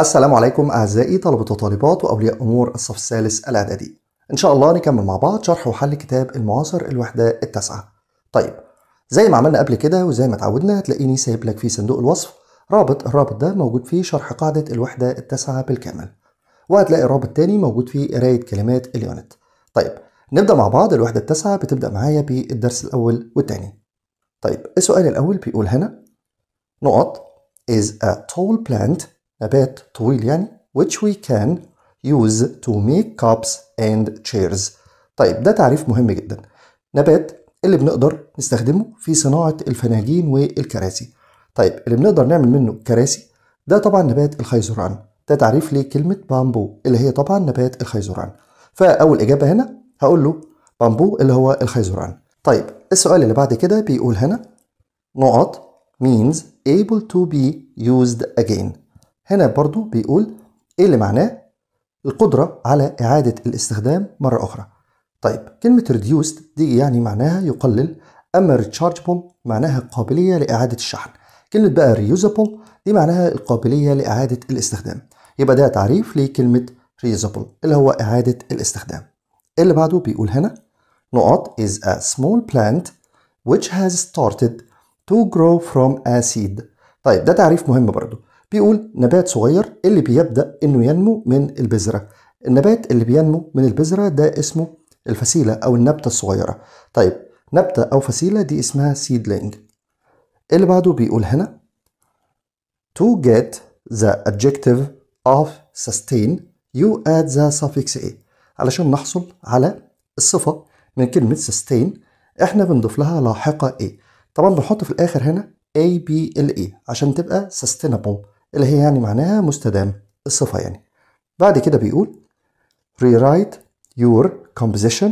السلام عليكم أعزائي طلبة وطالبات وأولياء أمور الصف الثالث الإعدادي إن شاء الله نكمل مع بعض شرح وحل كتاب المعاصر الوحدة التاسعة طيب زي ما عملنا قبل كده وزي ما اتعودنا هتلاقيني سايب لك في صندوق الوصف رابط الرابط ده موجود فيه شرح قاعدة الوحدة التاسعة بالكامل وهتلاقي الرابط تاني موجود فيه قراية كلمات اليونت طيب نبدأ مع بعض الوحدة التاسعة بتبدأ معايا بالدرس الأول والتاني طيب السؤال الأول بيقول هنا نقط is a tall plant نبات طويل يعني which we can use to make cups and chairs طيب ده تعريف مهم جدا نبات اللي بنقدر نستخدمه في صناعة الفناجين والكراسي طيب اللي بنقدر نعمل منه كراسي ده طبعا نبات الخيزران ده تعريف لكلمة بامبو اللي هي طبعا نبات الخيزران فأول إجابة هنا هقول له بامبو اللي هو الخيزران طيب السؤال اللي بعد كده بيقول هنا نقط means able to be used again هنا برضو بيقول ايه اللي معناه القدرة على إعادة الاستخدام مرة أخرى طيب كلمة reduced دي يعني معناها يقلل أما rechargeable معناها القابلية لإعادة الشحن كلمة بقى reusable دي معناها القابلية لإعادة الاستخدام يبقى ده تعريف لكلمة reusable اللي هو إعادة الاستخدام إيه اللي بعده بيقول هنا نقط is a small plant which has started to grow from a seed طيب ده تعريف مهم برضه بيقول نبات صغير اللي بيبدأ إنه ينمو من البذرة النبات اللي بينمو من البذرة ده اسمه الفسيلة أو النبتة الصغيرة طيب نبتة أو فسيلة دي اسمها سيدلينج اللي بعده بيقول هنا to get the adjective of sustain you add the suffix a علشان نحصل على الصفة من كلمة sustain احنا بنضيف لها لاحقة a طبعا بنحط في الآخر هنا a b l a عشان تبقى sustainable اللي هي يعني معناها مستدام الصفة يعني بعد كده بيقول rewrite your composition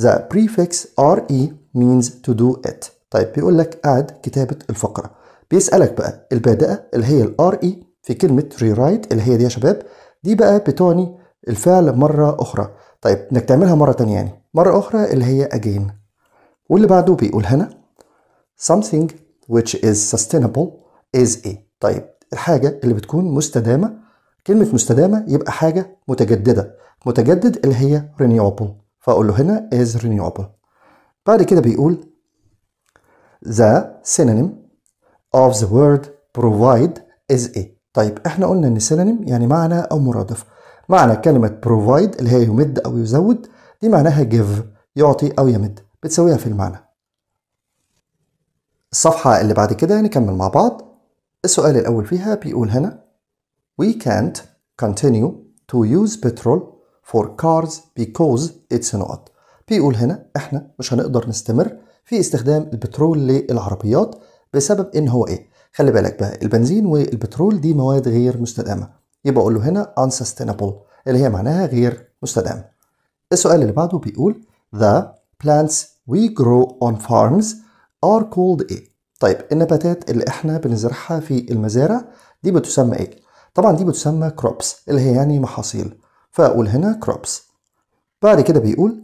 the prefix re means to do it طيب بيقول لك add كتابة الفقرة بيسألك بقى البادئة اللي هي ال re في كلمة rewrite اللي هي دي يا شباب دي بقى بتعني الفعل مرة أخرى طيب إنك تعملها مرة تانية يعني مرة أخرى اللي هي again واللي بعده بيقول هنا something which is sustainable is a طيب الحاجه اللي بتكون مستدامه كلمه مستدامه يبقى حاجه متجدده متجدد اللي هي renewable فاقول له هنا is renewable بعد كده بيقول the synonym of the word provide is a طيب احنا قلنا ان synonym يعني معنى او مرادف معنى كلمة provide اللي هي يمد أو يزود دي معناها give يعطي أو يمد بتساويها في المعنى الصفحة اللي بعد كده نكمل مع بعض السؤال الأول فيها بيقول هنا We can't continue to use petrol for cars because it's not بيقول هنا احنا مش هنقدر نستمر في استخدام البترول للعربيات بسبب ان هو ايه خلي بالك بقى البنزين والبترول دي مواد غير مستدامه يبقى اقول له هنا unsustainable اللي هي معناها غير مستدامه السؤال اللي بعده بيقول the plants we grow on farms are called ايه طيب النباتات اللي احنا بنزرعها في المزارع دي بتسمى ايه؟ طبعا دي بتسمى كروبس اللي هي يعني محاصيل فاقول هنا كروبس بعد كده بيقول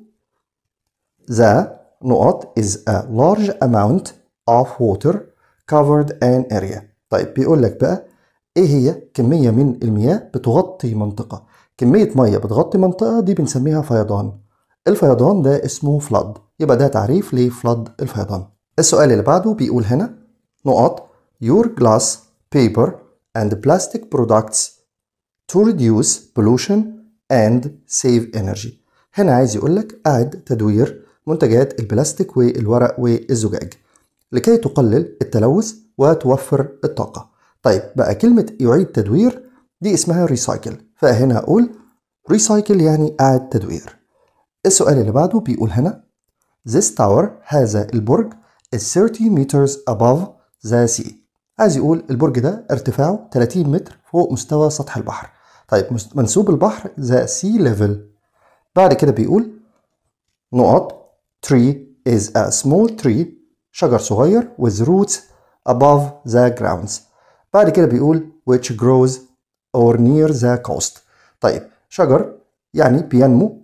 the نقط is a large amount of water covered an area طيب بيقول لك بقى ايه هي كمية من المياه بتغطي منطقة كمية مية بتغطي منطقة دي بنسميها فيضان الفيضان ده اسمه flood يبقى ده تعريف لفلاد الفيضان السؤال اللي بعده بيقول هنا نقط your glass paper and plastic products to reduce pollution and save energy هنا عايز يقول لك أعد تدوير منتجات البلاستيك والورق والزجاج لكي تقلل التلوث وتوفر الطاقة طيب بقى كلمة يعيد تدوير دي اسمها ريسايكل فهنا أقول ريسايكل يعني أعد تدوير السؤال اللي بعده بيقول هنا This tower هذا البرج is 30 meters above the sea عايز يقول البرج ده ارتفاعه 30 متر فوق مستوى سطح البحر طيب منسوب البحر ذا سي ليفل بعد كده بيقول نقط tree is a small tree شجر صغير with roots above the grounds بعد كده بيقول which grows or near the coast طيب شجر يعني بينمو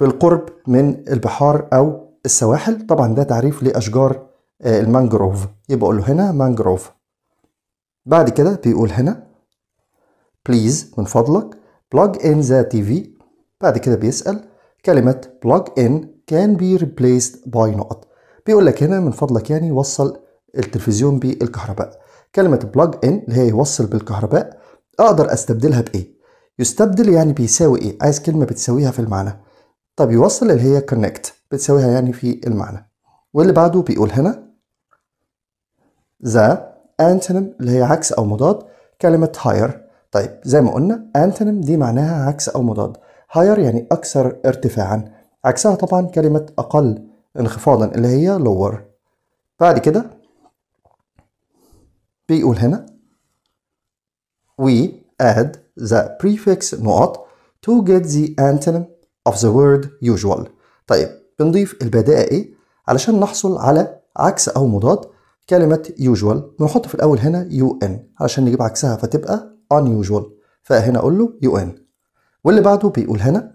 بالقرب من البحار أو السواحل طبعا ده تعريف لأشجار آه، المانجروف يبقى أقول له هنا مانجروف بعد كده بيقول هنا بليز من فضلك plug in the TV بعد كده بيسأل كلمة plug in can be replaced by نقط بيقول لك هنا من فضلك يعني وصل التلفزيون بالكهرباء كلمة plug in اللي هي يوصل بالكهرباء أقدر أستبدلها بإيه؟ يستبدل يعني بيساوي إيه؟ عايز كلمة بتساويها في المعنى طب يوصل اللي هي connect بتساويها يعني في المعنى واللي بعده بيقول هنا ذا antonym اللي هي عكس او مضاد كلمة higher طيب زي ما قلنا antonym دي معناها عكس او مضاد higher يعني اكثر ارتفاعا عكسها طبعا كلمة اقل انخفاضا اللي هي lower بعد كده بيقول هنا we add the prefix not to get the antonym of the word usual طيب بنضيف البدائع ايه علشان نحصل على عكس أو مضاد كلمة usual بنحط في الأول هنا un علشان نجيب عكسها فتبقى unusual فهنا أقول له un واللي بعده بيقول هنا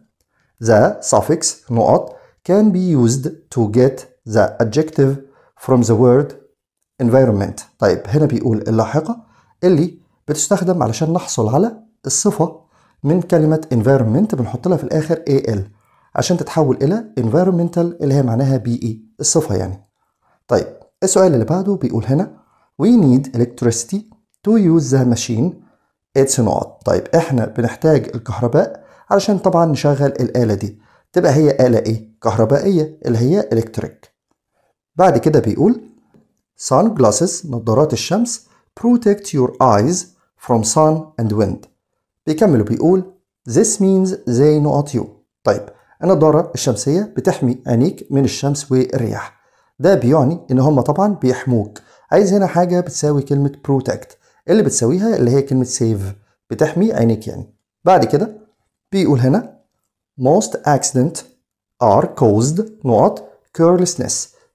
the suffix نقط can be used to get the adjective from the word environment طيب هنا بيقول اللاحقة اللي بتستخدم علشان نحصل على الصفة من كلمة environment بنحط لها في الآخر al عشان تتحول إلى environmental اللي هي معناها بيئي الصفة يعني طيب السؤال اللي بعده بيقول هنا we need electricity to use the machine it's not طيب احنا بنحتاج الكهرباء علشان طبعا نشغل الآلة دي تبقى هي آلة ايه كهربائية اللي هي electric بعد كده بيقول sun glasses نظارات الشمس protect your eyes from sun and wind بيكمل وبيقول this means they not you طيب النضاره الشمسيه بتحمي عينيك من الشمس والرياح ده بيعني ان هما طبعا بيحموك عايز هنا حاجه بتساوي كلمه بروتكت اللي بتساويها اللي هي كلمه سيف بتحمي عينيك يعني بعد كده بيقول هنا most accident are caused نقط carelessness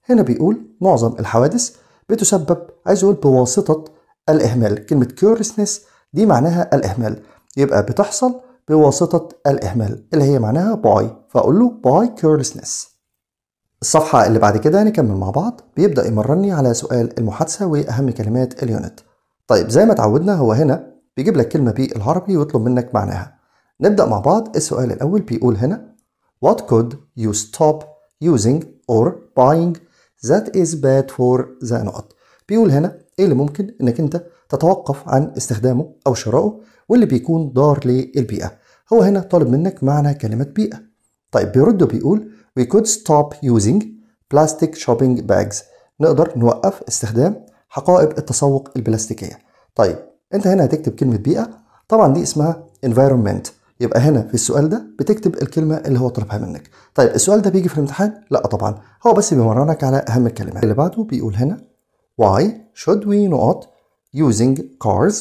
هنا بيقول معظم الحوادث بتسبب عايز اقول بواسطه الاهمال كلمه carelessness دي معناها الاهمال يبقى بتحصل بواسطة الإهمال اللي هي معناها باي فأقول له باي كيرلسنس الصفحة اللي بعد كده نكمل مع بعض بيبدأ يمرني على سؤال المحادثة وأهم كلمات اليونت طيب زي ما اتعودنا هو هنا بيجيب لك كلمة بالعربي ويطلب منك معناها نبدأ مع بعض السؤال الأول بيقول هنا What could you stop using or buying that is bad for the not بيقول هنا إيه اللي ممكن إنك أنت تتوقف عن استخدامه أو شرائه واللي بيكون ضار للبيئة هو هنا طالب منك معنى كلمة بيئة طيب بيرد بيقول we could stop using plastic shopping bags نقدر نوقف استخدام حقائب التسوق البلاستيكية طيب انت هنا هتكتب كلمة بيئة طبعا دي اسمها environment يبقى هنا في السؤال ده بتكتب الكلمة اللي هو طلبها منك طيب السؤال ده بيجي في الامتحان لا طبعا هو بس بيمرنك على أهم الكلمات اللي بعده بيقول هنا why should we not using cars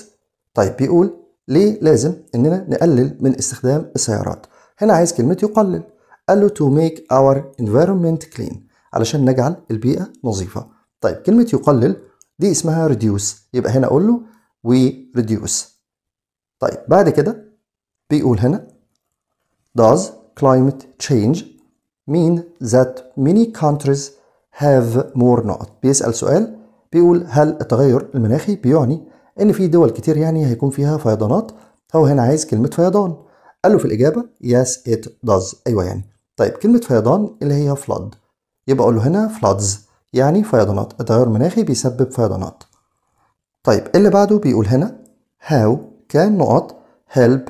طيب بيقول ليه لازم اننا نقلل من استخدام السيارات هنا عايز كلمة يقلل قال له to make our environment clean علشان نجعل البيئة نظيفة طيب كلمة يقلل دي اسمها reduce يبقى هنا اقول له we reduce طيب بعد كده بيقول هنا does climate change mean that many countries have more not بيسأل سؤال بيقول هل التغير المناخي بيعني ان في دول كتير يعني هيكون فيها فيضانات هو هنا عايز كلمه فيضان قال له في الاجابه يس ات داز ايوه يعني طيب كلمه فيضان اللي هي flood يبقى اقول له هنا floods يعني فيضانات التغير المناخي بيسبب فيضانات طيب اللي بعده بيقول هنا how can نقط help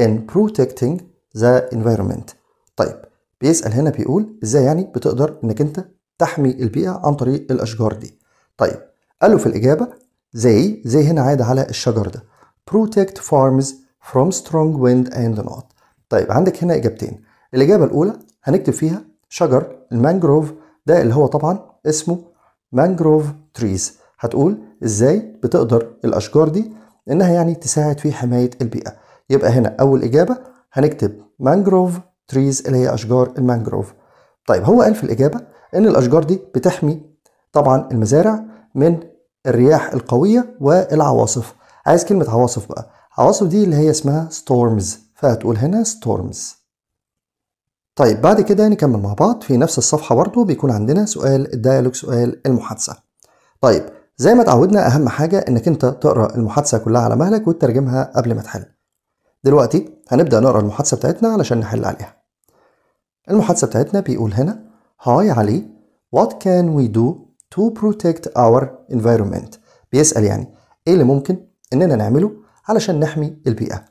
in protecting the environment طيب بيسأل هنا بيقول ازاي يعني بتقدر انك انت تحمي البيئة عن طريق الاشجار دي طيب قالوا في الإجابة زي زي هنا عايد على الشجر ده protect farms from strong wind and not طيب عندك هنا إجابتين الإجابة الأولى هنكتب فيها شجر المانجروف ده اللي هو طبعا اسمه مانجروف تريز هتقول ازاي بتقدر الأشجار دي إنها يعني تساعد في حماية البيئة يبقى هنا أول إجابة هنكتب مانجروف تريز اللي هي أشجار المانجروف طيب هو قال في الإجابة إن الأشجار دي بتحمي طبعا المزارع من الرياح القوية والعواصف عايز كلمة عواصف بقى عواصف دي اللي هي اسمها storms فهتقول هنا storms طيب بعد كده نكمل مع بعض في نفس الصفحة برضو بيكون عندنا سؤال الديالوج سؤال المحادثة طيب زي ما اتعودنا أهم حاجة إنك أنت تقرأ المحادثة كلها على مهلك وتترجمها قبل ما تحل دلوقتي هنبدأ نقرأ المحادثة بتاعتنا علشان نحل عليها المحادثة بتاعتنا بيقول هنا هاي علي what can we do to protect our environment بيسأل يعني ايه اللي ممكن اننا نعمله علشان نحمي البيئة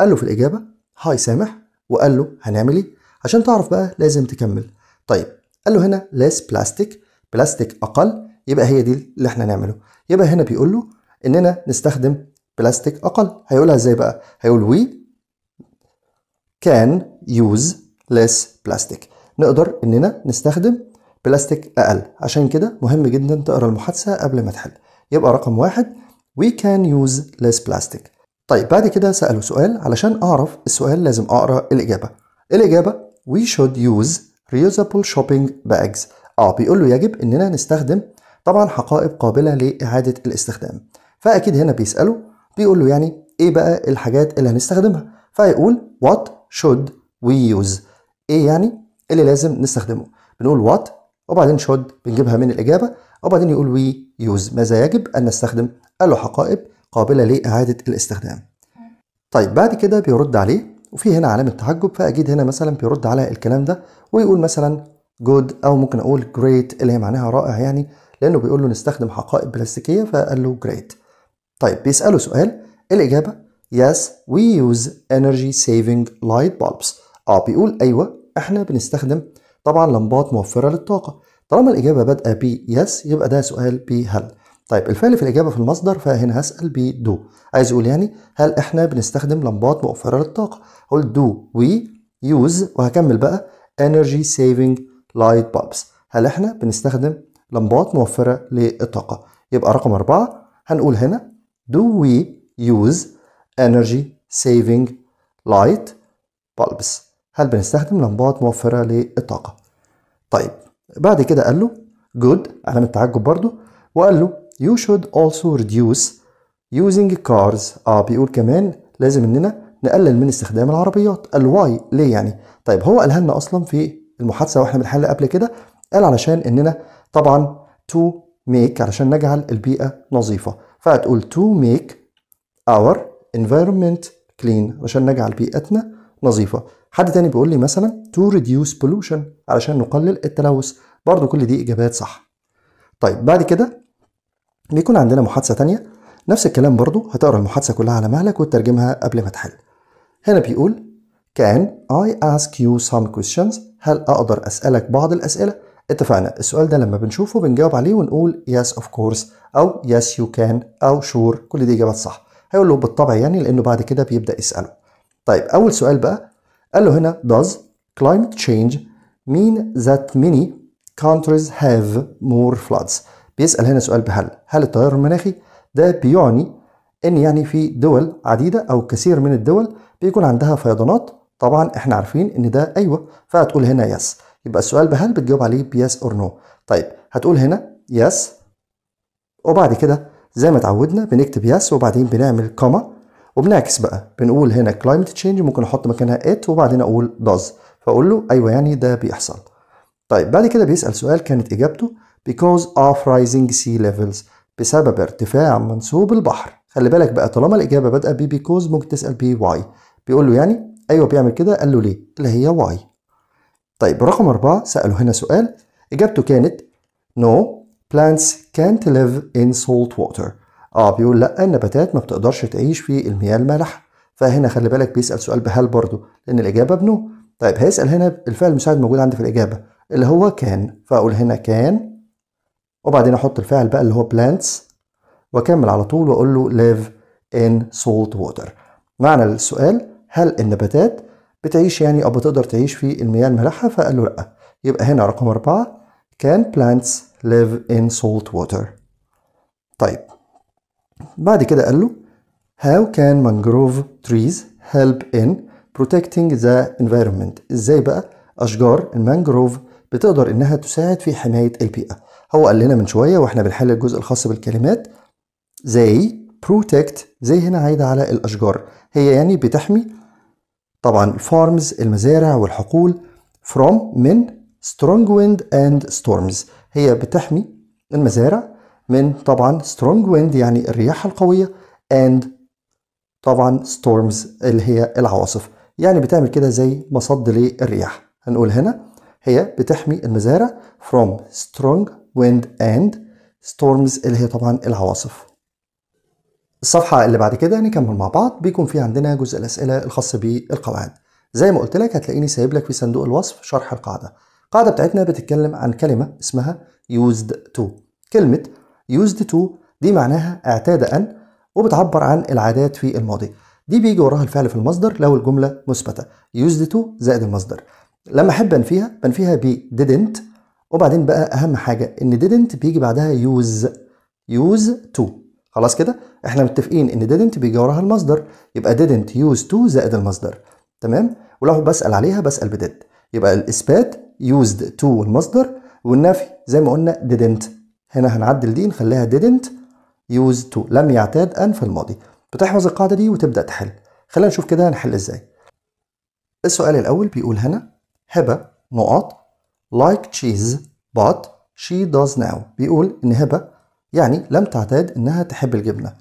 قال له في الإجابة هاي سامح وقال له هنعمل ايه عشان تعرف بقى لازم تكمل طيب قال له هنا less بلاستيك بلاستيك أقل يبقى هي دي اللي احنا نعمله يبقى هنا بيقول له اننا نستخدم بلاستيك أقل هيقولها ازاي بقى هيقول وي كان يوز less بلاستيك نقدر اننا نستخدم بلاستيك أقل عشان كده مهم جدا تقرا المحادثة قبل ما تحل يبقى رقم واحد we can use less plastic طيب بعد كده سألوا سؤال علشان أعرف السؤال لازم أقرأ الإجابة الإجابة we should use reusable shopping bags اه بيقول له يجب اننا نستخدم طبعا حقائب قابله لاعاده الاستخدام فاكيد هنا بيساله بيقول له يعني ايه بقى الحاجات اللي هنستخدمها فيقول what should we use ايه يعني اللي لازم نستخدمه بنقول what وبعدين شود بنجيبها من الإجابة وبعدين يقول وي يوز ماذا يجب أن نستخدم قال له حقائب قابلة لإعادة الاستخدام طيب بعد كده بيرد عليه وفي هنا علامة تعجب فأكيد هنا مثلا بيرد على الكلام ده ويقول مثلا جود أو ممكن أقول جريت اللي هي معناها رائع يعني لأنه بيقول له نستخدم حقائب بلاستيكية فقال له جريت طيب بيسأله سؤال الإجابة yes we use energy saving light bulbs اه بيقول أيوة احنا بنستخدم طبعا لمبات موفرة للطاقة طالما الإجابة بادئة بي يس يبقى ده سؤال بي هل طيب الفعل في الإجابة في المصدر فهنا هسأل بي دو عايز اقول يعني هل إحنا بنستخدم لمبات موفرة للطاقة هقول دو وي يوز وهكمل بقى energy saving light bulbs هل إحنا بنستخدم لمبات موفرة للطاقة يبقى رقم أربعة هنقول هنا do we use energy saving light bulbs هل بنستخدم لمبات موفرة للطاقة طيب بعد كده قال له good علامة تعجب برضه وقال له you should also reduce using cars اه بيقول كمان لازم اننا نقلل من استخدام العربيات قال واي ليه يعني طيب هو قالها لنا اصلا في المحادثه واحنا بنحل قبل كده قال علشان اننا طبعا تو ميك علشان نجعل البيئه نظيفه فهتقول تو ميك اور environment clean عشان نجعل بيئتنا نظيفه حد تاني بيقول لي مثلا تو ريديوس بولوشن علشان نقلل التلوث برضو كل دي اجابات صح طيب بعد كده بيكون عندنا محادثه تانية نفس الكلام برضو هتقرا المحادثه كلها على مهلك وتترجمها قبل ما تحل هنا بيقول can I ask you some questions هل اقدر اسالك بعض الاسئله اتفقنا السؤال ده لما بنشوفه بنجاوب عليه ونقول yes of course او yes you can او sure كل دي اجابات صح هيقول له بالطبع يعني لانه بعد كده بيبدا يساله طيب اول سؤال بقى قال له هنا does climate change mean that many countries have more floods بيسأل هنا سؤال بهل هل التغير المناخي ده بيعني ان يعني في دول عديدة او كثير من الدول بيكون عندها فيضانات طبعا احنا عارفين ان ده ايوه فهتقول هنا يس يبقى السؤال بهل بتجاوب عليه بيس اور نو طيب هتقول هنا يس وبعد كده زي ما اتعودنا بنكتب يس وبعدين بنعمل كومه وبنعكس بقى بنقول هنا climate change ممكن احط مكانها ات وبعدين اقول does فاقول له ايوه يعني ده بيحصل طيب بعد كده بيسال سؤال كانت اجابته because of rising sea levels بسبب ارتفاع منسوب البحر خلي بالك بقى طالما الاجابه بادئه ب because ممكن تسال ب why بيقول له يعني ايوه بيعمل كده قال له ليه اللي هي why طيب رقم أربعة سأله هنا سؤال إجابته كانت No plants can't live in salt water اه بيقول لا النباتات ما بتقدرش تعيش في المياه المالحه فهنا خلي بالك بيسال سؤال بهل برضه لان الاجابه بنو طيب هيسال هنا الفعل المساعد موجود عندي في الاجابه اللي هو كان فاقول هنا كان وبعدين احط الفعل بقى اللي هو plants واكمل على طول واقول له live in salt water معنى السؤال هل النباتات بتعيش يعني او بتقدر تعيش في المياه المالحه فقال له لا يبقى هنا رقم أربعة can plants live in salt water طيب بعد كده قال له How can mangrove trees help in protecting the environment ازاي بقى اشجار المانجروف بتقدر انها تساعد في حماية البيئة هو قال لنا من شوية واحنا بنحل الجزء الخاص بالكلمات زي protect زي هنا عايدة على الاشجار هي يعني بتحمي طبعا الفارمز المزارع والحقول from من strong wind and storms هي بتحمي المزارع من طبعا strong wind يعني الرياح القوية and طبعا storms اللي هي العواصف يعني بتعمل كده زي مصد للرياح هنقول هنا هي بتحمي المزارع from strong wind and storms اللي هي طبعا العواصف الصفحة اللي بعد كده نكمل مع بعض بيكون في عندنا جزء الأسئلة الخاص بالقواعد زي ما قلت لك هتلاقيني سايب لك في صندوق الوصف شرح القاعدة القاعدة بتاعتنا بتتكلم عن كلمة اسمها used to كلمة used to دي معناها اعتاد أن وبتعبر عن العادات في الماضي دي بيجي وراها الفعل في المصدر لو الجملة مثبتة used to زائد المصدر لما أحب أنفيها بنفيها ب didn't وبعدين بقى أهم حاجة إن didn't بيجي بعدها use use to خلاص كده احنا متفقين ان didn't بيجي وراها المصدر يبقى didn't use to زائد المصدر تمام ولو بسأل عليها بسأل بديد يبقى الإثبات used to المصدر والنفي زي ما قلنا didn't هنا هنعدل دي نخليها didn't used to لم يعتاد أن في الماضي بتحفظ القاعدة دي وتبدأ تحل خلينا نشوف كده هنحل إزاي السؤال الأول بيقول هنا هبة نقط like cheese but she does now بيقول إن هبة يعني لم تعتاد إنها تحب الجبنة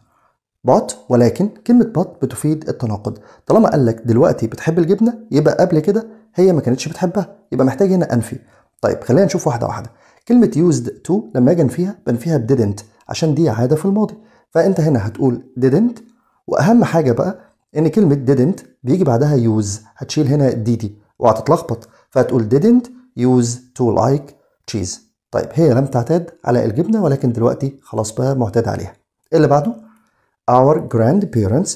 but ولكن كلمة but بتفيد التناقض طالما قال لك دلوقتي بتحب الجبنة يبقى قبل كده هي ما كانتش بتحبها يبقى محتاج هنا أنفي طيب خلينا نشوف واحدة واحدة كلمة used to لما أجي أنفيها بنفيها ب didn't عشان دي عادة في الماضي فأنت هنا هتقول didn't وأهم حاجة بقى إن كلمة didn't بيجي بعدها use هتشيل هنا دي دي وهتتلخبط فهتقول didn't use to like cheese طيب هي لم تعتاد على الجبنة ولكن دلوقتي خلاص بقى معتاد عليها اللي بعده our grandparents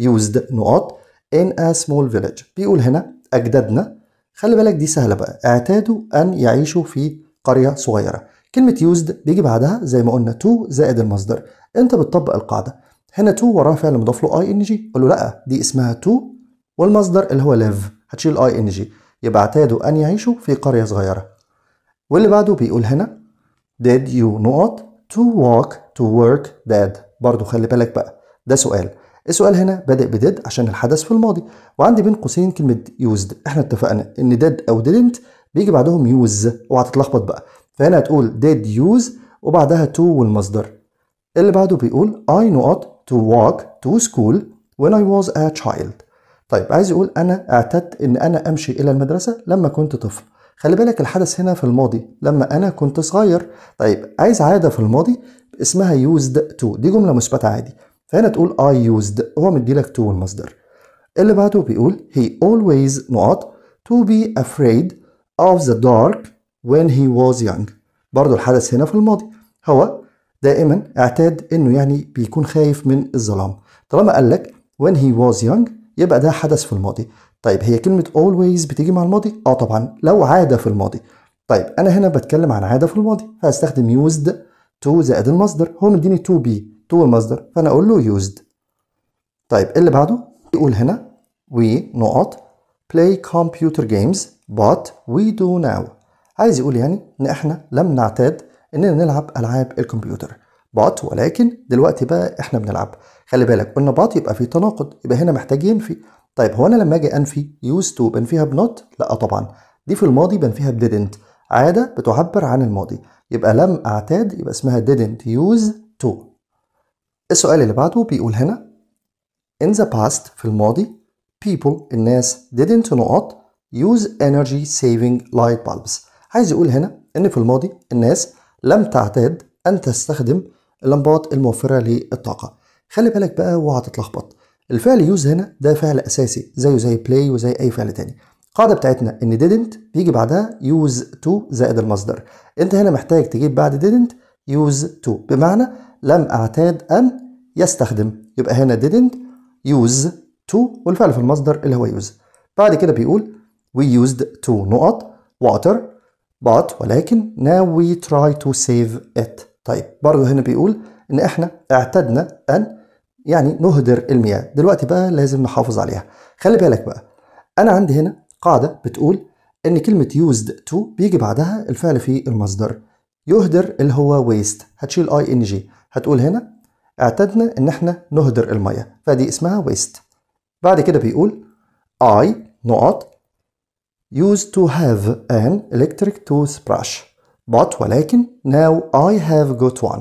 used نقاط in a small village بيقول هنا أجدادنا خلي بالك دي سهلة بقى اعتادوا أن يعيشوا في قرية صغيرة كلمة يوزد بيجي بعدها زي ما قلنا تو زائد المصدر انت بتطبق القاعدة هنا تو وراها فعل مضاف له اي ان جي قول له لا دي اسمها تو والمصدر اللي هو ليف هتشيل الاي ان جي يبقى اعتادوا ان يعيشوا في قرية صغيرة واللي بعده بيقول هنا did you not to walk to work dad برضو خلي بالك بقى ده سؤال السؤال هنا بادئ بديد عشان الحدث في الماضي وعندي بين قوسين كلمة used احنا اتفقنا ان did او didn't بيجي بعدهم يوز اوعى تتلخبط بقى فهنا هتقول did use وبعدها to والمصدر اللي بعده بيقول I not to walk to school when I was a child طيب عايز يقول أنا اعتدت إن أنا أمشي إلى المدرسة لما كنت طفل خلي بالك الحدث هنا في الماضي لما أنا كنت صغير طيب عايز عادة في الماضي اسمها used to دي جملة مثبتة عادي فهنا تقول I used هو مديلك to والمصدر اللي بعده بيقول he always not to be afraid of the dark when he was young برضو الحدث هنا في الماضي هو دائما اعتاد انه يعني بيكون خايف من الظلام طالما قال لك when he was young يبقى ده حدث في الماضي طيب هي كلمة always بتيجي مع الماضي اه طبعا لو عادة في الماضي طيب انا هنا بتكلم عن عادة في الماضي فهستخدم used to زائد المصدر هو مديني to be to المصدر فانا اقول له used طيب اللي بعده يقول هنا we نقط play computer games but we do now عايز يقول يعني ان احنا لم نعتاد اننا نلعب العاب الكمبيوتر but ولكن دلوقتي بقى احنا بنلعب خلي بالك قلنا but يبقى في تناقض يبقى هنا محتاج ينفي طيب هو انا لما اجي انفي يوز to بنفيها بنوت لا طبعا دي في الماضي بنفيها بديدنت عاده بتعبر عن الماضي يبقى لم اعتاد يبقى اسمها didn't use to السؤال اللي بعده بيقول هنا in the past في الماضي people الناس didn't نقط use energy saving light bulbs عايز يقول هنا ان في الماضي الناس لم تعتاد ان تستخدم اللمبات الموفره للطاقه خلي بالك بقى اوعى تتلخبط الفعل يوز هنا ده فعل اساسي زيه زي بلاي وزي اي فعل تاني القاعده بتاعتنا ان didn't بيجي بعدها يوز تو زائد المصدر انت هنا محتاج تجيب بعد didn't يوز تو بمعنى لم اعتاد ان يستخدم يبقى هنا didn't يوز تو والفعل في المصدر اللي هو يوز بعد كده بيقول We used two نقط water but ولكن now we try to save it طيب برضه هنا بيقول ان احنا اعتدنا ان يعني نهدر المياه دلوقتي بقى لازم نحافظ عليها خلي بالك بقى انا عندي هنا قاعده بتقول ان كلمه used to بيجي بعدها الفعل في المصدر يهدر اللي هو waste هتشيل اي ان جي هتقول هنا اعتدنا ان احنا نهدر المياه فدي اسمها waste بعد كده بيقول I نقط used to have an electric toothbrush but ولكن now I have got one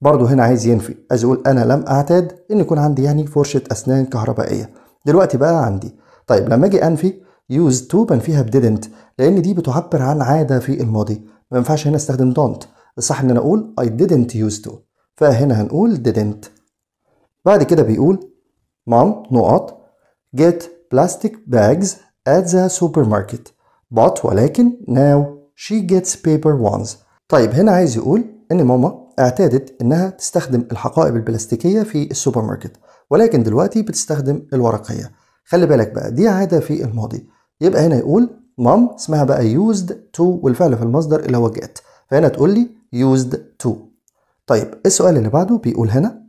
برضه هنا عايز ينفي عايز يقول انا لم اعتاد ان يكون عندي يعني فرشه اسنان كهربائيه دلوقتي بقى عندي طيب لما اجي انفي used to بنفيها فيها didn't لان دي بتعبر عن عاده في الماضي ما ينفعش هنا استخدم don't الصح ان انا اقول I didn't used to فهنا هنقول didn't بعد كده بيقول mom نقط get plastic bags at the supermarket but ولكن now she gets paper ones طيب هنا عايز يقول ان ماما اعتادت انها تستخدم الحقائب البلاستيكيه في السوبر ماركت ولكن دلوقتي بتستخدم الورقيه خلي بالك بقى دي عاده في الماضي يبقى هنا يقول مام اسمها بقى used to والفعل في المصدر اللي هو جات فهنا تقول لي used to طيب السؤال اللي بعده بيقول هنا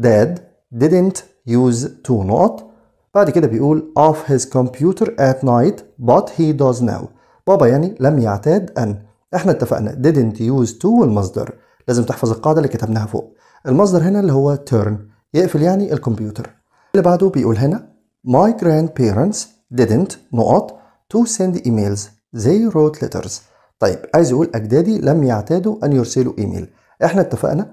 dad didn't use to نقط بعد كده بيقول off his computer at night but he does now بابا يعني لم يعتاد أن احنا اتفقنا didn't use to والمصدر لازم تحفظ القاعدة اللي كتبناها فوق المصدر هنا اللي هو turn يقفل يعني الكمبيوتر اللي بعده بيقول هنا my grandparents didn't نقط to send emails they wrote letters طيب عايز يقول أجدادي لم يعتادوا أن يرسلوا إيميل احنا اتفقنا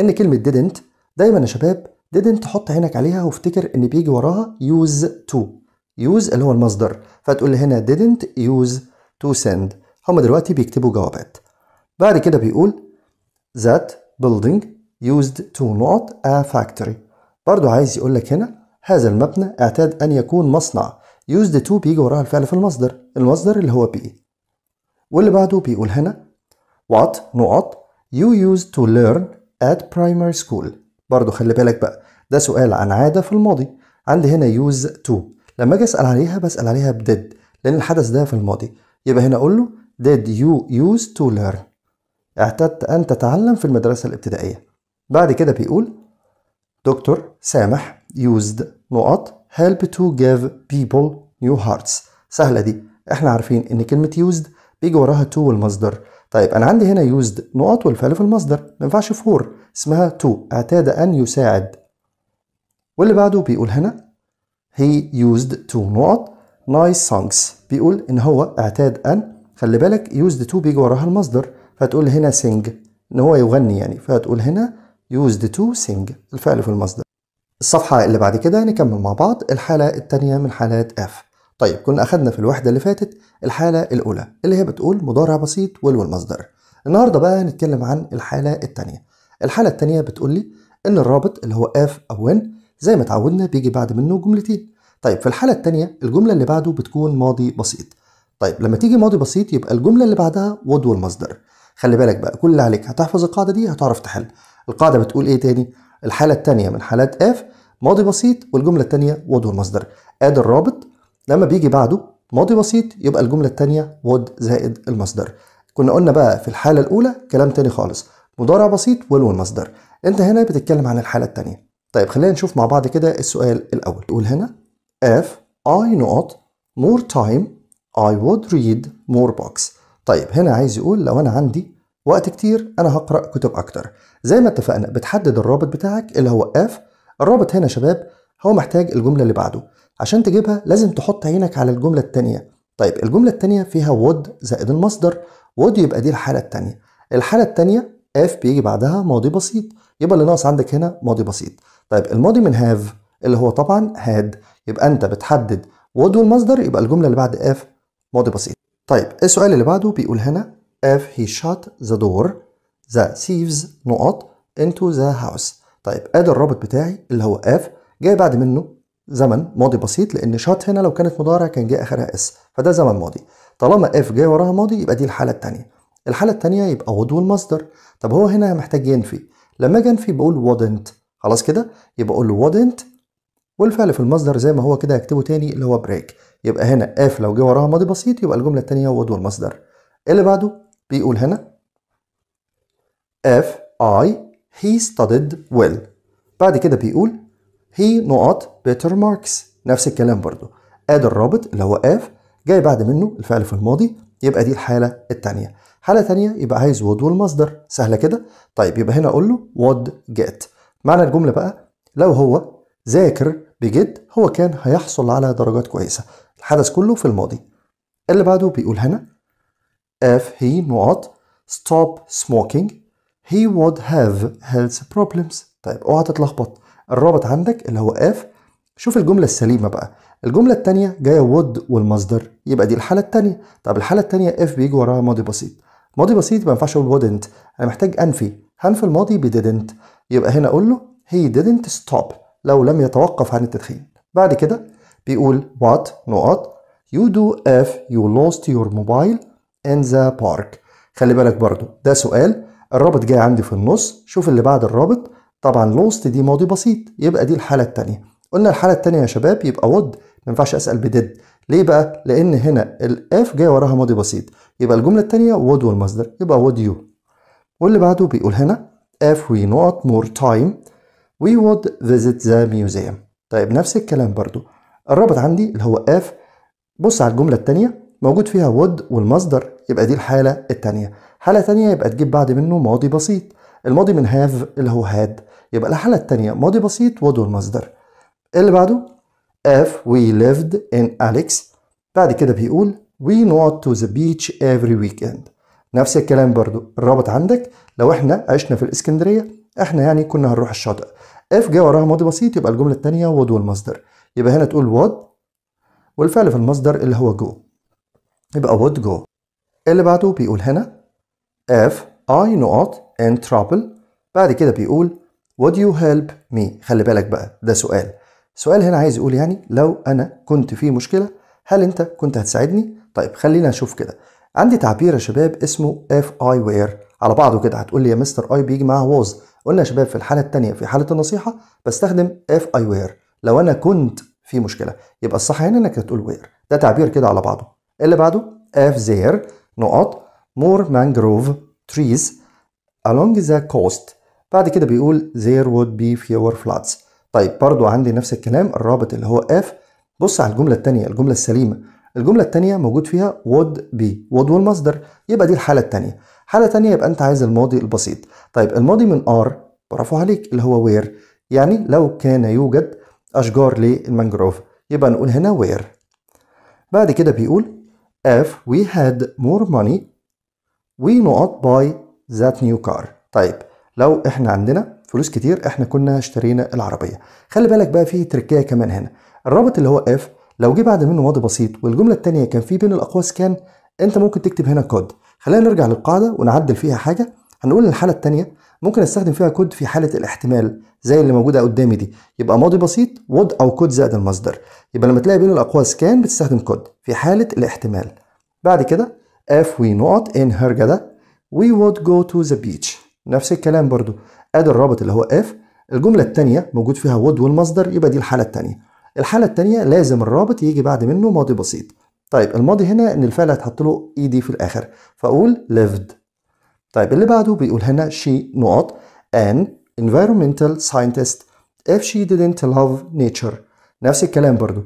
إن كلمة didn't دايما يا شباب didn't حط عينك عليها وافتكر ان بيجي وراها use to use اللي هو المصدر فتقول هنا didn't use to send هما دلوقتي بيكتبوا جوابات بعد كده بيقول that building used to not a factory برضو عايز يقول لك هنا هذا المبنى اعتاد ان يكون مصنع used to بيجي وراها الفعل في المصدر المصدر اللي هو be واللي بعده بيقول هنا what نقط you used to learn at primary school برضو خلي بالك بقى ده سؤال عن عادة في الماضي عندي هنا يوز تو لما اجي اسال عليها بسال عليها بديد لان الحدث ده في الماضي يبقى هنا اقول له did you use to learn اعتدت ان تتعلم في المدرسه الابتدائيه بعد كده بيقول دكتور سامح used نقط help to give people new hearts سهله دي احنا عارفين ان كلمه used بيجي وراها to والمصدر طيب انا عندي هنا used نقط والفعل في المصدر ما ينفعش فور اسمها to اعتاد أن يساعد واللي بعده بيقول هنا he used to نقط nice songs بيقول إن هو اعتاد أن خلي بالك used to بيجي وراها المصدر فتقول هنا sing إن هو يغني يعني فتقول هنا used to sing الفعل في المصدر الصفحة اللي بعد كده نكمل مع بعض الحالة التانية من حالات F طيب كنا أخدنا في الوحدة اللي فاتت الحالة الأولى اللي هي بتقول مضارع بسيط ولو المصدر النهاردة بقى هنتكلم عن الحالة التانية الحالة التانية بتقول لي إن الرابط اللي هو اف أو when زي ما اتعودنا بيجي بعد منه جملتين طيب في الحالة التانية الجملة اللي بعده بتكون ماضي بسيط طيب لما تيجي ماضي بسيط يبقى الجملة اللي بعدها would والمصدر خلي بالك بقى كل اللي عليك هتحفظ القاعدة دي هتعرف تحل القاعدة بتقول إيه تاني الحالة التانية من حالات اف ماضي بسيط والجملة التانية would والمصدر ادي الرابط لما بيجي بعده ماضي بسيط يبقى الجملة التانية would زائد المصدر كنا قلنا بقى في الحالة الأولى كلام تاني خالص مضارع بسيط ولو المصدر انت هنا بتتكلم عن الحالة التانية طيب خلينا نشوف مع بعض كده السؤال الأول تقول هنا if I not more time I would read more books طيب هنا عايز يقول لو أنا عندي وقت كتير أنا هقرأ كتب أكتر زي ما اتفقنا بتحدد الرابط بتاعك اللي هو if الرابط هنا شباب هو محتاج الجملة اللي بعده عشان تجيبها لازم تحط عينك على الجملة التانية طيب الجملة التانية فيها would زائد المصدر would يبقى دي الحالة التانية الحالة التانية اف بيجي بعدها ماضي بسيط يبقى اللي ناقص عندك هنا ماضي بسيط طيب الماضي من هاف اللي هو طبعا هاد يبقى انت بتحدد وود والمصدر يبقى الجمله اللي بعد اف ماضي بسيط طيب إيه السؤال اللي بعده بيقول هنا اف هي شات ذا دور ذا سيفز نقط انتو ذا هاوس طيب ادي الرابط بتاعي اللي هو اف جاي بعد منه زمن ماضي بسيط لان شات هنا لو كانت مضارع كان جه اخرها اس فده زمن ماضي طالما اف جاي وراها ماضي يبقى دي الحاله الثانيه الحالة التانية يبقى would والمصدر طب هو هنا محتاج ينفي لما اجي انفي بقول wouldn't خلاص كده يبقى اقول wouldn't والفعل في المصدر زي ما هو كده هكتبه تاني اللي هو break يبقى هنا اف لو جه وراها ماضي بسيط يبقى الجملة التانية would والمصدر اللي بعده بيقول هنا اف اي هي studied well بعد كده بيقول هي نقط بيتر ماركس نفس الكلام برضو اد الرابط اللي هو اف جاي بعد منه الفعل في الماضي يبقى دي الحالة التانية حاله تانية يبقى عايز would والمصدر سهله كده طيب يبقى هنا اقول له would get معنى الجمله بقى لو هو ذاكر بجد هو كان هيحصل على درجات كويسه الحدث كله في الماضي اللي بعده بيقول هنا if he not stop smoking he would have health problems طيب اوعى تتلخبط الرابط عندك اللي هو if شوف الجملة السليمة بقى الجملة التانية جاية would والمصدر يبقى دي الحالة التانية طب الحالة التانية if بيجي وراها ماضي بسيط ماضي بسيط ما ينفعش اقول wouldn't انا محتاج انفي هنفي الماضي ب didn't يبقى هنا اقول له he didn't stop لو لم يتوقف عن التدخين بعد كده بيقول what نقط you do if you lost your mobile in the park خلي بالك برضو ده سؤال الرابط جاي عندي في النص شوف اللي بعد الرابط طبعا لوست دي ماضي بسيط يبقى دي الحالة الثانيه قلنا الحالة الثانيه يا شباب يبقى ود ما ينفعش اسأل بديد ليه بقى؟ لأن هنا الإف جاي وراها ماضي بسيط يبقى الجملة التانية would والمصدر يبقى would you واللي بعده بيقول هنا if we not more time we would visit the museum طيب نفس الكلام برضو الرابط عندي اللي هو if بص على الجملة التانية موجود فيها would والمصدر يبقى دي الحالة التانية حالة تانية يبقى تجيب بعد منه ماضي بسيط الماضي من have اللي هو had يبقى الحالة التانية ماضي بسيط would والمصدر اللي بعده if we lived in Alex بعد كده بيقول we not to the beach every weekend نفس الكلام برضو الرابط عندك لو احنا عشنا في الاسكندرية احنا يعني كنا هنروح الشاطئ if جه وراها ماضي بسيط يبقى الجملة التانية would والمصدر يبقى هنا تقول would والفعل في المصدر اللي هو go يبقى would go اللي بعده بيقول هنا if I not in trouble بعد كده بيقول would you help me خلي بالك بقى ده سؤال السؤال هنا عايز يقول يعني لو انا كنت في مشكله هل انت كنت هتساعدني طيب خلينا نشوف كده عندي تعبير يا شباب اسمه اف اي وير على بعضه كده هتقول لي يا مستر اي بيجي معاه واز قلنا يا شباب في الحاله الثانيه في حاله النصيحه بستخدم اف اي وير لو انا كنت في مشكله يبقى الصح هنا انك هتقول وير ده تعبير كده على بعضه اللي بعده اف زير نقط مور مانجروف تريز along the coast بعد كده بيقول there would be fewer floods طيب برضو عندي نفس الكلام الرابط اللي هو اف بص على الجملة التانية الجملة السليمة الجملة التانية موجود فيها would be would والمصدر يبقى دي الحالة التانية حالة تانية يبقى انت عايز الماضي البسيط طيب الماضي من ار برافو عليك اللي هو where يعني لو كان يوجد أشجار للمانجروف يبقى نقول هنا where بعد كده بيقول if we had more money we not buy that new car طيب لو احنا عندنا فلوس كتير احنا كنا اشترينا العربيه خلي بالك بقى في تركية كمان هنا الرابط اللي هو اف لو جه بعد منه ماضي بسيط والجمله الثانيه كان في بين الاقواس كان انت ممكن تكتب هنا كود خلينا نرجع للقاعده ونعدل فيها حاجه هنقول الحاله الثانيه ممكن استخدم فيها كود في حاله الاحتمال زي اللي موجوده قدامي دي يبقى ماضي بسيط وود او كود زائد المصدر يبقى لما تلاقي بين الاقواس كان بتستخدم كود في حاله الاحتمال بعد كده اف وي نقط ان هرجه ده وي وود جو تو ذا بيتش نفس الكلام برضو ادي الرابط اللي هو اف الجمله الثانيه موجود فيها وود والمصدر يبقى دي الحاله الثانيه الحاله الثانيه لازم الرابط يجي بعد منه ماضي بسيط طيب الماضي هنا ان الفعل هتحط له اي دي في الاخر فاقول lived طيب اللي بعده بيقول هنا she نقط an environmental scientist if she didn't love nature نفس الكلام برضو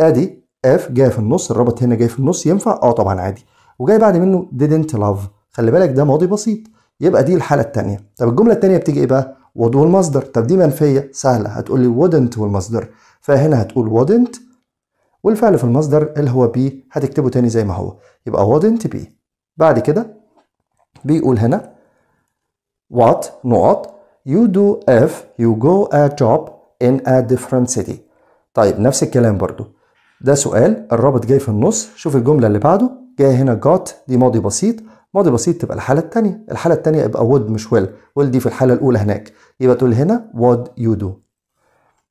ادي اف جاي في النص الرابط هنا جاي في النص ينفع اه طبعا عادي وجاي بعد منه didn't love خلي بالك ده ماضي بسيط يبقى دي الحاله التانية طب الجمله التانية بتيجي ايه بقى would والمصدر طب دي منفيه سهله هتقول لي wouldn't والمصدر فهنا هتقول wouldn't والفعل في المصدر اللي هو بي هتكتبه تاني زي ما هو يبقى wouldn't بي بعد كده بيقول هنا what نقط you do if you go a job in a different city طيب نفس الكلام برضو ده سؤال الرابط جاي في النص شوف الجملة اللي بعده جاي هنا got دي ماضي بسيط ماضي بسيط تبقى الحالة التانية الحالة التانية يبقى would مش will will دي في الحالة الأولى هناك يبقى تقول هنا would you do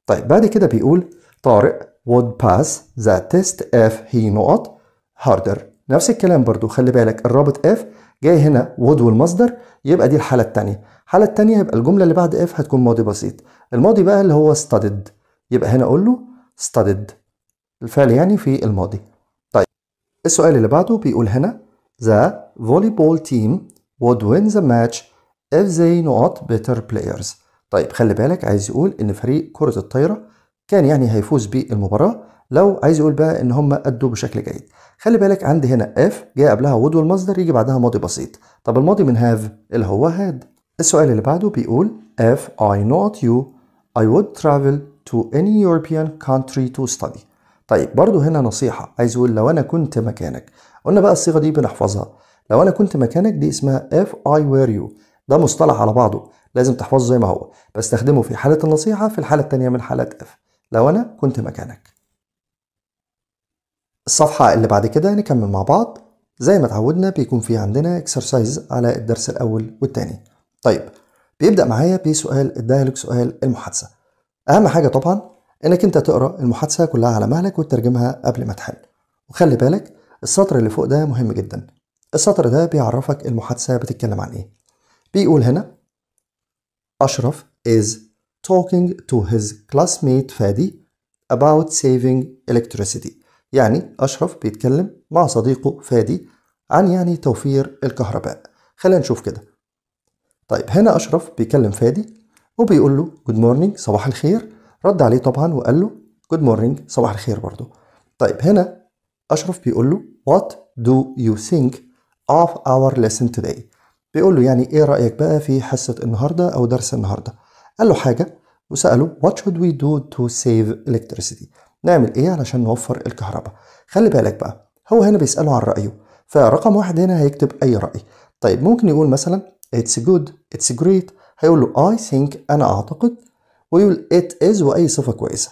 طيب بعد كده بيقول طارق would pass the test if he نقط harder نفس الكلام برضو خلي بالك الرابط if جاي هنا would والمصدر يبقى دي الحالة التانية الحالة التانية يبقى الجملة اللي بعد if هتكون ماضي بسيط الماضي بقى اللي هو studied يبقى هنا أقول له studied الفعل يعني في الماضي طيب السؤال اللي بعده بيقول هنا The volleyball team would win the match if they not better players. طيب خلي بالك عايز يقول ان فريق كرة الطايرة كان يعني هيفوز بالمباراة لو عايز يقول بقى ان هم ادوا بشكل جيد. خلي بالك عندي هنا اف جاء قبلها ود والمصدر يجي بعدها ماضي بسيط. طب الماضي من هاف اللي هو هاد. السؤال اللي بعده بيقول if I not you I would travel to any European country to study. طيب برضو هنا نصيحة عايز يقول لو أنا كنت مكانك قلنا بقى الصيغه دي بنحفظها لو انا كنت مكانك دي اسمها اف اي وير يو ده مصطلح على بعضه لازم تحفظه زي ما هو بستخدمه في حاله النصيحه في الحاله الثانيه من حالات اف لو انا كنت مكانك الصفحه اللي بعد كده نكمل مع بعض زي ما اتعودنا بيكون في عندنا اكسرسايز على الدرس الاول والثاني طيب بيبدا معايا بسؤال الدايلوج سؤال المحادثه اهم حاجه طبعا انك انت تقرا المحادثه كلها على مهلك وتترجمها قبل ما تحل وخلي بالك السطر اللي فوق ده مهم جدا السطر ده بيعرفك المحادثة بتتكلم عن ايه بيقول هنا أشرف is talking to his classmate فادي about saving electricity يعني أشرف بيتكلم مع صديقه فادي عن يعني توفير الكهرباء خلينا نشوف كده طيب هنا أشرف بيكلم فادي وبيقول له جود مورنينج صباح الخير رد عليه طبعا وقال له جود مورنينج صباح الخير برضه طيب هنا أشرف بيقول له What do you think of our lesson today بيقول له يعني إيه رأيك بقى في حصة النهاردة أو درس النهاردة قال له حاجة وسأله What should we do to save electricity نعمل إيه علشان نوفر الكهرباء خلي بالك بقى هو هنا بيسأله عن رأيه فرقم واحد هنا هيكتب أي رأي طيب ممكن يقول مثلا It's good It's great هيقول له I think أنا أعتقد ويقول it is وأي صفة كويسة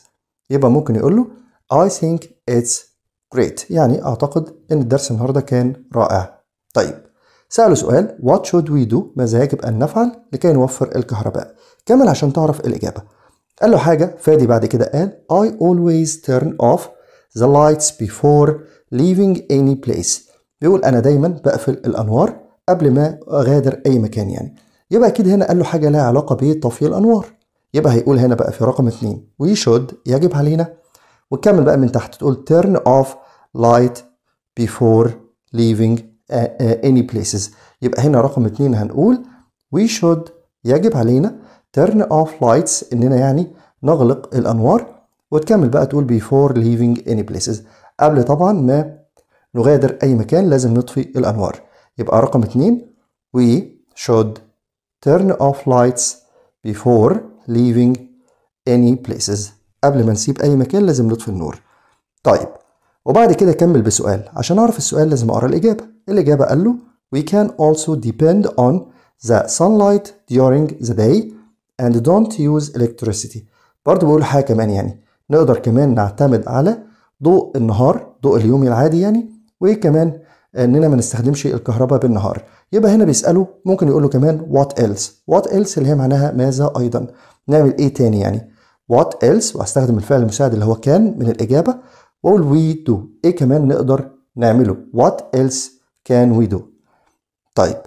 يبقى ممكن يقول له I think it's great يعني أعتقد إن الدرس النهاردة كان رائع طيب سأله سؤال what should we do ماذا يجب أن نفعل لكي نوفر الكهرباء كمل عشان تعرف الإجابة قال له حاجة فادي بعد كده قال I always turn off the lights before leaving any place بيقول أنا دايما بقفل الأنوار قبل ما أغادر أي مكان يعني يبقى أكيد هنا قال له حاجة لها علاقة بطفي الأنوار يبقى هيقول هنا بقى في رقم اتنين we should يجب علينا وتكمل بقى من تحت تقول turn off light before leaving uh, uh, any places يبقى هنا رقم اتنين هنقول we should يجب علينا turn off lights اننا يعني نغلق الانوار وتكمل بقى تقول before leaving any places قبل طبعا ما نغادر اي مكان لازم نطفي الانوار يبقى رقم اتنين we should turn off lights before leaving any places قبل ما نسيب اي مكان لازم نطفي النور طيب وبعد كده كمل بسؤال عشان أعرف السؤال لازم أقرأ الإجابة الإجابة قال له We can also depend on the sunlight during the day and don't use electricity برضه بقول حاجة كمان يعني نقدر كمان نعتمد على ضوء النهار ضوء اليومي العادي يعني وكمان اننا ما نستخدمش الكهرباء بالنهار يبقى هنا بيساله ممكن يقول له كمان وات ايلس وات ايلس اللي هي معناها ماذا ايضا نعمل ايه تاني يعني وات ايلس وهستخدم الفعل المساعد اللي هو كان من الاجابه what وي we do ايه كمان نقدر نعمله what else can we do طيب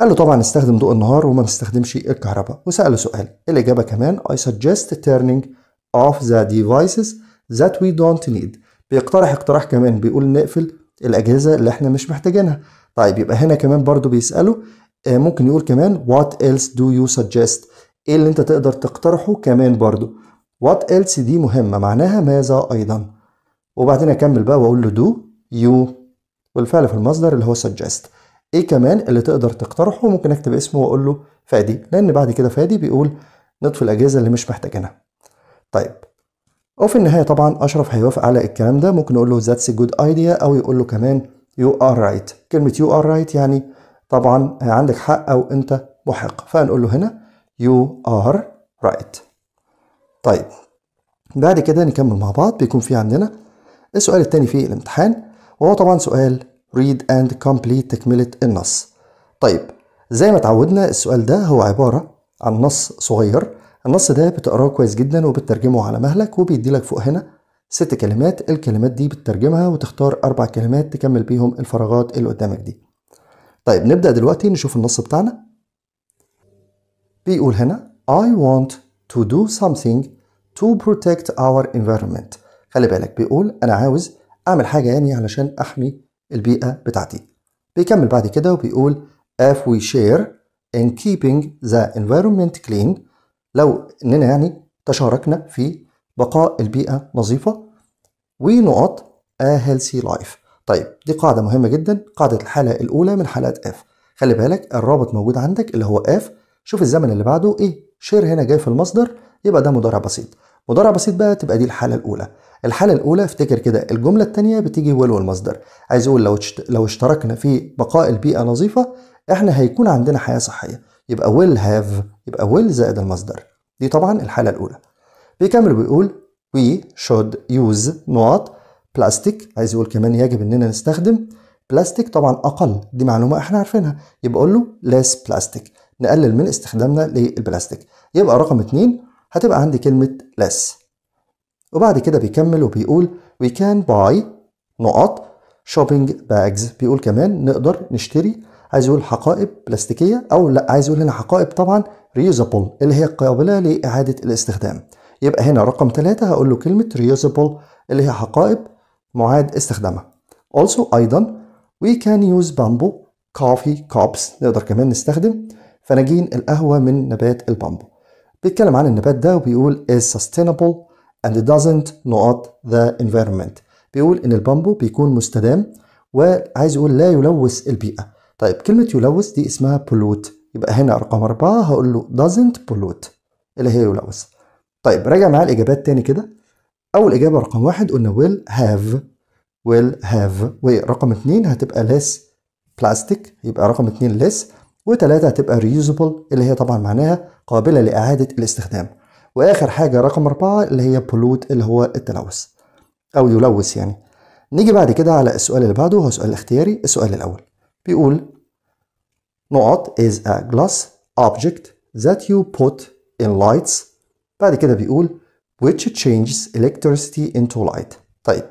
قال له طبعا استخدم ضوء النهار وما نستخدمش الكهرباء وسأله سؤال الإجابة كمان I suggest turning off the devices that we don't need بيقترح اقتراح كمان بيقول نقفل الأجهزة اللي احنا مش محتاجينها طيب يبقى هنا كمان برضو بيسأله آه، ممكن يقول كمان what else do you suggest ايه اللي انت تقدر تقترحه كمان برضو what else دي مهمة معناها ماذا أيضا وبعدين اكمل بقى واقول له دو يو والفعل في المصدر اللي هو suggest ايه كمان اللي تقدر تقترحه ممكن اكتب اسمه واقول له فادي لان بعد كده فادي بيقول نطفي الاجهزه اللي مش محتاجينها طيب وفي النهايه طبعا اشرف هيوافق على الكلام ده ممكن اقول له ذاتس جود ايديا او يقول له كمان يو ار رايت كلمه يو ار رايت يعني طبعا عندك حق او انت محق فهنقول له هنا يو ار رايت طيب بعد كده نكمل مع بعض بيكون في عندنا السؤال الثاني في الامتحان وهو طبعا سؤال read and complete تكملة النص طيب زي ما اتعودنا السؤال ده هو عبارة عن نص صغير النص ده بتقراه كويس جدا وبترجمه على مهلك وبيدي لك فوق هنا ست كلمات الكلمات دي بتترجمها وتختار أربع كلمات تكمل بيهم الفراغات اللي قدامك دي طيب نبدأ دلوقتي نشوف النص بتاعنا بيقول هنا I want to do something to protect our environment خلي بالك بيقول أنا عاوز أعمل حاجة يعني علشان أحمي البيئة بتاعتي بيكمل بعد كده وبيقول if we share in keeping the environment clean لو إننا يعني تشاركنا في بقاء البيئة نظيفة ونقط a healthy life طيب دي قاعدة مهمة جدا قاعدة الحالة الأولى من حالات اف خلي بالك الرابط موجود عندك اللي هو اف شوف الزمن اللي بعده إيه شير هنا جاي في المصدر يبقى ده مضارع بسيط مضارع بسيط بقى تبقى دي الحالة الأولى الحالة الأولى افتكر كده الجملة التانية بتيجي ويل والمصدر عايز أقول لو لو اشتركنا في بقاء البيئة نظيفة احنا هيكون عندنا حياة صحية يبقى ويل هاف يبقى ويل زائد المصدر دي طبعا الحالة الأولى بيكمل بيقول we should use not بلاستيك عايز يقول كمان يجب إننا نستخدم بلاستيك طبعا أقل دي معلومة احنا عارفينها يبقى أقول له less بلاستيك نقلل من استخدامنا للبلاستيك يبقى رقم اتنين هتبقى عندي كلمة less وبعد كده بيكمل وبيقول we can buy نقط shopping bags بيقول كمان نقدر نشتري عايز يقول حقائب بلاستيكيه او لا عايز يقول هنا حقائب طبعا reusable اللي هي قابله لاعاده الاستخدام يبقى هنا رقم ثلاثة هقول له كلمه reusable اللي هي حقائب معاد استخدامها also ايضا we can use bamboo coffee cups نقدر كمان نستخدم فناجين القهوه من نبات البامبو بيتكلم عن النبات ده وبيقول is sustainable and doesn't not the environment بيقول ان البامبو بيكون مستدام وعايز يقول لا يلوث البيئه طيب كلمه يلوث دي اسمها بولوت يبقى هنا رقم أربعة هقول له doesn't pollute اللي هي يلوث طيب راجع معاه الإجابات تاني كده أول إجابة رقم واحد قلنا will have will have ورقم اتنين هتبقى less plastic يبقى رقم اتنين less وتلاتة هتبقى reusable اللي هي طبعا معناها قابلة لإعادة الاستخدام واخر حاجه رقم اربعه اللي هي بلوت اللي هو التلوث او يلوث يعني نيجي بعد كده على السؤال اللي بعده هو سؤال اختياري السؤال الاول بيقول نقط is a glass object that you put in lights بعد كده بيقول which changes electricity into light طيب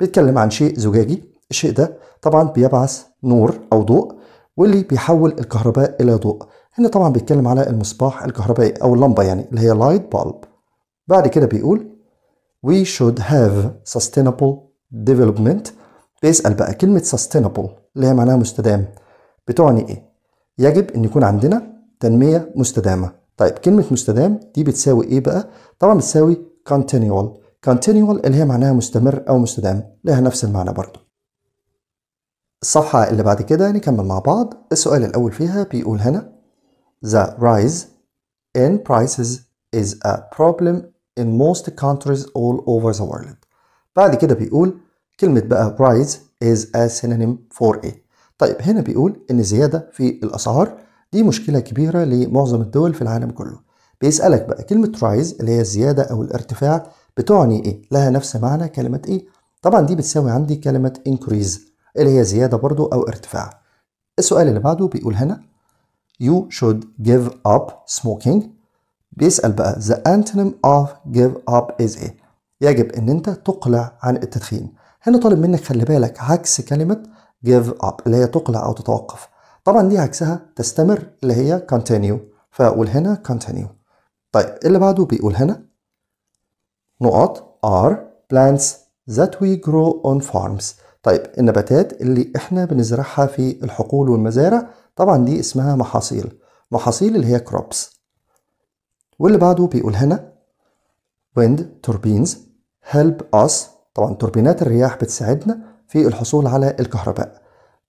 بيتكلم عن شيء زجاجي الشيء ده طبعا بيبعث نور او ضوء واللي بيحول الكهرباء الى ضوء هنا طبعا بيتكلم على المصباح الكهربائي او اللمبه يعني اللي هي لايت بالب بعد كده بيقول we should have sustainable development بيسأل بقى كلمة sustainable اللي هي معناها مستدام بتعني ايه يجب ان يكون عندنا تنمية مستدامة طيب كلمة مستدام دي بتساوي ايه بقى طبعا بتساوي continual continual اللي هي معناها مستمر او مستدام لها نفس المعنى برضه الصفحة اللي بعد كده نكمل مع بعض السؤال الأول فيها بيقول هنا The rise in prices is a problem in most countries all over the world. بعد كده بيقول كلمة بقى rise is a synonym for a. طيب هنا بيقول إن زيادة في الأسعار دي مشكلة كبيرة لمعظم الدول في العالم كله. بيسألك بقى كلمة rise اللي هي الزيادة أو الارتفاع بتعني إيه؟ لها نفس معنى كلمة إيه؟ طبعا دي بتساوي عندي كلمة increase اللي هي زيادة برضو أو ارتفاع. السؤال اللي بعده بيقول هنا you should give up smoking بيسأل بقى the antonym of give up is ايه يجب ان انت تقلع عن التدخين هنا طالب منك خلي بالك عكس كلمة give up اللي هي تقلع او تتوقف طبعا دي عكسها تستمر اللي هي continue فاقول هنا continue طيب اللي بعده بيقول هنا نقط are plants that we grow on farms طيب النباتات اللي احنا بنزرعها في الحقول والمزارع طبعا دي اسمها محاصيل محاصيل اللي هي كروبس واللي بعده بيقول هنا wind turbines help us طبعا توربينات الرياح بتساعدنا في الحصول على الكهرباء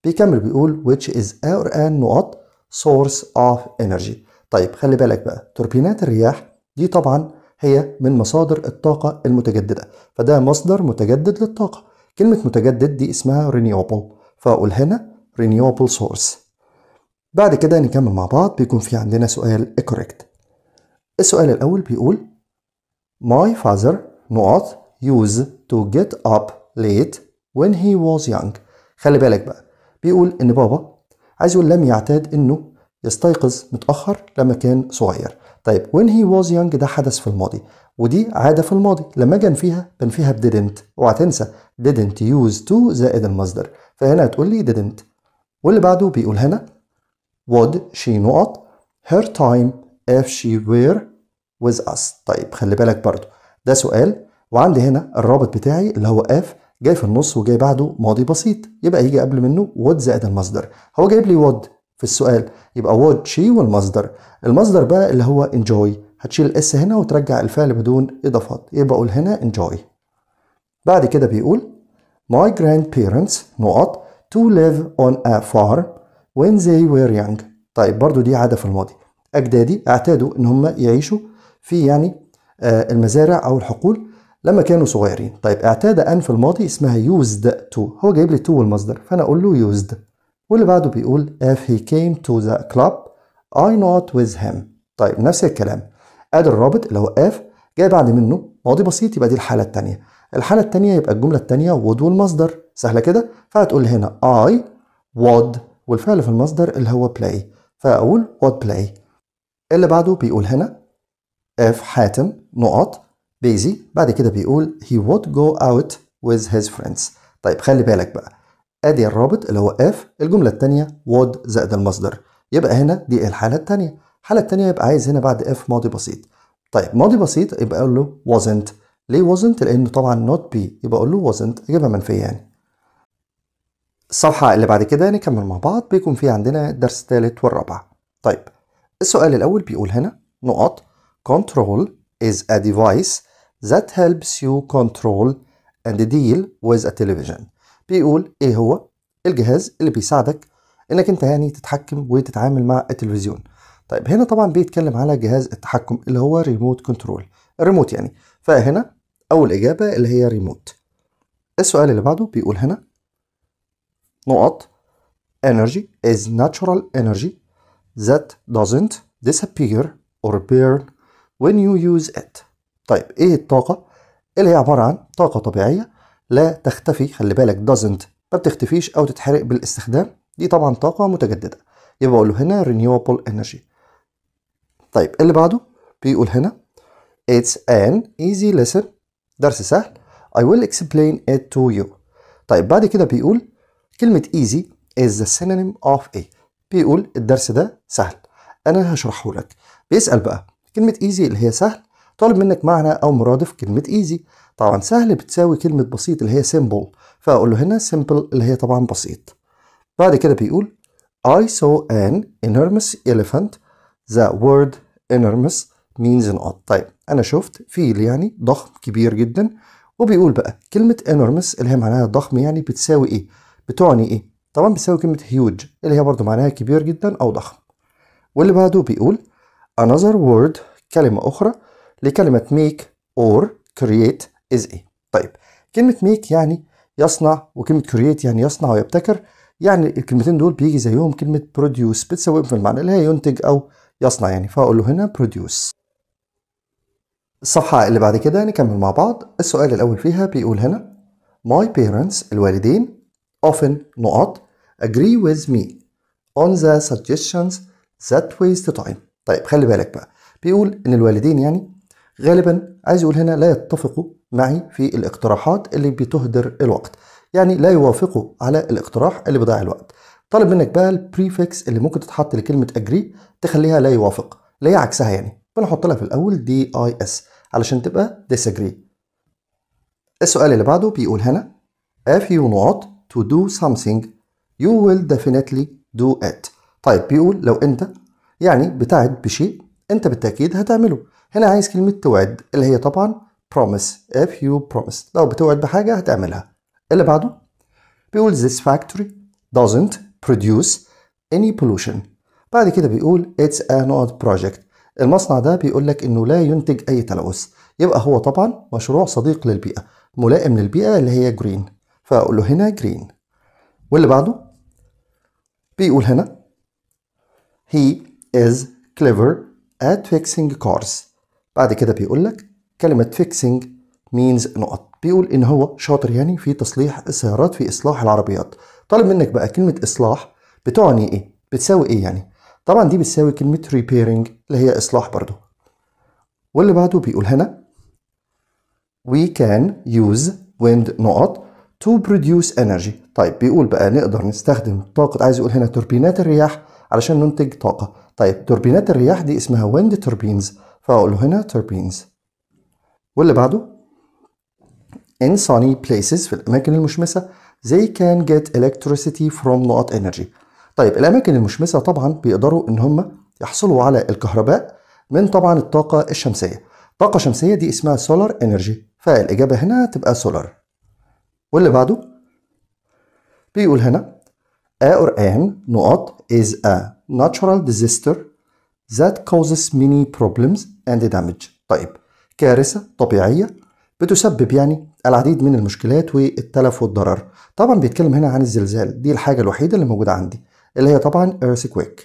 بيكمل بيقول which is our نقط source of energy طيب خلي بالك بقى توربينات الرياح دي طبعا هي من مصادر الطاقة المتجددة فده مصدر متجدد للطاقة كلمة متجدد دي اسمها renewable فأقول هنا renewable source بعد كده نكمل مع بعض بيكون في عندنا سؤال correct السؤال الأول بيقول My father not used to get up late when he was young خلي بالك بقى بيقول إن بابا عايز يقول لم يعتاد إنه يستيقظ متأخر لما كان صغير طيب when he was young ده حدث في الماضي ودي عادة في الماضي لما كان فيها بان فيها didn't اوعى تنسى didn't use to زائد المصدر فهنا هتقول لي didn't واللي بعده بيقول هنا would she نقط her time if she were with us طيب خلي بالك برضو ده سؤال وعندي هنا الرابط بتاعي اللي هو اف جاي في النص وجاي بعده ماضي بسيط يبقى يجي قبل منه would زائد المصدر هو جايب لي would في السؤال يبقى would شي والمصدر المصدر بقى اللي هو enjoy هتشيل الاس هنا وترجع الفعل بدون اضافات يبقى قول هنا enjoy بعد كده بيقول my grandparents نقط to live on a farm when they were young طيب برضو دي عادة في الماضي أجدادي اعتادوا إن هم يعيشوا في يعني آه، المزارع أو الحقول لما كانوا صغيرين طيب اعتاد أن في الماضي اسمها used to هو جايب لي to المصدر فأنا أقول له used واللي بعده بيقول if he came to the club I not with him طيب نفس الكلام ادي الرابط اللي هو if جاي بعد منه ماضي بسيط يبقى دي الحالة التانية الحالة التانية يبقى الجملة التانية would والمصدر سهلة كده فهتقول هنا I would والفعل في المصدر اللي هو play فأقول would play اللي بعده بيقول هنا if حاتم نقط بيزي بعد كده بيقول he would go out with his friends طيب خلي بالك بقى ادي الرابط اللي هو اف الجمله الثانيه وود زائد المصدر يبقى هنا دي الحاله الثانيه الحاله الثانيه يبقى عايز هنا بعد اف ماضي بسيط طيب ماضي بسيط يبقى اقول له wasn't ليه wasn't لانه طبعا not بي يبقى اقول له wasn't اجابه منفيه يعني الصفحه اللي بعد كده نكمل مع بعض بيكون في عندنا الدرس الثالث والرابع طيب السؤال الاول بيقول هنا نقط control is a device that helps you control and deal with a television بيقول ايه هو الجهاز اللي بيساعدك انك انت يعني تتحكم وتتعامل مع التلفزيون طيب هنا طبعا بيتكلم على جهاز التحكم اللي هو ريموت كنترول الريموت يعني فهنا اول اجابه اللي هي ريموت السؤال اللي بعده بيقول هنا نقط energy is natural energy that doesn't disappear or burn when you use it طيب ايه الطاقه اللي هي عباره عن طاقه طبيعيه لا تختفي خلي بالك doesn't ما بتختفيش او تتحرق بالاستخدام دي طبعا طاقه متجدده يبقى اقول له هنا renewable energy طيب اللي بعده بيقول هنا it's an easy lesson درس سهل I will explain it to you طيب بعد كده بيقول كلمة easy is the synonym of a بيقول الدرس ده سهل أنا هشرحه لك بيسأل بقى كلمة easy اللي هي سهل طالب منك معنى أو مرادف كلمة ايزي طبعا سهل بتساوي كلمة بسيط اللي هي سيمبل فأقول له هنا سيمبل اللي هي طبعا بسيط بعد كده بيقول I saw an enormous elephant the word enormous means an odd طيب أنا شفت فيل يعني ضخم كبير جدا وبيقول بقى كلمة enormous اللي هي معناها ضخم يعني بتساوي إيه بتعني إيه طبعا بتساوي كلمة huge اللي هي برضو معناها كبير جدا أو ضخم واللي بعده بيقول another word كلمة أخرى لكلمة make or create is ايه طيب كلمة make يعني يصنع وكلمة create يعني يصنع ويبتكر يعني الكلمتين دول بيجي زيهم كلمة produce بتسويهم في المعنى اللي هي ينتج أو يصنع يعني فأقول له هنا produce الصفحة اللي بعد كده نكمل مع بعض السؤال الأول فيها بيقول هنا My parents الوالدين often نقط agree with me on the suggestions that waste time طيب خلي بالك بقى بيقول إن الوالدين يعني غالبا عايز يقول هنا لا يتفقوا معي في الاقتراحات اللي بتهدر الوقت يعني لا يوافقوا على الاقتراح اللي بيضيع الوقت طالب منك بقى البريفكس اللي ممكن تتحط لكلمه اجري تخليها لا يوافق اللي هي عكسها يعني فنحط لها في الاول دي اي اس علشان تبقى اجري السؤال اللي بعده بيقول هنا if you not to do something you will definitely do it طيب بيقول لو انت يعني بتعد بشيء انت بالتاكيد هتعمله هنا عايز كلمة توعد اللي هي طبعا promise if you promise لو بتوعد بحاجة هتعملها اللي بعده بيقول this factory doesn't produce any pollution بعد كده بيقول it's a not project المصنع ده بيقول لك انه لا ينتج اي تلوث يبقى هو طبعا مشروع صديق للبيئة ملائم للبيئة اللي هي green فأقول له هنا green واللي بعده بيقول هنا he is clever at fixing cars بعد كده بيقول لك كلمة فيكسينج مينز نقط بيقول ان هو شاطر يعني في تصليح السيارات في اصلاح العربيات طالب منك بقى كلمة اصلاح بتعني ايه بتساوي ايه يعني طبعا دي بتساوي كلمة repairing اللي هي اصلاح برضو واللي بعده بيقول هنا we can use wind نقط to produce energy طيب بيقول بقى نقدر نستخدم طاقة عايز يقول هنا توربينات الرياح علشان ننتج طاقة طيب توربينات الرياح دي اسمها wind turbines فأقول هنا terpenes واللي بعده in sunny places في الأماكن المشمسة they can get electricity from not energy طيب الأماكن المشمسة طبعا بيقدروا إن هم يحصلوا على الكهرباء من طبعا الطاقة الشمسية طاقة شمسية دي اسمها solar energy فالإجابة هنا تبقى solar واللي بعده بيقول هنا a or N نقط is a natural disaster that causes many problems and damage طيب كارثة طبيعية بتسبب يعني العديد من المشكلات والتلف والضرر طبعا بيتكلم هنا عن الزلزال دي الحاجة الوحيدة اللي موجودة عندي اللي هي طبعا earthquake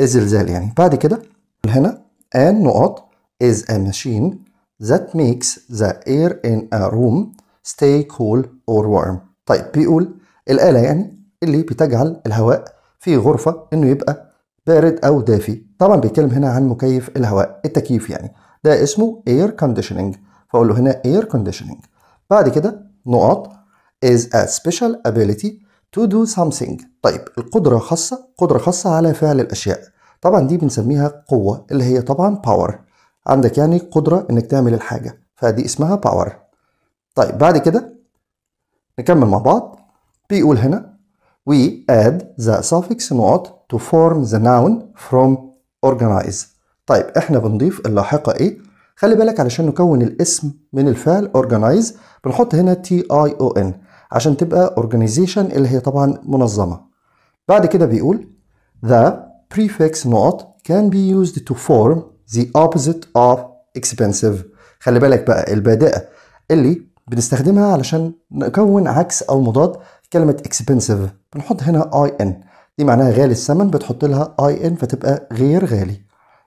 الزلزال يعني بعد كده هنا and نقط is a machine that makes the air in a room stay cool or warm طيب بيقول الآلة يعني اللي بتجعل الهواء في غرفة انه يبقى بارد أو دافي طبعا بيتكلم هنا عن مكيف الهواء التكييف يعني ده اسمه اير كونديشننج فأقول له هنا اير كونديشننج بعد كده نقط is a special ability to do something طيب القدرة خاصة قدرة خاصة على فعل الأشياء طبعا دي بنسميها قوة اللي هي طبعا باور عندك يعني قدرة إنك تعمل الحاجة فدي اسمها باور طيب بعد كده نكمل مع بعض بيقول هنا we add the suffix not to form the noun from organize طيب احنا بنضيف اللاحقة ايه خلي بالك علشان نكون الاسم من الفعل organize بنحط هنا t i o n عشان تبقى organization اللي هي طبعا منظمة بعد كده بيقول the prefix not can be used to form the opposite of expensive خلي بالك بقى البادئة اللي بنستخدمها علشان نكون عكس او مضاد كلمة expensive بنحط هنا IN دي معناها غالي الثمن بتحط لها IN فتبقى غير غالي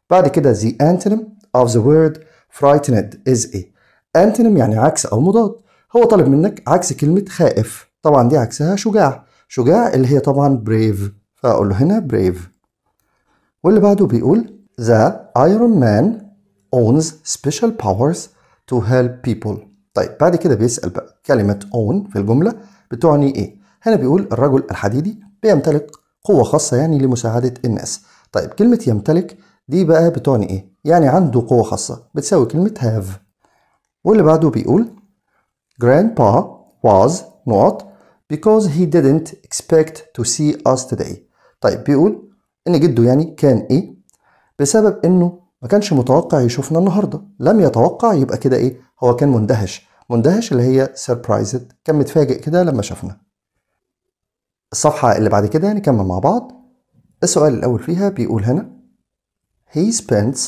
بعد كده the antonym of the word frightened is a antonym يعني عكس أو مضاد هو طالب منك عكس كلمة خائف طبعا دي عكسها شجاع شجاع اللي هي طبعا brave فأقول له هنا brave واللي بعده بيقول the Iron Man owns special powers to help people طيب بعد كده بيسأل بقى كلمة own في الجملة بتعني ايه هنا بيقول الرجل الحديدي بيمتلك قوة خاصة يعني لمساعدة الناس طيب كلمة يمتلك دي بقى بتعني ايه يعني عنده قوة خاصة بتساوي كلمة have واللي بعده بيقول grandpa was not because he didn't expect to see us today طيب بيقول ان جده يعني كان ايه بسبب انه ما كانش متوقع يشوفنا النهارده لم يتوقع يبقى كده ايه هو كان مندهش مندهش اللي هي سربرايزد كان متفاجئ كده لما شافنا الصفحة اللي بعد كده نكمل يعني مع بعض السؤال الأول فيها بيقول هنا He spends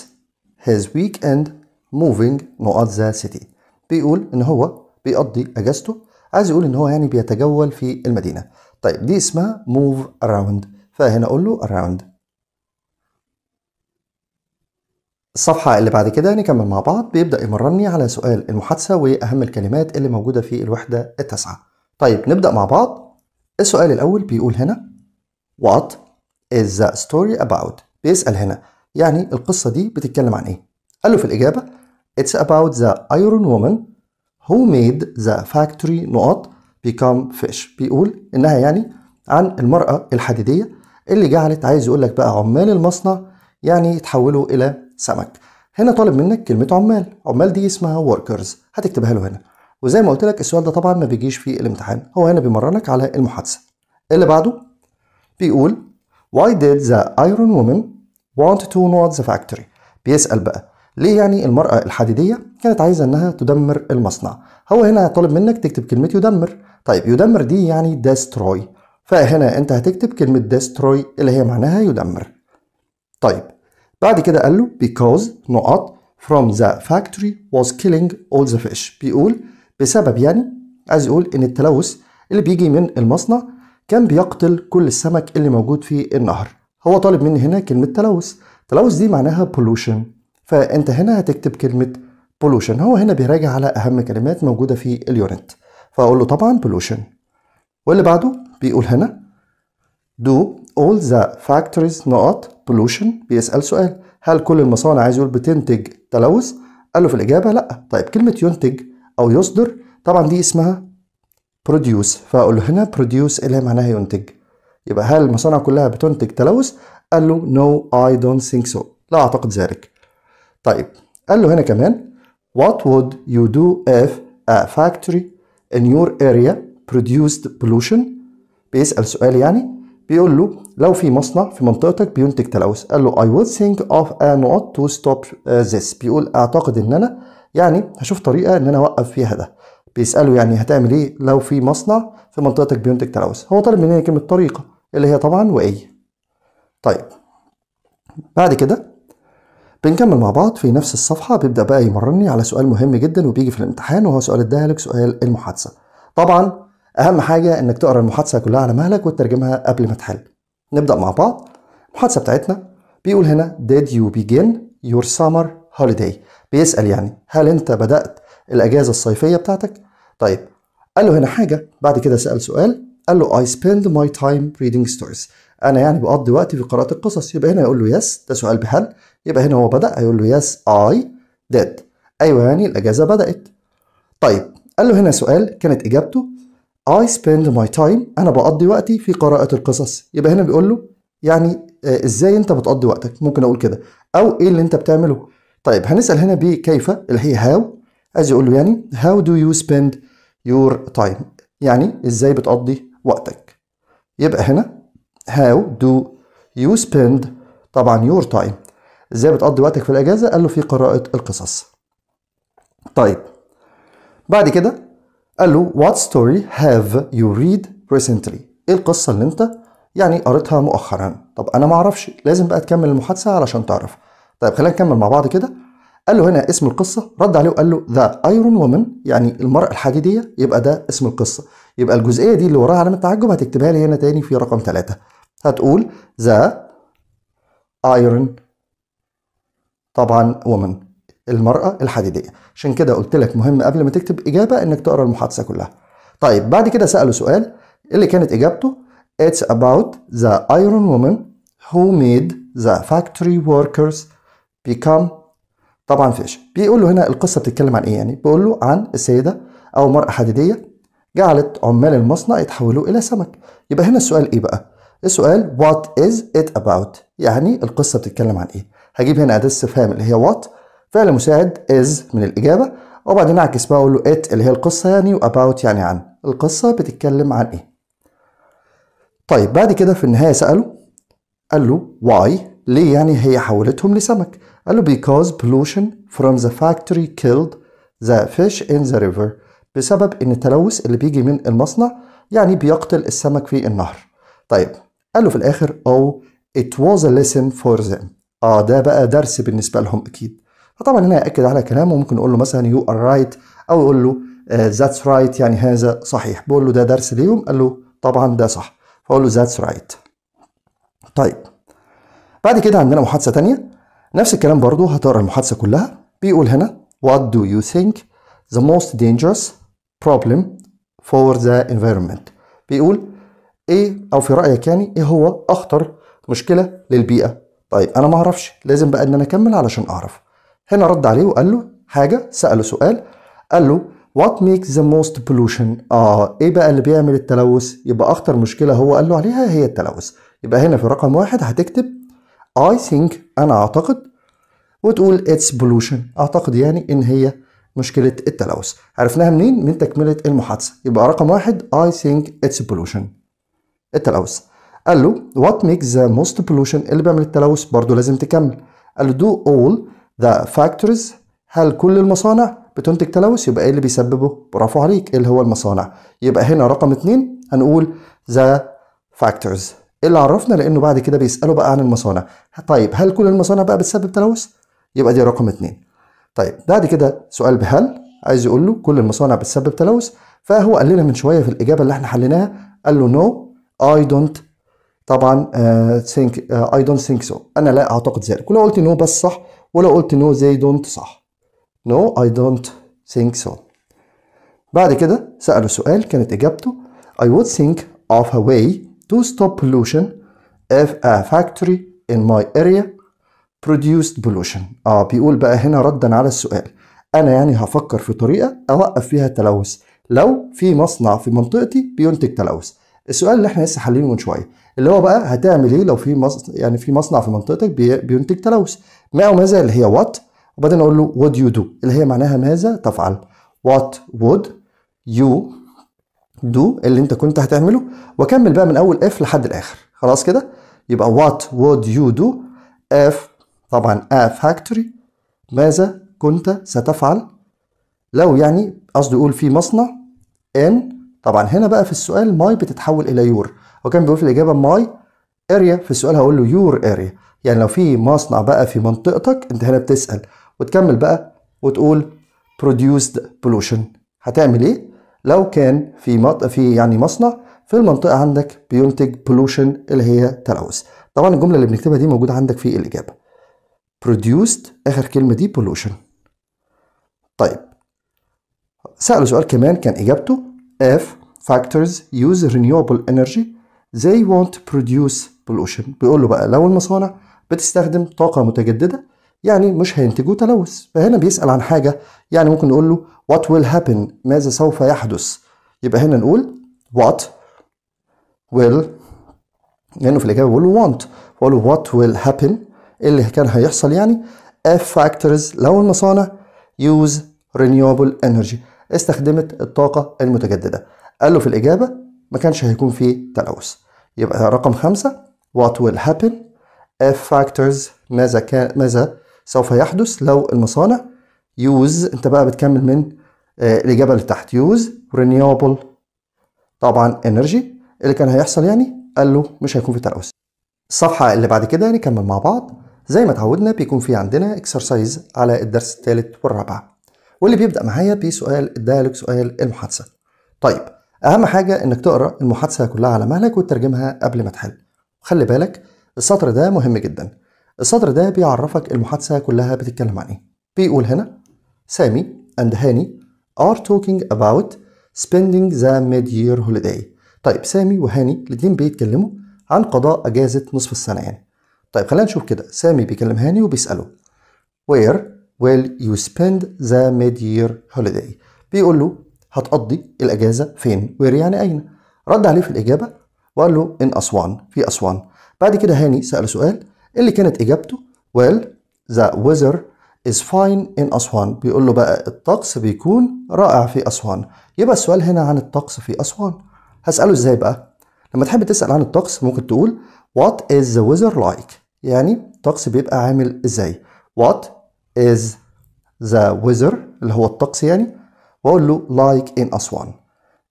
his weekend moving not the city بيقول إن هو بيقضي أجازته عايز يقول إن هو يعني بيتجول في المدينة طيب دي اسمها move around فهنا أقول له around الصفحة اللي بعد كده نكمل يعني مع بعض بيبدأ يمرني على سؤال المحادثة وأهم الكلمات اللي موجودة في الوحدة التاسعة. طيب نبدأ مع بعض. السؤال الأول بيقول هنا What is the story about؟ بيسأل هنا يعني القصة دي بتتكلم عن إيه؟ قال له في الإجابة It's about the iron woman who made the factory not become fish بيقول إنها يعني عن المرأة الحديدية اللي جعلت عايز يقول لك بقى عمال المصنع يعني يتحولوا إلى سمك هنا طالب منك كلمة عمال عمال دي اسمها وركرز هتكتبها له هنا وزي ما قلت لك السؤال ده طبعا ما بيجيش في الامتحان هو هنا بيمرنك على المحادثة اللي بعده بيقول why did the iron woman want to not the factory بيسأل بقى ليه يعني المرأة الحديدية كانت عايزة إنها تدمر المصنع هو هنا طالب منك تكتب كلمة يدمر طيب يدمر دي يعني destroy فهنا أنت هتكتب كلمة destroy اللي هي معناها يدمر طيب بعد كده قال له because نقط from the factory was killing all the fish بيقول بسبب يعني عايز يقول ان التلوث اللي بيجي من المصنع كان بيقتل كل السمك اللي موجود في النهر هو طالب مني هنا كلمة تلوث تلوث دي معناها pollution فانت هنا هتكتب كلمة pollution هو هنا بيراجع على اهم كلمات موجودة في اليونت فاقول له طبعا pollution واللي بعده بيقول هنا do all the factories نقط pollution بيسأل سؤال هل كل المصانع عايز يقول بتنتج تلوث؟ قال له في الإجابة لأ طيب كلمة ينتج أو يصدر طبعا دي اسمها produce فأقول له هنا produce اللي هي إيه معناها ينتج يبقى هل المصانع كلها بتنتج تلوث؟ قال له نو اي دونت ثينك سو لا أعتقد ذلك طيب قال له هنا كمان what would you do if a factory in your area produced pollution بيسأل سؤال يعني بيقول له لو في مصنع في منطقتك بينتج تلوث قال له I would think of a not to stop uh, this بيقول اعتقد ان انا يعني هشوف طريقه ان انا اوقف فيها ده بيساله يعني هتعمل ايه لو في مصنع في منطقتك بينتج تلوث هو طالب مننا كلمه طريقه اللي هي طبعا وايه طيب بعد كده بنكمل مع بعض في نفس الصفحه بيبدا بقى يمرني على سؤال مهم جدا وبيجي في الامتحان وهو سؤال الدهلك سؤال المحادثه طبعا اهم حاجه انك تقرا المحادثه كلها على مهلك وتترجمها قبل ما تحل نبدا مع بعض المحادثه بتاعتنا بيقول هنا did you begin your summer holiday بيسال يعني هل انت بدات الاجازه الصيفيه بتاعتك طيب قال له هنا حاجه بعد كده سال سؤال قال له I spend my time reading stories أنا يعني بقضي وقتي في قراءة القصص يبقى هنا يقول له yes ده سؤال بهل يبقى هنا هو بدأ هيقول له yes I did أيوه يعني الأجازة بدأت طيب قال له هنا سؤال كانت إجابته I spend my time أنا بقضي وقتي في قراءة القصص يبقى هنا بيقول له يعني آه، إزاي أنت بتقضي وقتك ممكن أقول كده أو إيه اللي أنت بتعمله طيب هنسأل هنا بكيف اللي هي how عايز يقول له يعني how do you spend your time يعني إزاي بتقضي وقتك يبقى هنا how do you spend طبعا your time إزاي بتقضي وقتك في الأجازة قال له في قراءة القصص طيب بعد كده قال له what story have you read recently ايه القصة اللي انت يعني قريتها مؤخرا طب انا ما اعرفش لازم بقى تكمل المحادثة علشان تعرف طيب خلينا نكمل مع بعض كده قال له هنا اسم القصة رد عليه وقال له ذا ايرون وومن يعني المرأة الحديدية يبقى ده اسم القصة يبقى الجزئية دي اللي وراها علامة تعجب هتكتبها لي هنا تاني في رقم ثلاثة هتقول ذا ايرون طبعا وومن المرأة الحديدية عشان كده قلت لك مهم قبل ما تكتب إجابة إنك تقرأ المحادثة كلها طيب بعد كده سأله سؤال اللي كانت إجابته It's about the iron woman who made the factory workers become طبعا فيش بيقول له هنا القصة بتتكلم عن إيه يعني بيقول له عن السيدة أو مرأة حديدية جعلت عمال المصنع يتحولوا إلى سمك يبقى هنا السؤال إيه بقى السؤال what is it about يعني القصة بتتكلم عن إيه هجيب هنا أداة استفهام اللي هي what فعل مساعد is من الإجابة وبعدين نعكس بقى أقول له it اللي هي القصة يعني وأباوت يعني عن القصة بتتكلم عن إيه طيب بعد كده في النهاية سأله قال له why ليه يعني هي حولتهم لسمك قال له because pollution from the factory killed the fish in the river بسبب ان التلوث اللي بيجي من المصنع يعني بيقتل السمك في النهر طيب قال له في الاخر oh it was a lesson for them اه ده بقى درس بالنسبة لهم اكيد فطبعا هنا ياكد على كلامه ممكن اقول له مثلا يو ار رايت او يقول له ذاتس uh, رايت right يعني هذا صحيح بقول له ده درس اليوم قال له طبعا ده صح فاقول له ذاتس رايت right. طيب بعد كده عندنا محادثه ثانيه نفس الكلام برضو هتقرا المحادثه كلها بيقول هنا what do you think the most dangerous problem for the environment بيقول ايه او في رايك يعني ايه هو اخطر مشكله للبيئه طيب انا ما اعرفش لازم بقى ان انا اكمل علشان اعرف هنا رد عليه وقال له حاجه ساله سؤال قال له وات ميك ذا موست بولوشن اه ايه بقى اللي بيعمل التلوث يبقى اخطر مشكله هو قال له عليها هي التلوث يبقى هنا في رقم واحد هتكتب اي ثينك انا اعتقد وتقول اتس بولوشن اعتقد يعني ان هي مشكله التلوث عرفناها منين من تكمله المحادثه يبقى رقم واحد اي ثينك اتس بولوشن التلوث قال له وات ميك ذا موست بولوشن اللي بيعمل التلوث برضه لازم تكمل قال له دو اول ذا فاكتورز هل كل المصانع بتنتج تلوث يبقى ايه اللي بيسببه برافو عليك ايه اللي هو المصانع يبقى هنا رقم اتنين هنقول ذا إيه فاكتورز اللي عرفنا لانه بعد كده بيسالوا بقى عن المصانع طيب هل كل المصانع بقى بتسبب تلوث يبقى دي رقم اتنين طيب بعد كده سؤال بهل عايز يقول له كل المصانع بتسبب تلوث فهو قال لنا من شويه في الاجابه اللي احنا حليناها قال له نو اي دونت طبعا ثينك اي دونت ثينك سو انا لا اعتقد ذلك لو قلت نو بس صح ولو قلت نو زي دونت صح نو اي دونت ثينك سو بعد كده سألوا سؤال كانت إجابته I would think of a way to stop pollution if a factory in my area produced pollution اه بيقول بقى هنا ردا على السؤال أنا يعني هفكر في طريقة أوقف فيها التلوث لو في مصنع في منطقتي بينتج تلوث السؤال اللي احنا لسه حلينه من شوية اللي هو بقى هتعمل ايه لو في مصنع يعني في مصنع في منطقتك بينتج تلوث ما او ماذا اللي هي وات وبعدين اقول له وود يو دو اللي هي معناها ماذا تفعل وات وود يو دو اللي انت كنت هتعمله واكمل بقى من اول اف لحد الاخر خلاص كده يبقى وات وود يو دو اف طبعا اف فاكتوري ماذا كنت ستفعل لو يعني قصدي اقول في مصنع ان طبعا هنا بقى في السؤال ماي بتتحول الى يور وكان بيقول في الاجابه ماي اريا في السؤال هقول له يور اريا يعني لو في مصنع بقى في منطقتك انت هنا بتسال وتكمل بقى وتقول produced pollution هتعمل ايه لو كان في مط... في يعني مصنع في المنطقه عندك بينتج pollution اللي هي تلوث طبعا الجمله اللي بنكتبها دي موجوده عندك في الاجابه produced اخر كلمه دي pollution طيب سالوا سؤال كمان كان اجابته if factors use renewable energy they want to produce pollution بيقول له بقى لو المصانع بتستخدم طاقة متجددة يعني مش هينتجوا تلوث فهنا بيسأل عن حاجة يعني ممكن نقول له what will happen ماذا سوف يحدث يبقى هنا نقول what will لأنه يعني في الإجابة بيقول له want بقول له what will happen إيه اللي كان هيحصل يعني if factors لو المصانع use renewable energy استخدمت الطاقة المتجددة قال له في الإجابة ما كانش هيكون فيه تلوث يبقى رقم خمسة what will happen if factors ماذا كان ماذا سوف يحدث لو المصانع use انت بقى بتكمل من آه، الإجابة اللي تحت use renewable طبعا energy اللي كان هيحصل يعني قال له مش هيكون في تلوث الصفحة اللي بعد كده نكمل يعني مع بعض زي ما اتعودنا بيكون في عندنا اكسرسايز على الدرس الثالث والرابع واللي بيبدا معايا بسؤال الديالوج سؤال المحادثه طيب اهم حاجه انك تقرا المحادثه كلها على مهلك وتترجمها قبل ما تحل خلي بالك السطر ده مهم جدا السطر ده بيعرفك المحادثه كلها بتتكلم عن ايه بيقول هنا سامي اند هاني ار توكينج اباوت spending the mid-year holiday طيب سامي وهاني الاتنين بيتكلموا عن قضاء اجازه نصف السنه يعني طيب خلينا نشوف كده سامي بيكلم هاني وبيساله where will you spend the mid-year holiday بيقول له هتقضي الأجازة فين وير يعني أين رد عليه في الإجابة وقال له in أسوان في أسوان بعد كده هاني سأل سؤال اللي كانت إجابته well the weather is fine in أسوان بيقول له بقى الطقس بيكون رائع في أسوان يبقى السؤال هنا عن الطقس في أسوان هسأله إزاي بقى لما تحب تسأل عن الطقس ممكن تقول what is the weather like يعني الطقس بيبقى عامل إزاي what is the weather اللي هو الطقس يعني واقول له like in أسوان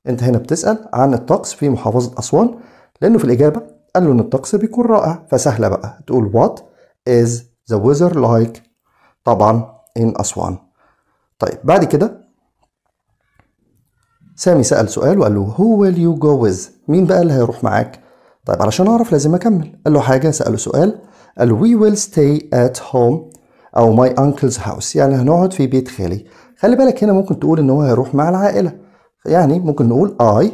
انت هنا بتسأل عن الطقس في محافظة أسوان لأنه في الإجابة قال له إن الطقس بيكون رائع فسهلة بقى تقول what is the weather like طبعا in أسوان طيب بعد كده سامي سأل سؤال وقال له who will you go with مين بقى اللي هيروح معاك طيب علشان أعرف لازم أكمل قال له حاجة سأله سؤال قال له we will stay at home او ماي انكلز هاوس يعني هنقعد في بيت خالي خلي بالك هنا ممكن تقول ان هو هيروح مع العائله يعني ممكن نقول I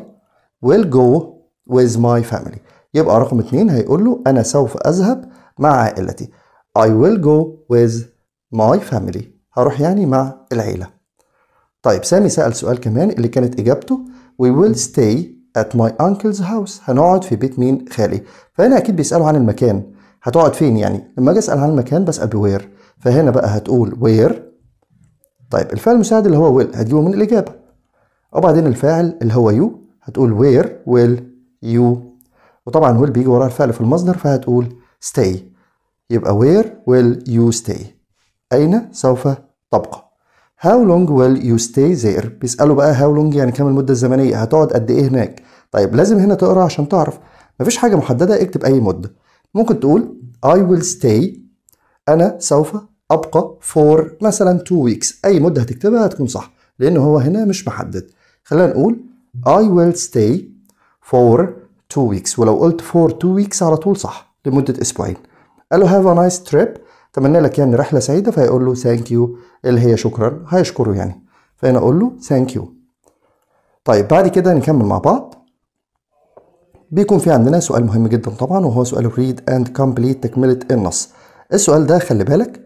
will go with my family يبقى رقم اتنين هيقول له انا سوف اذهب مع عائلتي I will go with my family هروح يعني مع العيله طيب سامي سأل سؤال كمان اللي كانت اجابته وي will stay at my uncle's house هنقعد في بيت مين خالي فهنا اكيد بيسالوا عن المكان هتقعد فين يعني لما اجي اسال عن المكان بسال بوير فهنا بقى هتقول وير طيب الفعل المساعد اللي هو ويل هتجيبه من الإجابة وبعدين الفاعل اللي هو يو هتقول وير ويل يو وطبعا ويل بيجي وراه الفعل في المصدر فهتقول stay يبقى وير ويل يو stay أين سوف تبقى هاو لونج ويل يو stay there بيسألوا بقى هاو لونج يعني كام المدة الزمنية هتقعد قد إيه هناك طيب لازم هنا تقرأ عشان تعرف مفيش حاجة محددة اكتب أي مدة ممكن تقول I will stay انا سوف ابقى فور مثلا تو ويكس اي مده هتكتبها هتكون صح لان هو هنا مش محدد خلينا نقول I will stay for two weeks ولو قلت for two weeks على طول صح لمدة أسبوعين قال له have a nice trip تمنى لك يعني رحلة سعيدة فيقول له thank you اللي هي شكرا هيشكره يعني فأنا أقول له thank you طيب بعد كده نكمل مع بعض بيكون في عندنا سؤال مهم جدا طبعا وهو سؤال read and complete تكملة النص السؤال ده خلي بالك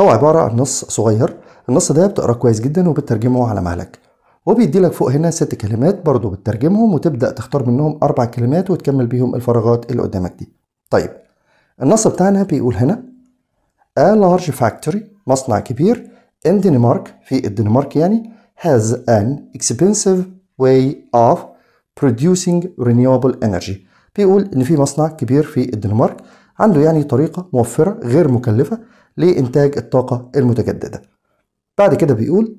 هو عبارة عن نص صغير النص ده بتقراه كويس جدا وبترجمه على مهلك وبيدي لك فوق هنا ست كلمات برضو بترجمهم وتبدأ تختار منهم أربع كلمات وتكمل بيهم الفراغات اللي قدامك دي طيب النص بتاعنا بيقول هنا A large factory مصنع كبير in Denmark في الدنمارك يعني has an expensive way of producing renewable energy بيقول إن في مصنع كبير في الدنمارك عنده يعني طريقة موفرة غير مكلفة لإنتاج الطاقة المتجددة بعد كده بيقول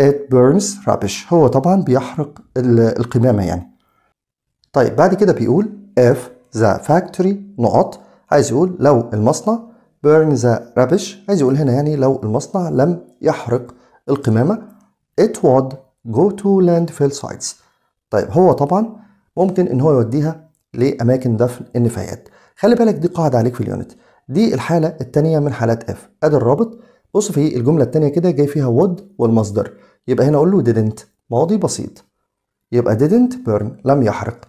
it burns rubbish هو طبعا بيحرق القمامة يعني طيب بعد كده بيقول if the factory نقط عايز يقول لو المصنع burn the rubbish عايز يقول هنا يعني لو المصنع لم يحرق القمامة it would go to landfill sites طيب هو طبعا ممكن ان هو يوديها لأماكن دفن النفايات خلي بالك دي قاعده عليك في اليونت دي الحاله الثانيه من حالات اف ادي الرابط بص في الجمله الثانيه كده جاي فيها وود والمصدر يبقى هنا اقول له didn't ماضي بسيط يبقى didn't burn لم يحرق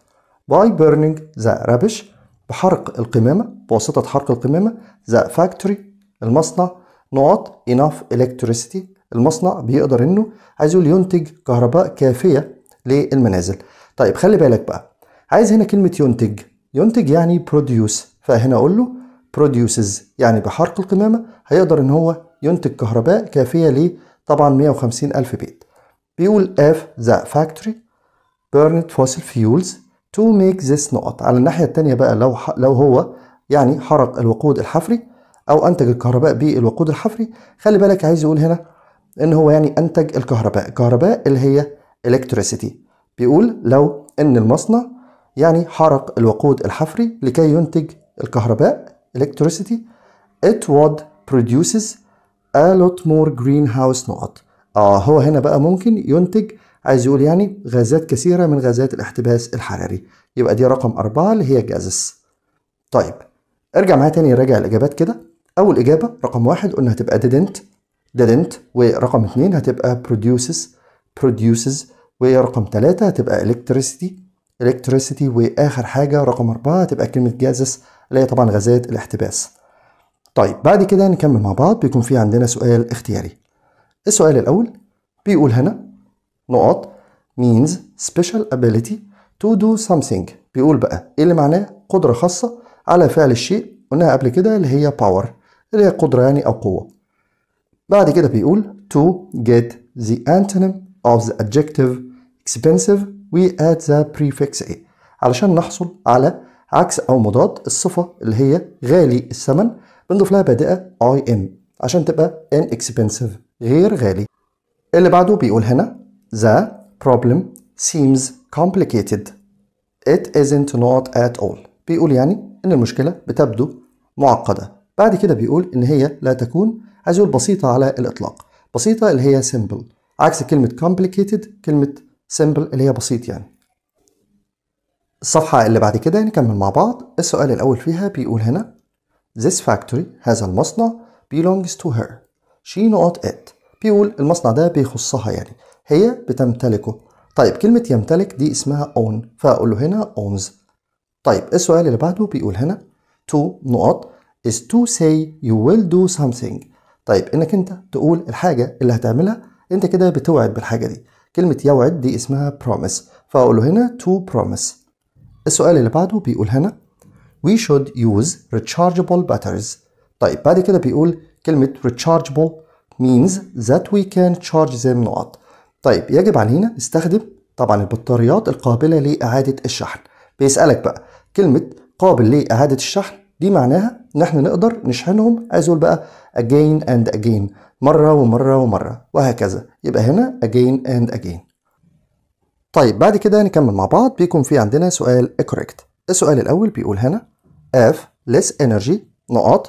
by burning the rubbish بحرق القمامة بواسطة حرق القمامة the factory المصنع not enough electricity المصنع بيقدر انه عايز يقول ينتج كهرباء كافية للمنازل طيب خلي بالك بقى عايز هنا كلمة ينتج ينتج يعني بروديوس فهنا اقول له بروديوسز يعني بحرق القمامه هيقدر ان هو ينتج كهرباء كافيه ل طبعا 150 الف بيت بيقول اف ذا فاكتوري burned fossil fuels to make this نقط على الناحيه الثانيه بقى لو لو هو يعني حرق الوقود الحفري او انتج الكهرباء بالوقود الحفري خلي بالك عايز يقول هنا ان هو يعني انتج الكهرباء الكهرباء اللي هي electricity بيقول لو ان المصنع يعني حرق الوقود الحفري لكي ينتج الكهرباء electricity it would produces a lot more greenhouse نقط اه هو هنا بقى ممكن ينتج عايز يقول يعني غازات كثيرة من غازات الاحتباس الحراري يبقى دي رقم أربعة اللي هي جازس طيب ارجع معايا تاني راجع الإجابات كده أول إجابة رقم واحد قلنا هتبقى didn't didn't ورقم اتنين هتبقى produces produces ورقم تلاتة هتبقى electricity electricity واخر حاجه رقم اربعه تبقى كلمه gases اللي هي طبعا غازات الاحتباس طيب بعد كده نكمل مع بعض بيكون في عندنا سؤال اختياري السؤال الاول بيقول هنا نقط means special ability to do something بيقول بقى ايه اللي معناه قدره خاصه على فعل الشيء قلناها قبل كده اللي هي power اللي هي قدره يعني او قوه بعد كده بيقول to get the antonym of the adjective expensive و at the prefix a علشان نحصل على عكس أو مضاد الصفة اللي هي غالي الثمن بنضيف لها بادئة im عشان تبقى inexpensive غير غالي اللي بعده بيقول هنا the problem seems complicated it isn't not at all بيقول يعني إن المشكلة بتبدو معقدة بعد كده بيقول إن هي لا تكون عايز يقول بسيطة على الإطلاق بسيطة اللي هي simple عكس كلمة complicated كلمة سمبل اللي هي بسيط يعني الصفحة اللي بعد كده نكمل يعني مع بعض السؤال الأول فيها بيقول هنا This factory هذا المصنع belongs to her she not it بيقول المصنع ده بيخصها يعني هي بتمتلكه طيب كلمة يمتلك دي اسمها own فأقول له هنا owns طيب السؤال اللي بعده بيقول هنا to نقط is to say you will do something طيب انك انت تقول الحاجة اللي هتعملها انت كده بتوعد بالحاجة دي كلمة يوعد دي اسمها promise فأقوله هنا to promise السؤال اللي بعده بيقول هنا we should use rechargeable batteries طيب بعد كده بيقول كلمة rechargeable means that we can charge them not طيب يجب علينا نستخدم طبعا البطاريات القابلة لإعادة الشحن بيسألك بقى كلمة قابل لإعادة الشحن دي معناها ان احنا نقدر نشحنهم ازول بقى again and again مرة ومرة ومرة وهكذا يبقى هنا again and again طيب بعد كده نكمل مع بعض بيكون في عندنا سؤال correct السؤال الأول بيقول هنا F less energy نقط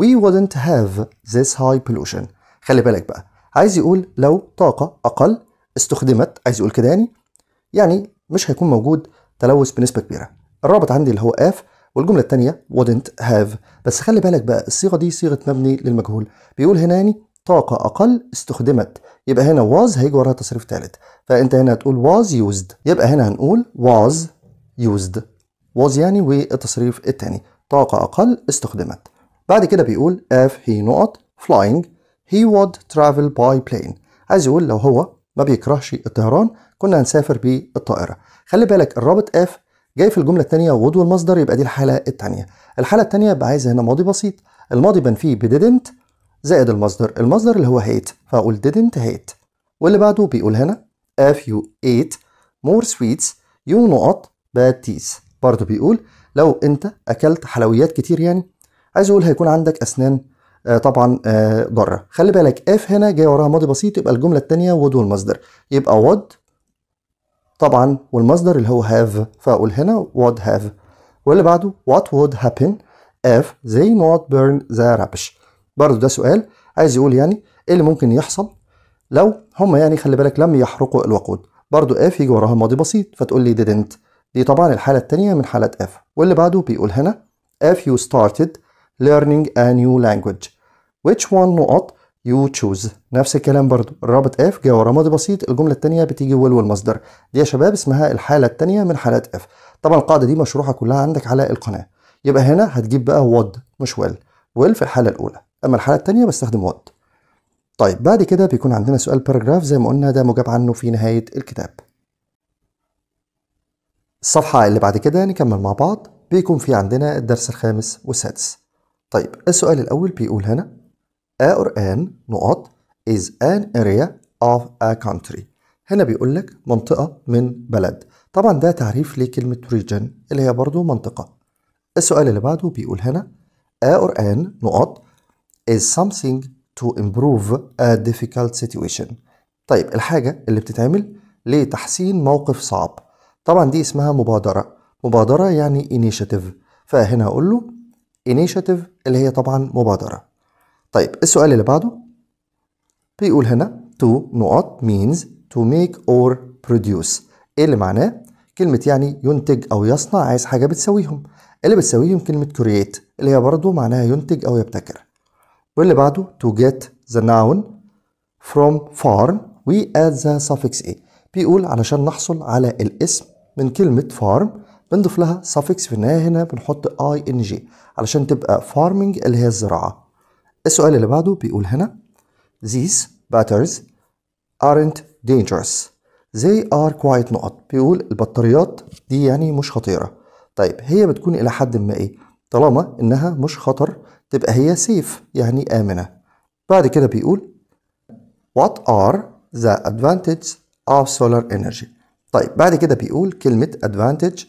we wouldn't have this high pollution خلي بالك بقى عايز يقول لو طاقة أقل استخدمت عايز يقول كده يعني يعني مش هيكون موجود تلوث بنسبة كبيرة الرابط عندي اللي هو F والجملة التانية wouldn't have بس خلي بالك بقى الصيغة دي صيغة مبني للمجهول بيقول هنا يعني طاقة أقل استخدمت يبقى هنا was هيجي وراها تصريف ثالث فأنت هنا هتقول was used يبقى هنا هنقول was used was يعني والتصريف الثاني طاقة أقل استخدمت بعد كده بيقول if he not flying he would travel by plane عايز يقول لو هو ما بيكرهش الطيران كنا هنسافر بالطائرة خلي بالك الرابط if جاي في الجملة الثانية would والمصدر يبقى دي الحالة الثانية الحالة الثانية بقى عايز هنا ماضي بسيط الماضي بنفيه ب didn't زائد المصدر المصدر اللي هو هيت فأقول didn't hate واللي بعده بيقول هنا if you ate more sweets you not bad teeth برضه بيقول لو انت اكلت حلويات كتير يعني عايز اقول هيكون عندك اسنان آه طبعا آه ضاره خلي بالك اف هنا جاي وراها ماضي بسيط يبقى الجمله الثانيه would والمصدر يبقى would طبعا والمصدر اللي هو have فاقول هنا would have واللي بعده what would happen if they not burn the rubbish برضه ده سؤال عايز يقول يعني ايه اللي ممكن يحصل لو هم يعني خلي بالك لم يحرقوا الوقود برضه اف يجي وراها ماضي بسيط فتقول لي didn't دي طبعا الحالة التانية من حالة اف واللي بعده بيقول هنا if you started learning a new language which one نقط يو تشوز نفس الكلام برضو الرابط اف جه ورا ماضي بسيط الجمله الثانيه بتيجي ويل والمصدر دي يا شباب اسمها الحاله الثانيه من حالات اف طبعا القاعده دي مشروحه كلها عندك على القناه يبقى هنا هتجيب بقى ود مش ويل ويل في الحاله الاولى اما الحلقه الثانيه بستخدم وات طيب بعد كده بيكون عندنا سؤال باراجراف زي ما قلنا ده مجاب عنه في نهايه الكتاب الصفحه اللي بعد كده نكمل مع بعض بيكون في عندنا الدرس الخامس والسادس طيب السؤال الاول بيقول هنا a or an نقط is an area of a country هنا بيقول لك منطقه من بلد طبعا ده تعريف لكلمه region اللي هي برضو منطقه السؤال اللي بعده بيقول هنا a or an نقط is something to improve a difficult situation طيب الحاجة اللي بتتعمل لتحسين موقف صعب طبعا دي اسمها مبادرة مبادرة يعني initiative فهنا أقول له initiative اللي هي طبعا مبادرة طيب السؤال اللي بعده بيقول هنا to نقط means to make or produce ايه اللي معناه كلمة يعني ينتج أو يصنع عايز حاجة بتساويهم اللي بتساويهم كلمة create اللي هي برضو معناها ينتج أو يبتكر واللي بعده to get the noun from farm we add the suffix a بيقول علشان نحصل على الاسم من كلمة farm بنضيف لها suffix في النهاية هنا بنحط ing علشان تبقى farming اللي هي الزراعة السؤال اللي بعده بيقول هنا these batters aren't dangerous they are quiet نقط بيقول البطاريات دي يعني مش خطيرة طيب هي بتكون إلى حد ما إيه طالما إنها مش خطر تبقى هي سيف يعني آمنة بعد كده بيقول What are the advantages of solar energy طيب بعد كده بيقول كلمة advantage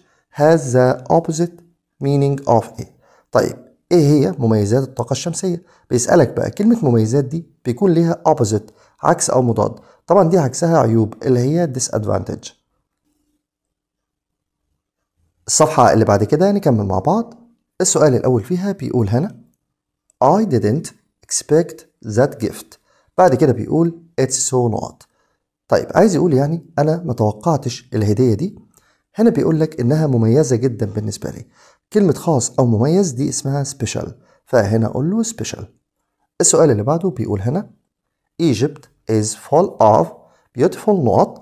has the opposite meaning of A طيب ايه هي مميزات الطاقة الشمسية بيسألك بقى كلمة مميزات دي بيكون ليها opposite عكس أو مضاد طبعا دي عكسها عيوب اللي هي disadvantage الصفحة اللي بعد كده نكمل مع بعض السؤال الأول فيها بيقول هنا I didn't expect that gift بعد كده بيقول it's so not طيب عايز يقول يعني أنا ما توقعتش الهدية دي هنا بيقول لك إنها مميزة جدا بالنسبة لي كلمة خاص أو مميز دي اسمها special فهنا أقول له special السؤال اللي بعده بيقول هنا Egypt is full of beautiful not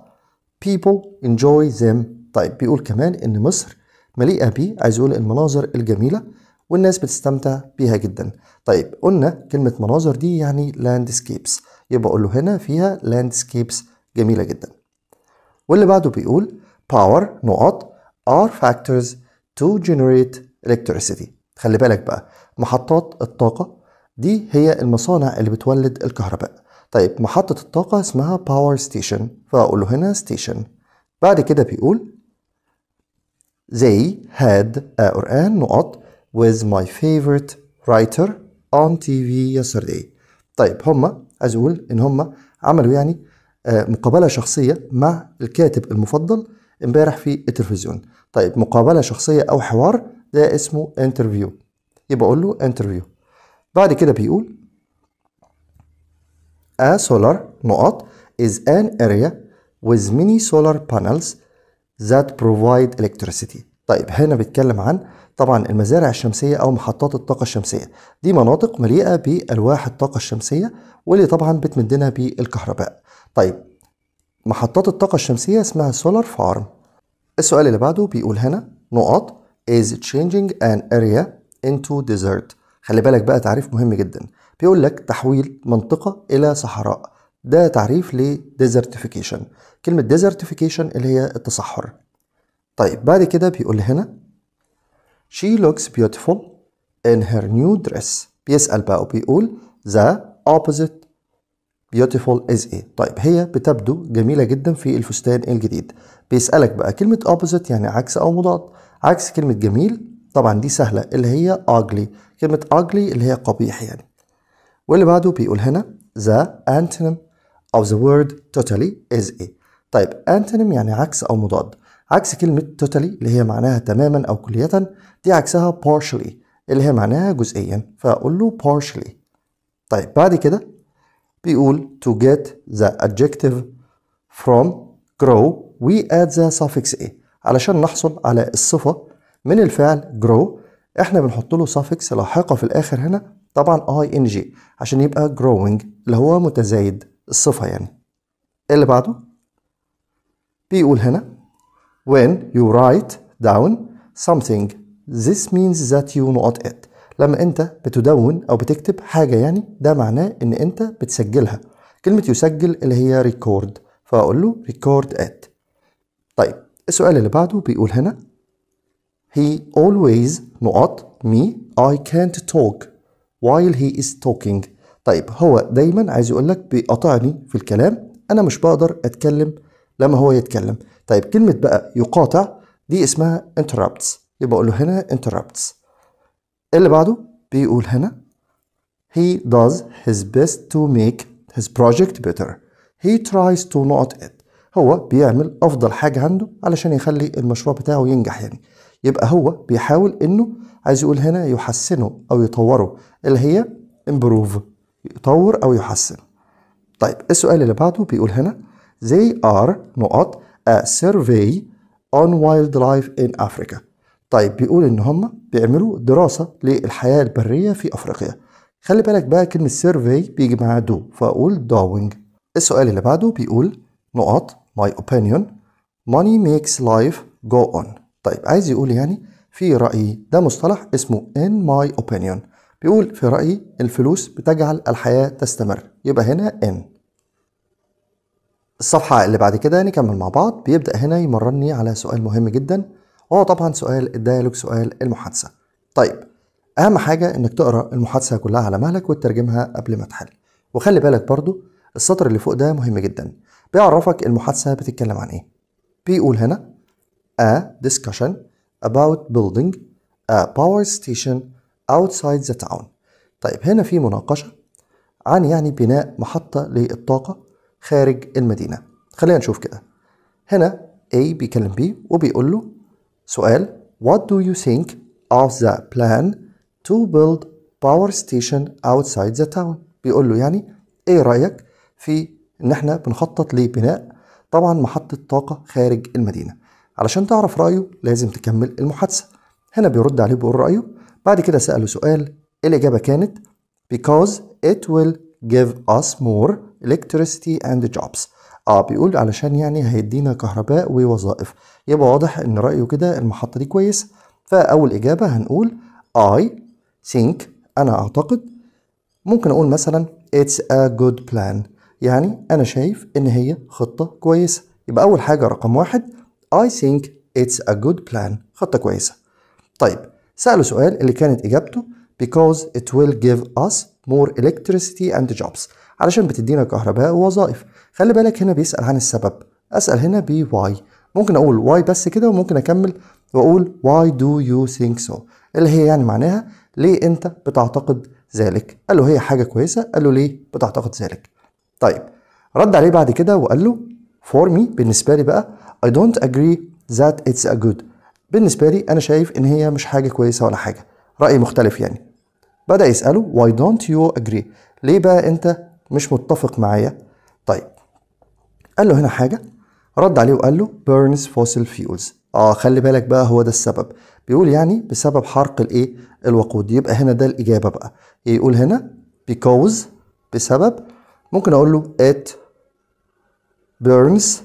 people enjoy them طيب بيقول كمان إن مصر مليئة بيه عايز يقول المناظر الجميلة والناس بتستمتع بيها جدا طيب قلنا كلمة مناظر دي يعني لاندسكيبس يبقى أقول له هنا فيها لاندسكيبس جميلة جدا واللي بعده بيقول power نقط are factors to generate electricity خلي بالك بقى محطات الطاقة دي هي المصانع اللي بتولد الكهرباء طيب محطة الطاقة اسمها باور ستيشن فأقول له هنا ستيشن بعد كده بيقول they had a Quran نقط with my favorite writer on TV yesterday طيب هما أزول إن هما عملوا يعني آه، مقابلة شخصية مع الكاتب المفضل امبارح في التلفزيون طيب مقابلة شخصية أو حوار ده اسمه انترفيو يبقى أقول له انترفيو بعد كده بيقول A solar نقط is an area with many solar panels that provide electricity طيب هنا بيتكلم عن طبعا المزارع الشمسية أو محطات الطاقة الشمسية دي مناطق مليئة بألواح الطاقة الشمسية واللي طبعا بتمدنا بالكهرباء طيب محطات الطاقة الشمسية اسمها سولار فارم السؤال اللي بعده بيقول هنا نقط is changing an area into desert خلي بالك بقى تعريف مهم جدا بيقول لك تحويل منطقة إلى صحراء ده تعريف لديزرتيفيكيشن كلمة ديزرتيفيكيشن اللي هي التصحر طيب بعد كده بيقول هنا She looks beautiful in her new dress بيسأل بقى وبيقول the opposite beautiful is ايه طيب هي بتبدو جميلة جدا في الفستان الجديد بيسألك بقى كلمة opposite يعني عكس أو مضاد عكس كلمة جميل طبعا دي سهلة اللي هي ugly كلمة ugly اللي هي قبيح يعني واللي بعده بيقول هنا the antonym of the word totally is ايه؟ طيب antonym يعني عكس أو مضاد عكس كلمة totally اللي هي معناها تماما أو كلية دي عكسها partially اللي هي معناها جزئيا فأقول له partially طيب بعد كده بيقول to get the adjective from grow we add the suffix a علشان نحصل على الصفة من الفعل grow احنا بنحط له suffix لاحقة في الآخر هنا طبعا ing عشان يبقى growing اللي هو متزايد الصفة يعني اللي بعده بيقول هنا when you write down something this means that you not it لما انت بتدون او بتكتب حاجه يعني ده معناه ان انت بتسجلها كلمه يسجل اللي هي ريكورد فاقول له ريكورد ات طيب السؤال اللي بعده بيقول هنا he always نقط me I can't talk while he is talking طيب هو دايما عايز يقول لك بيقاطعني في الكلام انا مش بقدر اتكلم لما هو يتكلم طيب كلمة بقى يقاطع دي اسمها interrupts يبقى أقول له هنا interrupts اللي بعده بيقول هنا he does his best to make his project better he tries to not it هو بيعمل أفضل حاجة عنده علشان يخلي المشروع بتاعه ينجح يعني يبقى هو بيحاول إنه عايز يقول هنا يحسنه أو يطوره اللي هي improve يطور أو يحسن طيب السؤال اللي بعده بيقول هنا they are نقط a survey on wildlife in Africa طيب بيقول ان هم بيعملوا دراسة للحياة البرية في افريقيا خلي بالك بقى كلمة survey بيجي معاها دو فاقول doing السؤال اللي بعده بيقول نقط my opinion money makes life go on طيب عايز يقول يعني في رأيي ده مصطلح اسمه in my opinion بيقول في رأيي الفلوس بتجعل الحياة تستمر يبقى هنا in الصفحة اللي بعد كده نكمل مع بعض بيبدأ هنا يمرني على سؤال مهم جدا وهو طبعا سؤال الديالوج سؤال المحادثة طيب أهم حاجة إنك تقرأ المحادثة كلها على مهلك وتترجمها قبل ما تحل وخلي بالك برضو السطر اللي فوق ده مهم جدا بيعرفك المحادثة بتتكلم عن إيه بيقول هنا A discussion about building a power station outside the town طيب هنا في مناقشة عن يعني بناء محطة للطاقة خارج المدينة خلينا نشوف كده هنا A بيكلم B وبيقول له سؤال What do you think of the plan to build power station outside the town بيقول له يعني ايه رأيك في ان احنا بنخطط لبناء طبعا محطة طاقة خارج المدينة علشان تعرف رأيه لازم تكمل المحادثة هنا بيرد عليه بيقول رأيه بعد كده سأله سؤال الإجابة كانت because it will give us more electricity and jobs اه بيقول علشان يعني هيدينا كهرباء ووظائف يبقى واضح ان رأيه كده المحطة دي كويسة فأول إجابة هنقول I think أنا أعتقد ممكن أقول مثلا it's a good plan يعني أنا شايف إن هي خطة كويسة يبقى أول حاجة رقم واحد I think it's a good plan خطة كويسة طيب سأله سؤال اللي كانت إجابته because it will give us more electricity and jobs علشان بتدينا كهرباء ووظائف خلي بالك هنا بيسأل عن السبب أسأل هنا بـ why ممكن أقول why بس كده وممكن أكمل وأقول why do you think so اللي هي يعني معناها ليه أنت بتعتقد ذلك قال له هي حاجة كويسة قال له ليه بتعتقد ذلك طيب رد عليه بعد كده وقال له for me بالنسبة لي بقى I don't agree that it's a good بالنسبة لي أنا شايف إن هي مش حاجة كويسة ولا حاجة رأي مختلف يعني بدأ يسأله why don't you agree ليه بقى أنت مش متفق معايا طيب قال له هنا حاجه رد عليه وقال له بيرنز فوسيل فيولز اه خلي بالك بقى هو ده السبب بيقول يعني بسبب حرق الايه الوقود يبقى هنا ده الاجابه بقى إيه يقول هنا بيكوز بسبب ممكن اقول له ات بيرنز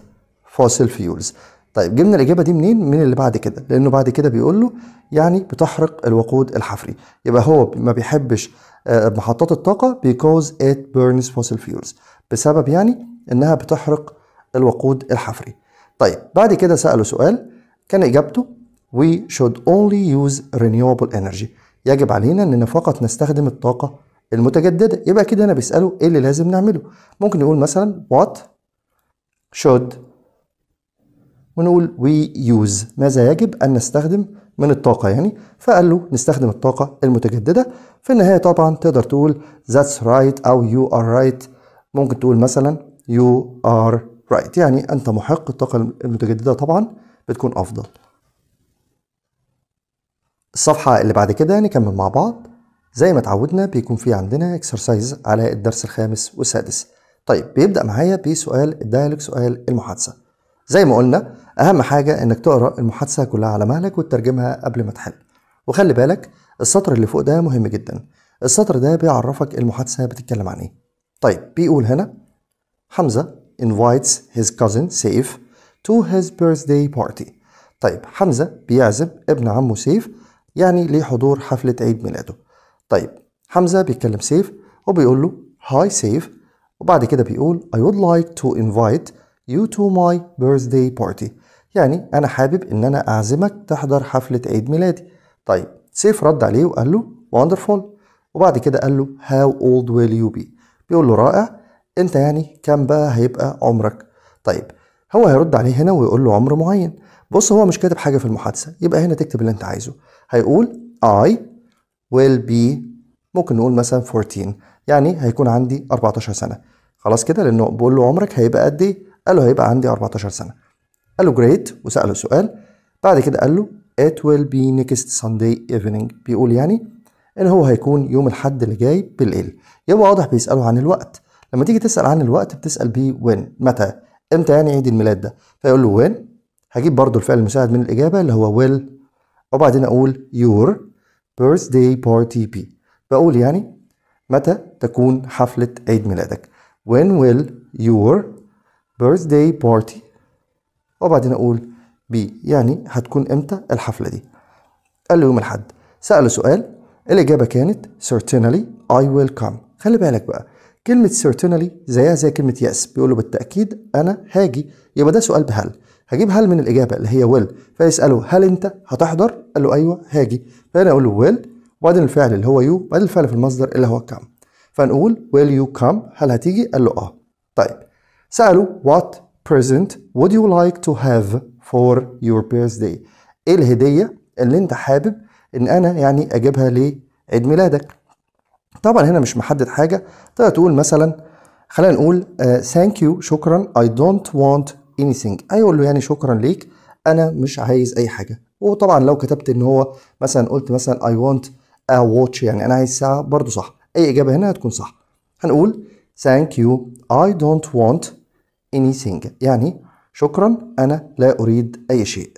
فوسيل فيولز طيب جبنا الاجابه دي منين من اللي بعد كده لانه بعد كده بيقول له يعني بتحرق الوقود الحفري يبقى هو ما بيحبش آه، محطات الطاقة because it burns fossil fuels بسبب يعني إنها بتحرق الوقود الحفري طيب بعد كده سألوا سؤال كان إجابته we should only use renewable energy يجب علينا إننا فقط نستخدم الطاقة المتجددة يبقى كده أنا بيسألوا إيه اللي لازم نعمله ممكن نقول مثلا what should ونقول we use ماذا يجب أن نستخدم من الطاقة يعني فقال له نستخدم الطاقة المتجددة في النهاية طبعا تقدر تقول that's right أو you are right ممكن تقول مثلا you are right يعني أنت محق الطاقة المتجددة طبعا بتكون أفضل الصفحة اللي بعد كده نكمل يعني مع بعض زي ما اتعودنا بيكون في عندنا اكسرسايز على الدرس الخامس والسادس طيب بيبدأ معايا بسؤال الدايلوج سؤال المحادثة زي ما قلنا أهم حاجة إنك تقرأ المحادثة كلها على مهلك وتترجمها قبل ما تحل وخلي بالك السطر اللي فوق ده مهم جدا السطر ده بيعرفك المحادثة بتتكلم عن إيه طيب بيقول هنا حمزة invites his cousin سيف to his birthday party طيب حمزة بيعزم ابن عمه سيف يعني ليه حضور حفلة عيد ميلاده طيب حمزة بيتكلم سيف وبيقول له هاي سيف وبعد كده بيقول I would like to invite You to my birthday party يعني أنا حابب إن أنا أعزمك تحضر حفلة عيد ميلادي طيب سيف رد عليه وقال له wonderful وبعد كده قال له how old will you be بيقول له رائع أنت يعني كام بقى هيبقى عمرك طيب هو هيرد عليه هنا ويقول له عمر معين بص هو مش كاتب حاجة في المحادثة يبقى هنا تكتب اللي أنت عايزه هيقول I will be ممكن نقول مثلا 14 يعني هيكون عندي 14 سنة خلاص كده لأنه بقول له عمرك هيبقى قد إيه قال له هيبقى عندي 14 سنة قال له جريت وسأله سؤال بعد كده قال له it will be next Sunday evening بيقول يعني ان هو هيكون يوم الحد اللي جاي بالليل يبقى واضح بيسأله عن الوقت لما تيجي تسأل عن الوقت بتسأل بيه وين متى امتى يعني عيد الميلاد ده فيقول له when هجيب برضو الفعل المساعد من الإجابة اللي هو will وبعدين أقول your birthday party be بقول يعني متى تكون حفلة عيد ميلادك when will your birthday party وبعدين اقول بي يعني هتكون امتى الحفله دي قال له يوم الاحد ساله سؤال الاجابه كانت certainly I will come خلي بالك بقى كلمه certainly زيها زي كلمه yes بيقول له بالتاكيد انا هاجي يبقى ده سؤال بهل هجيب هل من الاجابه اللي هي will فيساله هل انت هتحضر قال له ايوه هاجي فانا اقول له will وبعدين الفعل اللي هو you وبعدين الفعل في المصدر اللي هو come فنقول will you come هل هتيجي قال له اه طيب سألوا what present would you like to have for your birthday ايه الهدية اللي انت حابب ان انا يعني اجيبها لعيد ميلادك طبعا هنا مش محدد حاجة تقدر تقول مثلا خلينا نقول ثانك uh, يو شكرا I don't want anything ايوه له يعني شكرا ليك انا مش عايز اي حاجة وطبعا لو كتبت ان هو مثلا قلت مثلا I want a watch يعني انا عايز ساعة برضو صح اي اجابة هنا هتكون صح هنقول Thank you. I don't want anything. يعني شكرا أنا لا أريد أي شيء.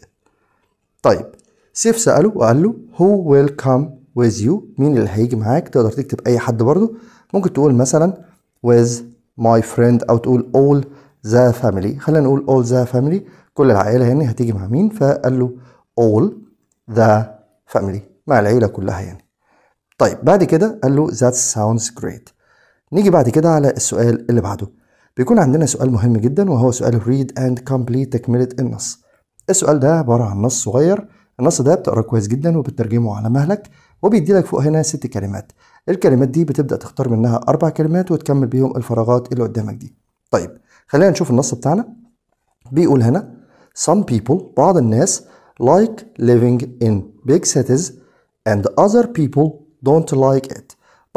طيب سيف سأله وقال له who will come with you مين اللي هيجي معاك تقدر تكتب أي حد برضه ممكن تقول مثلا with my friend أو تقول all the family خلينا نقول all the family كل العائلة يعني هتيجي مع مين فقال له all the family مع العيلة كلها يعني طيب بعد كده قال له that sounds great نيجي بعد كده على السؤال اللي بعده بيكون عندنا سؤال مهم جدا وهو سؤال read and complete تكملة النص السؤال ده عبارة عن نص صغير النص ده بتقراه كويس جدا وبترجمه على مهلك وبيدي لك فوق هنا ست كلمات الكلمات دي بتبدأ تختار منها أربع كلمات وتكمل بيهم الفراغات اللي قدامك دي طيب خلينا نشوف النص بتاعنا بيقول هنا some people بعض الناس like living in big cities and other people don't like it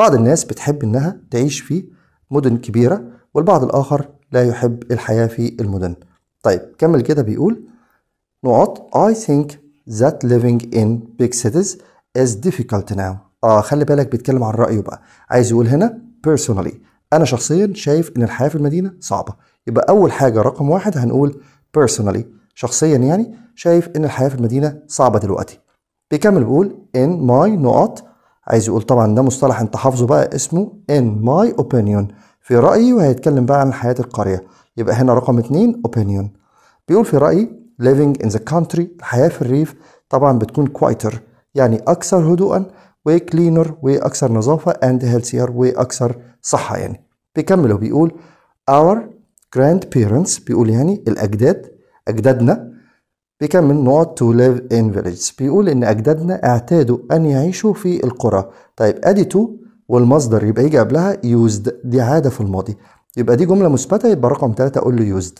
بعض الناس بتحب إنها تعيش في مدن كبيرة والبعض الآخر لا يحب الحياة في المدن طيب كمل كده بيقول نقط I think that living in big cities is difficult now آه خلي بالك بيتكلم عن رأيه بقى عايز يقول هنا personally أنا شخصيا شايف إن الحياة في المدينة صعبة يبقى أول حاجة رقم واحد هنقول personally شخصيا يعني شايف إن الحياة في المدينة صعبة دلوقتي بيكمل بيقول in my نقط عايز يقول طبعا ده مصطلح انت حافظه بقى اسمه in my opinion في رأيي وهيتكلم بقى عن حياة القرية يبقى هنا رقم اتنين opinion بيقول في رأيي living in the country الحياة في الريف طبعا بتكون quieter يعني أكثر هدوءا وكلينر وأكثر نظافة and healthier وأكثر صحة يعني بيكمل وبيقول our grandparents بيقول يعني الأجداد أجدادنا بيكمل not to live in villages بيقول إن أجدادنا اعتادوا أن يعيشوا في القرى طيب أدي تو والمصدر يبقى يجي قبلها يوزد دي عادة في الماضي يبقى دي جملة مثبتة يبقى رقم 3 أقول له يوزد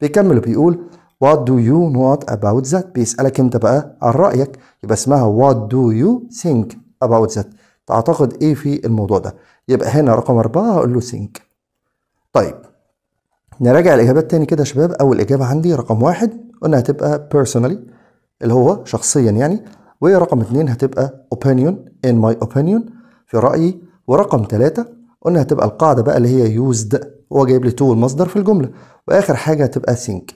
بيكمل بيقول What do you know about that بيسألك أنت بقى عن رأيك يبقى اسمها What do you think about that تعتقد إيه في الموضوع ده يبقى هنا رقم أربعة هقول له think طيب نراجع الإجابات تاني كده يا شباب أول إجابة عندي رقم واحد قلنا هتبقى personally اللي هو شخصيا يعني ورقم اثنين هتبقى opinion in my opinion في رأيي ورقم ثلاثة قلنا هتبقى القاعدة بقى اللي هي used هو جايب لي تو المصدر في الجملة وآخر حاجة هتبقى think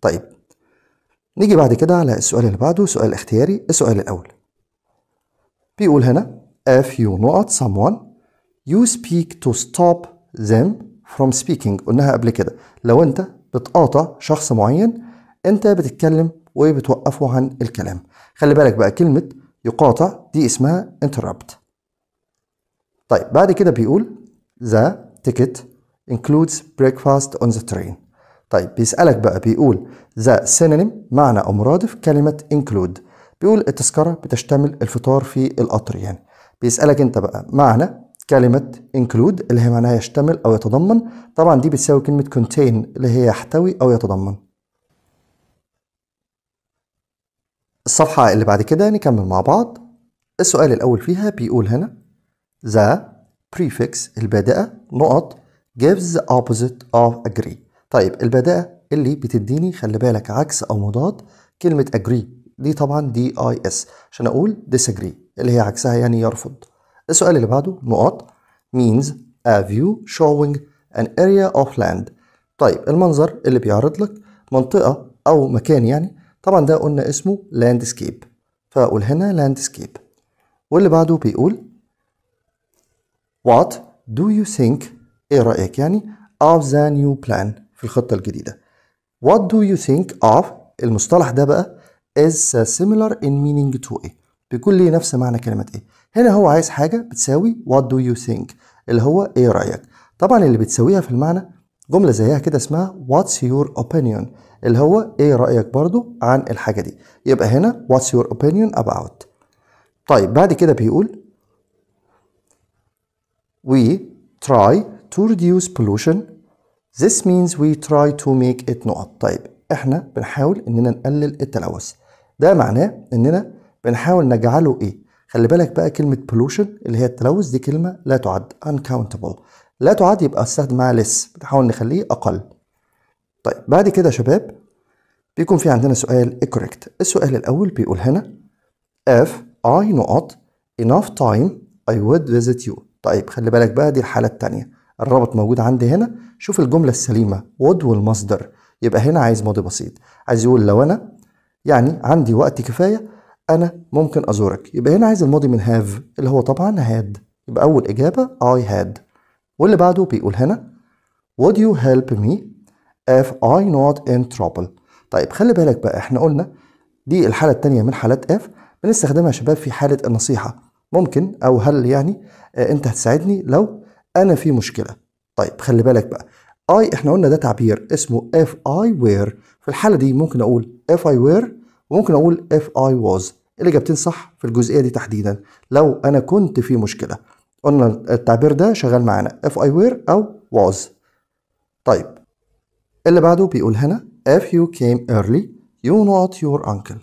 طيب نيجي بعد كده على السؤال اللي بعده سؤال اختياري السؤال الأول بيقول هنا if you not someone you speak to stop them from speaking قلناها قبل كده لو أنت بتقاطع شخص معين انت بتتكلم وبتوقفه عن الكلام خلي بالك بقى كلمة يقاطع دي اسمها interrupt طيب بعد كده بيقول the ticket includes breakfast on the train طيب بيسألك بقى بيقول the synonym معنى أو مرادف كلمة include بيقول التذكرة بتشتمل الفطار في القطر يعني بيسألك أنت بقى معنى كلمة include اللي هي معناها يشتمل أو يتضمن طبعا دي بتساوي كلمة contain اللي هي يحتوي أو يتضمن الصفحة اللي بعد كده نكمل مع بعض السؤال الأول فيها بيقول هنا the prefix البادئة نقط gives the opposite of agree طيب البادئة اللي بتديني خلي بالك عكس أو مضاد كلمة agree دي طبعا دي اي اس عشان أقول disagree اللي هي عكسها يعني يرفض السؤال اللي بعده نقط means a view showing an area of land طيب المنظر اللي بيعرض لك منطقة أو مكان يعني طبعا ده قلنا اسمه لاندسكيب فأقول هنا لاندسكيب واللي بعده بيقول What do you think إيه رأيك يعني of the new plan في الخطة الجديدة What do you think of المصطلح ده بقى is similar in meaning to إيه بيكون ليه نفس معنى كلمة إيه هنا هو عايز حاجة بتساوي What do you think اللي هو إيه رأيك طبعا اللي بتساويها في المعنى جملة زيها كده اسمها What's your opinion اللي هو ايه رايك برضو عن الحاجه دي يبقى هنا what's your opinion about طيب بعد كده بيقول we try to reduce pollution this means we try to make it نقط طيب احنا بنحاول اننا نقلل التلوث ده معناه اننا بنحاول نجعله ايه خلي بالك بقى كلمة pollution اللي هي التلوث دي كلمة لا تعد uncountable لا تعد يبقى استخدم معاها less بنحاول نخليه أقل طيب بعد كده يا شباب بيكون في عندنا سؤال correct السؤال الأول بيقول هنا if I not enough time I would visit you طيب خلي بالك بقى دي الحالة التانية الرابط موجود عندي هنا شوف الجملة السليمة would والمصدر يبقى هنا عايز ماضي بسيط عايز يقول لو أنا يعني عندي وقت كفاية أنا ممكن أزورك يبقى هنا عايز الماضي من have اللي هو طبعا had يبقى أول إجابة I had واللي بعده بيقول هنا would you help me if I not in trouble طيب خلي بالك بقى احنا قلنا دي الحالة التانية من حالات اف بنستخدمها يا شباب في حالة النصيحة ممكن أو هل يعني آه أنت هتساعدني لو أنا في مشكلة طيب خلي بالك بقى I احنا قلنا ده تعبير اسمه if I were في الحالة دي ممكن أقول if I were وممكن أقول if I was الإجابتين صح في الجزئية دي تحديدا لو أنا كنت في مشكلة قلنا التعبير ده شغال معانا if I were أو was طيب اللي بعده بيقول هنا if you came early you not your uncle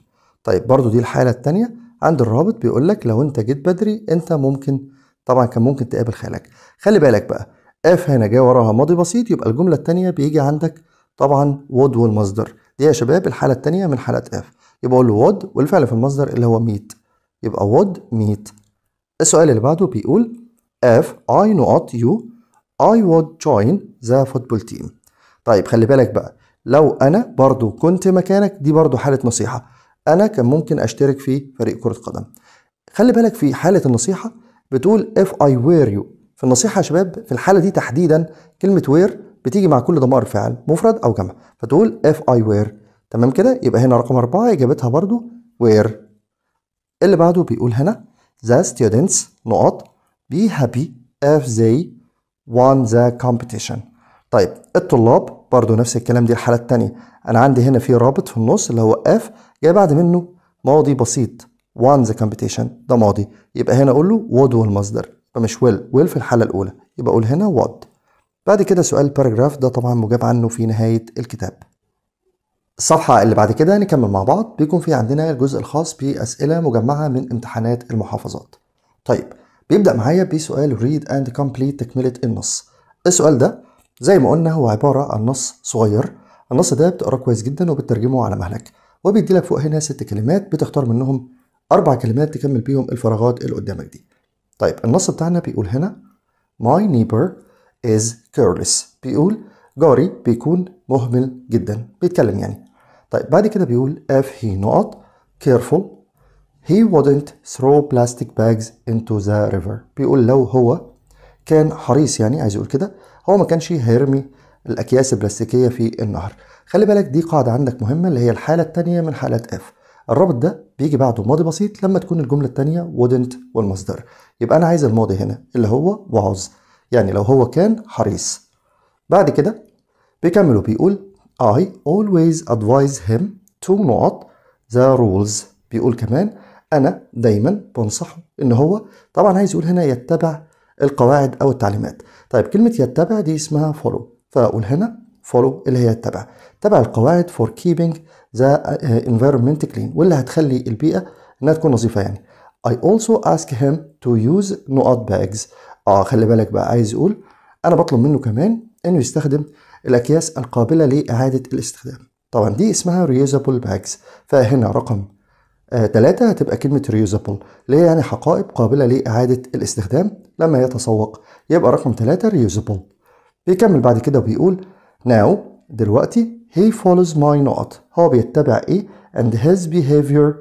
طيب برضو دي الحالة التانية عند الرابط بيقول لك لو انت جيت بدري انت ممكن طبعا كان ممكن تقابل خالك خلي بالك بقى اف هنا جاي وراها ماضي بسيط يبقى الجملة التانية بيجي عندك طبعا would والمصدر دي يا شباب الحالة التانية من حالة اف يبقى اقول له would والفعل في المصدر اللي هو meet يبقى would meet السؤال اللي بعده بيقول if I not you I would join the football team طيب خلي بالك بقى لو انا برضو كنت مكانك دي برضو حاله نصيحه انا كان ممكن اشترك في فريق كره قدم خلي بالك في حاله النصيحه بتقول if I were you في النصيحه يا شباب في الحاله دي تحديدا كلمه وير بتيجي مع كل ضمائر فعل مفرد او جمع فتقول if I were تمام كده يبقى هنا رقم أربعة إجابتها برضو where اللي بعده بيقول هنا the students نقط be happy if they won the competition طيب الطلاب برضو نفس الكلام دي الحالة التانية أنا عندي هنا في رابط في النص اللي هو F جاي بعد منه ماضي بسيط won the competition ده ماضي يبقى هنا أقول له would هو المصدر يبقى مش will will في الحالة الأولى يبقى أقول هنا would بعد كده سؤال باراجراف ده طبعا مجاب عنه في نهاية الكتاب الصفحة اللي بعد كده نكمل مع بعض بيكون في عندنا الجزء الخاص بأسئلة مجمعة من امتحانات المحافظات طيب بيبدأ معايا بسؤال read and complete تكملة النص السؤال ده زي ما قلنا هو عبارة عن نص صغير النص ده بتقراه كويس جدا وبترجمه على مهلك وبيدي لك فوق هنا ست كلمات بتختار منهم أربع كلمات تكمل بيهم الفراغات اللي قدامك دي طيب النص بتاعنا بيقول هنا My neighbor is careless بيقول جاري بيكون مهمل جدا بيتكلم يعني طيب بعد كده بيقول اف هي نقط careful he wouldn't throw plastic bags into the river بيقول لو هو كان حريص يعني عايز يقول كده هو ما كانش هيرمي الاكياس البلاستيكيه في النهر خلي بالك دي قاعده عندك مهمه اللي هي الحاله الثانيه من حالات اف الرابط ده بيجي بعده ماضي بسيط لما تكون الجمله الثانيه wouldn't والمصدر يبقى انا عايز الماضي هنا اللي هو was يعني لو هو كان حريص بعد كده بيكمل وبيقول I always advise him to not the rules بيقول كمان انا دايما بنصحه ان هو طبعا عايز يقول هنا يتبع القواعد او التعليمات طيب كلمه يتبع دي اسمها فولو فاقول هنا فولو اللي هي يتبع تبع القواعد فور كيبنج ذا environment كلين واللي هتخلي البيئه انها تكون نظيفه يعني I also ask him to use نقاط bags اه خلي بالك بقى عايز يقول انا بطلب منه كمان انه يستخدم الاكياس القابله لاعاده الاستخدام طبعا دي اسمها reusable bags فهنا رقم ثلاثة آه، هتبقى كلمة reusable اللي هي يعني حقائب قابلة لإعادة الاستخدام لما يتسوق يبقى رقم ثلاثة reusable بيكمل بعد كده وبيقول now دلوقتي he follows my not هو بيتبع ايه and his behavior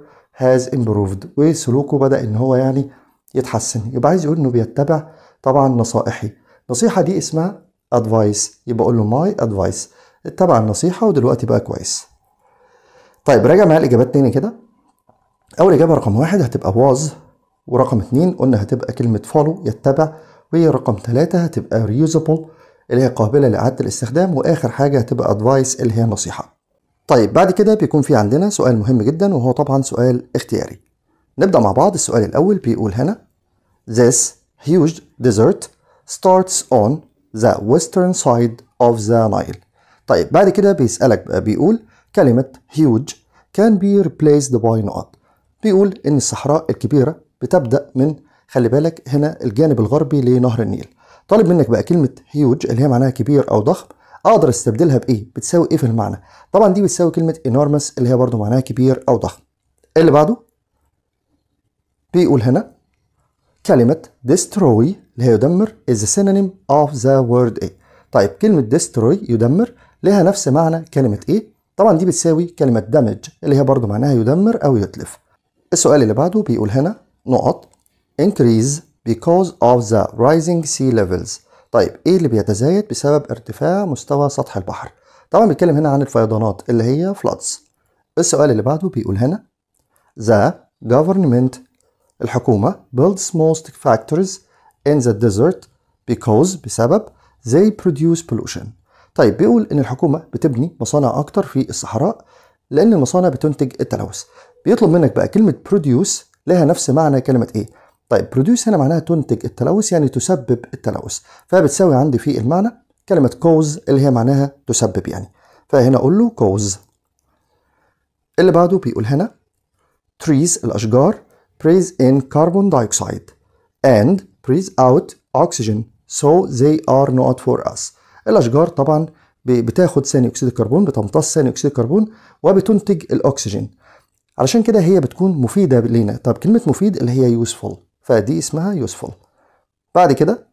has improved وسلوكه بدأ ان هو يعني يتحسن يبقى عايز يقول انه بيتبع طبعا نصائحي النصيحة دي اسمها advice يبقى اقول له my advice اتبع النصيحة ودلوقتي بقى كويس طيب راجع معايا الاجابات تاني كده اول اجابه رقم واحد هتبقى واز ورقم اتنين قلنا هتبقى كلمه فولو يتبع وهي رقم ثلاثة هتبقى ريوزابل اللي هي قابلة لإعادة الاستخدام وآخر حاجة هتبقى ادفايس اللي هي نصيحة طيب بعد كده بيكون في عندنا سؤال مهم جدا وهو طبعا سؤال اختياري نبدأ مع بعض السؤال الأول بيقول هنا This huge desert starts on the western side of the Nile طيب بعد كده بيسألك بيقول كلمة huge can be replaced by not بيقول إن الصحراء الكبيرة بتبدأ من خلي بالك هنا الجانب الغربي لنهر النيل طالب منك بقى كلمة هيوج اللي هي معناها كبير أو ضخم أقدر استبدلها بإيه؟ بتساوي إيه في المعنى؟ طبعا دي بتساوي كلمة enormous اللي هي برضو معناها كبير أو ضخم اللي بعده بيقول هنا كلمة destroy اللي هي يدمر is a synonym of the word A طيب كلمة destroy يدمر لها نفس معنى كلمة إيه؟ طبعا دي بتساوي كلمة damage اللي هي برضو معناها يدمر أو يتلف السؤال اللي بعده بيقول هنا نقط increase because of the rising sea levels طيب ايه اللي بيتزايد بسبب ارتفاع مستوى سطح البحر طبعا بيتكلم هنا عن الفيضانات اللي هي floods السؤال اللي بعده بيقول هنا the government الحكومة builds most factories in the desert because بسبب they produce pollution طيب بيقول ان الحكومة بتبني مصانع اكتر في الصحراء لان المصانع بتنتج التلوث بيطلب منك بقى كلمه بروديوس لها نفس معنى كلمه ايه طيب بروديوس هنا معناها تنتج التلوث يعني تسبب التلوث فبتساوي عندي في المعنى كلمه كوز اللي هي معناها تسبب يعني فهنا اقول له كوز اللي بعده بيقول هنا trees الاشجار breathe in carbon dioxide and breathe out oxygen so they are not for us الاشجار طبعا بتاخد ثاني اكسيد الكربون بتمتص ثاني اكسيد الكربون وبتنتج الاكسجين علشان كده هي بتكون مفيدة لينا طب كلمة مفيد اللي هي useful فدي اسمها useful بعد كده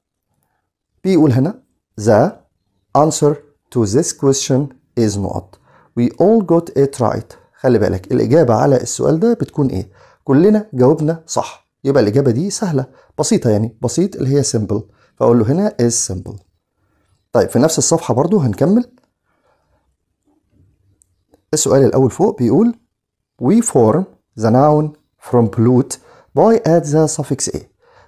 بيقول هنا the answer to this question is not we all got it right خلي بالك الإجابة على السؤال ده بتكون إيه كلنا جاوبنا صح يبقى الإجابة دي سهلة بسيطة يعني بسيط اللي هي simple فأقول له هنا is simple طيب في نفس الصفحة برضو هنكمل السؤال الأول فوق بيقول we form the noun from pollute by add the suffix a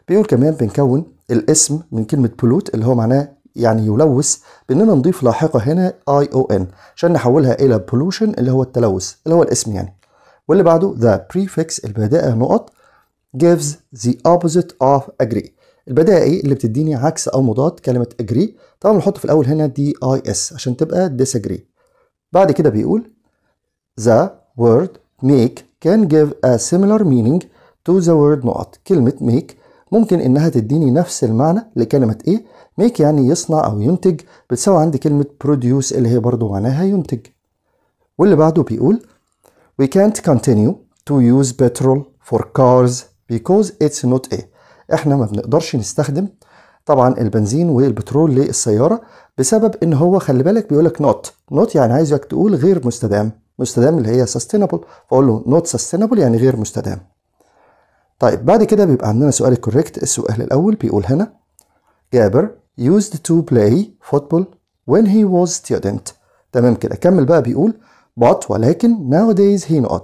بيقول كمان بنكون الاسم من كلمة pollute اللي هو معناه يعني يلوث باننا نضيف لاحقة هنا I O N عشان نحولها الى pollution اللي هو التلوث اللي هو الاسم يعني واللي بعده the prefix البداية نقط gives the opposite of agree البداية ايه اللي بتديني عكس او مضاد كلمة agree طبعا بنحط في الاول هنا دي اي S عشان تبقى disagree بعد كده بيقول the word make can give a similar meaning to the word not كلمة make ممكن إنها تديني نفس المعنى لكلمة إيه make يعني يصنع أو ينتج بتساوي عندي كلمة produce اللي هي برضو معناها ينتج واللي بعده بيقول we can't continue to use petrol for cars because it's not a احنا ما بنقدرش نستخدم طبعا البنزين والبترول للسياره بسبب ان هو خلي بالك بيقول لك not يعني عايزك تقول غير مستدام مستدام اللي هي سستينابل فاقول له نوت سستينابل يعني غير مستدام طيب بعد كده بيبقى عندنا سؤال الكوريكت السؤال الاول بيقول هنا جابر used to play football when he was student تمام كده كمل بقى بيقول but ولكن nowadays he not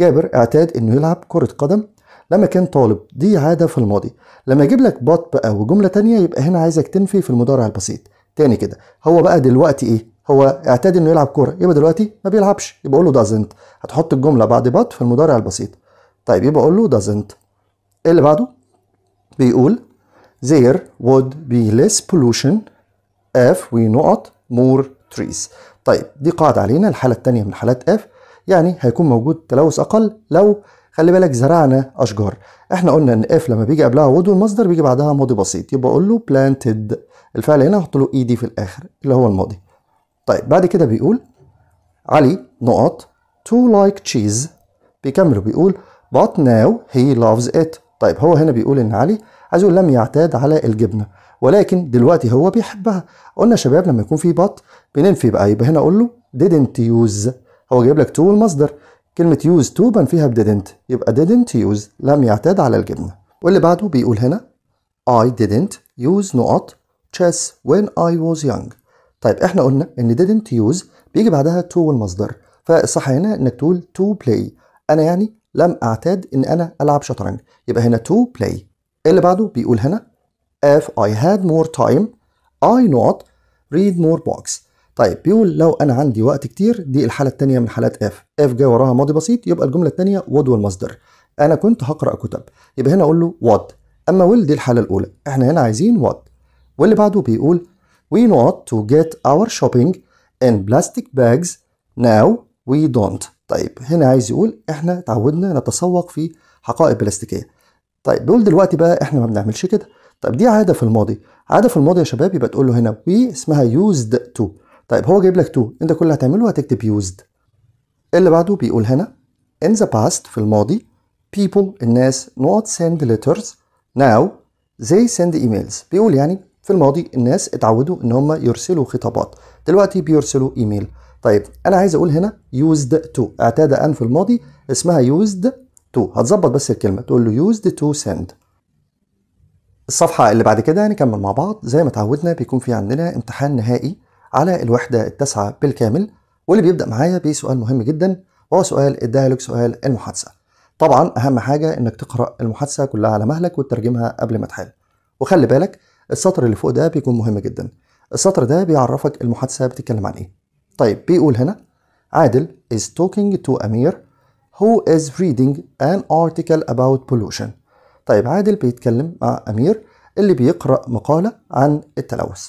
جابر اعتاد انه يلعب كرة قدم لما كان طالب دي عادة في الماضي لما اجيب لك but بقى وجملة تانية يبقى هنا عايزك تنفي في المضارع البسيط تاني كده هو بقى دلوقتي ايه هو اعتاد انه يلعب كوره يبقى دلوقتي ما بيلعبش يبقى اقول له دازنت هتحط الجمله بعد بات في المضارع البسيط طيب يبقى اقول له دازنت ايه اللي بعده بيقول there would be less pollution if we not more trees طيب دي قاعدة علينا الحالة الثانية من حالات F يعني هيكون موجود تلوث أقل لو خلي بالك زرعنا أشجار احنا قلنا إن F لما بيجي قبلها وود والمصدر بيجي بعدها ماضي بسيط يبقى أقول له planted الفعل هنا أحط له ED في الآخر اللي هو الماضي طيب بعد كده بيقول علي نقط تو لايك تشيز بيكمل وبيقول but now he loves it طيب هو هنا بيقول ان علي عايز يقول لم يعتاد على الجبنه ولكن دلوقتي هو بيحبها قلنا يا شباب لما يكون في بط بننفي بقى يبقى هنا اقول له didn't use هو جايب لك تو المصدر كلمه use to بنفيها فيها didn't يبقى didn't use لم يعتاد على الجبنه واللي بعده بيقول هنا I didn't use نقط chess when I was young طيب احنا قلنا ان didn't use بيجي بعدها to والمصدر فالصح هنا انك تقول to play انا يعني لم اعتاد ان انا العب شطرنج يبقى هنا to play اللي بعده بيقول هنا if I had more time I not read more books طيب بيقول لو انا عندي وقت كتير دي الحاله الثانيه من حالات اف اف جاي وراها ماضي بسيط يبقى الجمله الثانيه would والمصدر انا كنت هقرا كتب يبقى هنا اقول له would اما will دي الحاله الاولى احنا هنا عايزين would واللي بعده بيقول We not to get our shopping in plastic bags. Now we don't. طيب هنا عايز يقول احنا تعودنا نتسوق في حقائب بلاستيكيه. طيب بيقول دلوقتي بقى احنا ما بنعملش كده. طيب دي عاده في الماضي. عاده في الماضي يا شباب يبقى تقول له هنا we اسمها used to. طيب هو جايب لك تو انت كل اللي هتعمله هتكتب يوزد. اللي بعده بيقول هنا in the past في الماضي people الناس not send letters now they send emails بيقول يعني في الماضي الناس اتعودوا ان هم يرسلوا خطابات دلوقتي بيرسلوا ايميل طيب انا عايز اقول هنا يوزد تو اعتاد ان في الماضي اسمها يوزد تو هتظبط بس الكلمه تقول له يوزد تو سند الصفحه اللي بعد كده هنكمل مع بعض زي ما اتعودنا بيكون في عندنا امتحان نهائي على الوحده التاسعه بالكامل واللي بيبدا معايا بسؤال مهم جدا وهو سؤال الديالوج سؤال المحادثه طبعا اهم حاجه انك تقرا المحادثه كلها على مهلك وتترجمها قبل ما تحل وخلي بالك السطر اللي فوق ده بيكون مهم جدا السطر ده بيعرفك المحادثة بتتكلم عن ايه طيب بيقول هنا عادل is talking to Amir who is reading an article about pollution طيب عادل بيتكلم مع أمير اللي بيقرأ مقالة عن التلوث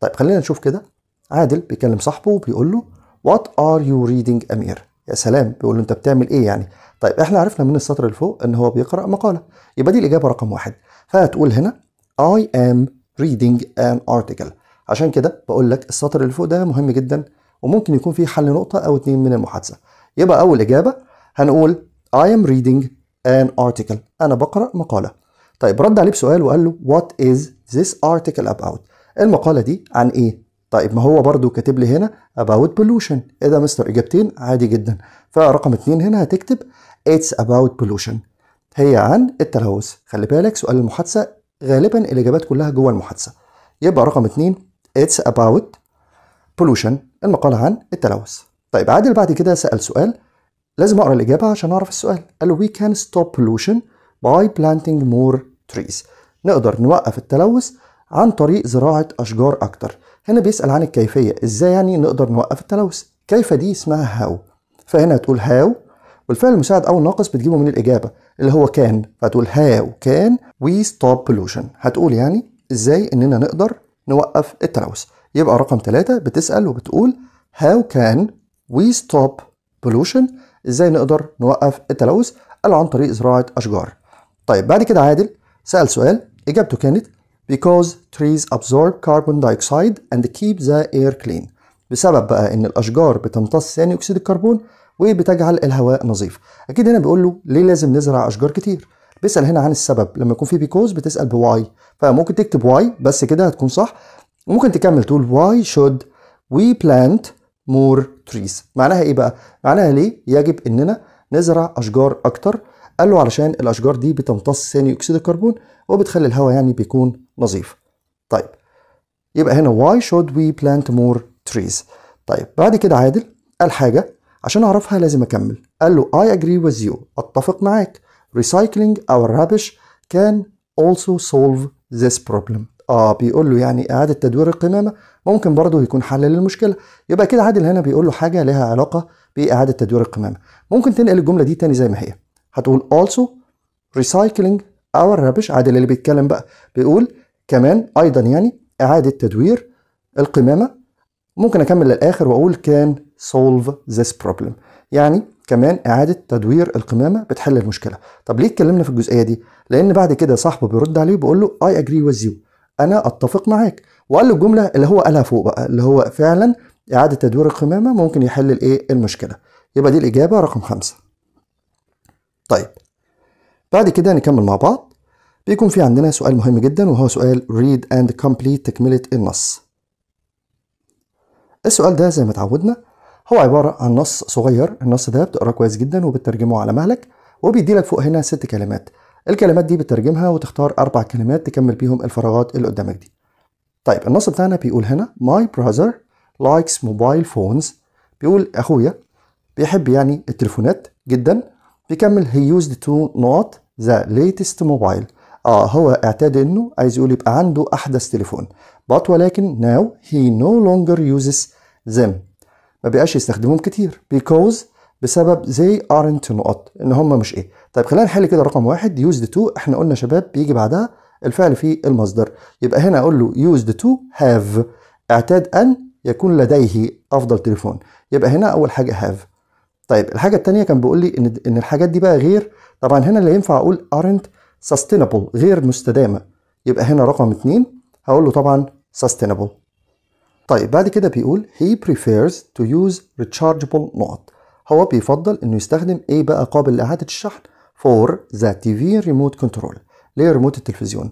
طيب خلينا نشوف كده عادل بيكلم صاحبه وبيقول له what are you reading امير يا سلام بيقول له انت بتعمل ايه يعني طيب احنا عرفنا من السطر اللي فوق ان هو بيقرا مقاله يبقى دي الاجابه رقم واحد فهتقول هنا I am reading an article عشان كده بقول لك السطر اللي فوق ده مهم جدا وممكن يكون فيه حل نقطة أو اتنين من المحادثة يبقى أول إجابة هنقول I am reading an article أنا بقرأ مقالة طيب رد عليه بسؤال وقال له what is this article about المقالة دي عن إيه طيب ما هو برضو كاتب لي هنا about pollution إذا إيه مستر إجابتين عادي جدا فرقم اتنين هنا هتكتب it's about pollution هي عن التلوث خلي بالك سؤال المحادثة غالبا الاجابات كلها جوه المحادثه يبقى رقم اتنين اتس اباوت بولوشن المقال عن التلوث طيب عادل بعد كده سال سؤال لازم اقرا الاجابه عشان اعرف السؤال قال وي كان ستوب بولوشن باي بلانتينج مور تريز نقدر نوقف التلوث عن طريق زراعه اشجار اكتر هنا بيسال عن الكيفيه ازاي يعني نقدر نوقف التلوث كيف دي اسمها هاو فهنا تقول هاو والفعل المساعد او الناقص بتجيبه من الاجابه اللي هو كان هتقول هاو كان وي ستوب بولوشن هتقول يعني ازاي اننا نقدر نوقف التلوث يبقى رقم ثلاثة بتسال وبتقول هاو كان وي ستوب بولوشن ازاي نقدر نوقف التلوث قال عن طريق زراعه اشجار طيب بعد كده عادل سال سؤال اجابته كانت because trees absorb carbon dioxide and keep the air clean بسبب بقى ان الاشجار بتمتص ثاني اكسيد الكربون وبتجعل الهواء نظيف اكيد هنا بيقول له ليه لازم نزرع اشجار كتير بيسال هنا عن السبب لما يكون في بيكوز بتسال بواي فممكن تكتب واي بس كده هتكون صح وممكن تكمل تقول واي شود وي بلانت مور تريز معناها ايه بقى معناها ليه يجب اننا نزرع اشجار اكتر قال له علشان الاشجار دي بتمتص ثاني اكسيد الكربون وبتخلي الهواء يعني بيكون نظيف طيب يبقى هنا why should we plant more trees طيب بعد كده عادل قال حاجه عشان اعرفها لازم اكمل قال له I agree with you اتفق معاك recycling our rubbish can also solve this problem اه بيقول له يعني اعاده تدوير القمامه ممكن برضه يكون حل للمشكله يبقى كده عادل هنا بيقول له حاجه لها علاقه باعاده تدوير القمامه ممكن تنقل الجمله دي تاني زي ما هي هتقول also recycling our rubbish عادل اللي بيتكلم بقى بيقول كمان ايضا يعني اعاده تدوير القمامه ممكن اكمل للاخر واقول كان solve this problem يعني كمان إعادة تدوير القمامة بتحل المشكلة طب ليه اتكلمنا في الجزئية دي لأن بعد كده صاحبه بيرد عليه وبيقول له I agree with you أنا أتفق معاك وقال له الجملة اللي هو قالها فوق بقى اللي هو فعلا إعادة تدوير القمامة ممكن يحل الإيه المشكلة يبقى دي الإجابة رقم خمسة طيب بعد كده نكمل مع بعض بيكون في عندنا سؤال مهم جدا وهو سؤال read and complete تكملة النص السؤال ده زي ما اتعودنا هو عباره عن نص صغير النص ده بتقراه كويس جدا وبترجمه على مهلك وبيدي لك فوق هنا ست كلمات الكلمات دي بترجمها وتختار اربع كلمات تكمل بيهم الفراغات اللي قدامك دي طيب النص بتاعنا بيقول هنا my brother likes mobile phones بيقول اخويا بيحب يعني التليفونات جدا بيكمل he used to not the latest mobile اه هو اعتاد انه عايز يقول يبقى عنده احدث تليفون but ولكن now he no longer uses them ما بقاش يستخدموهم كتير because بسبب they aren't نقط ان هم مش ايه طيب خلينا نحل كده رقم واحد يوز تو احنا قلنا شباب بيجي بعدها الفعل في المصدر يبقى هنا اقول له يوز تو هاف اعتاد ان يكون لديه افضل تليفون يبقى هنا اول حاجه هاف طيب الحاجه الثانيه كان بيقول لي ان ان الحاجات دي بقى غير طبعا هنا اللي ينفع اقول ارنت sustainable غير مستدامه يبقى هنا رقم اتنين هقول له طبعا sustainable طيب بعد كده بيقول he prefers to use rechargeable نقط هو بيفضل انه يستخدم ايه بقى قابل لاعاده الشحن for the TV remote control ليه ريموت التلفزيون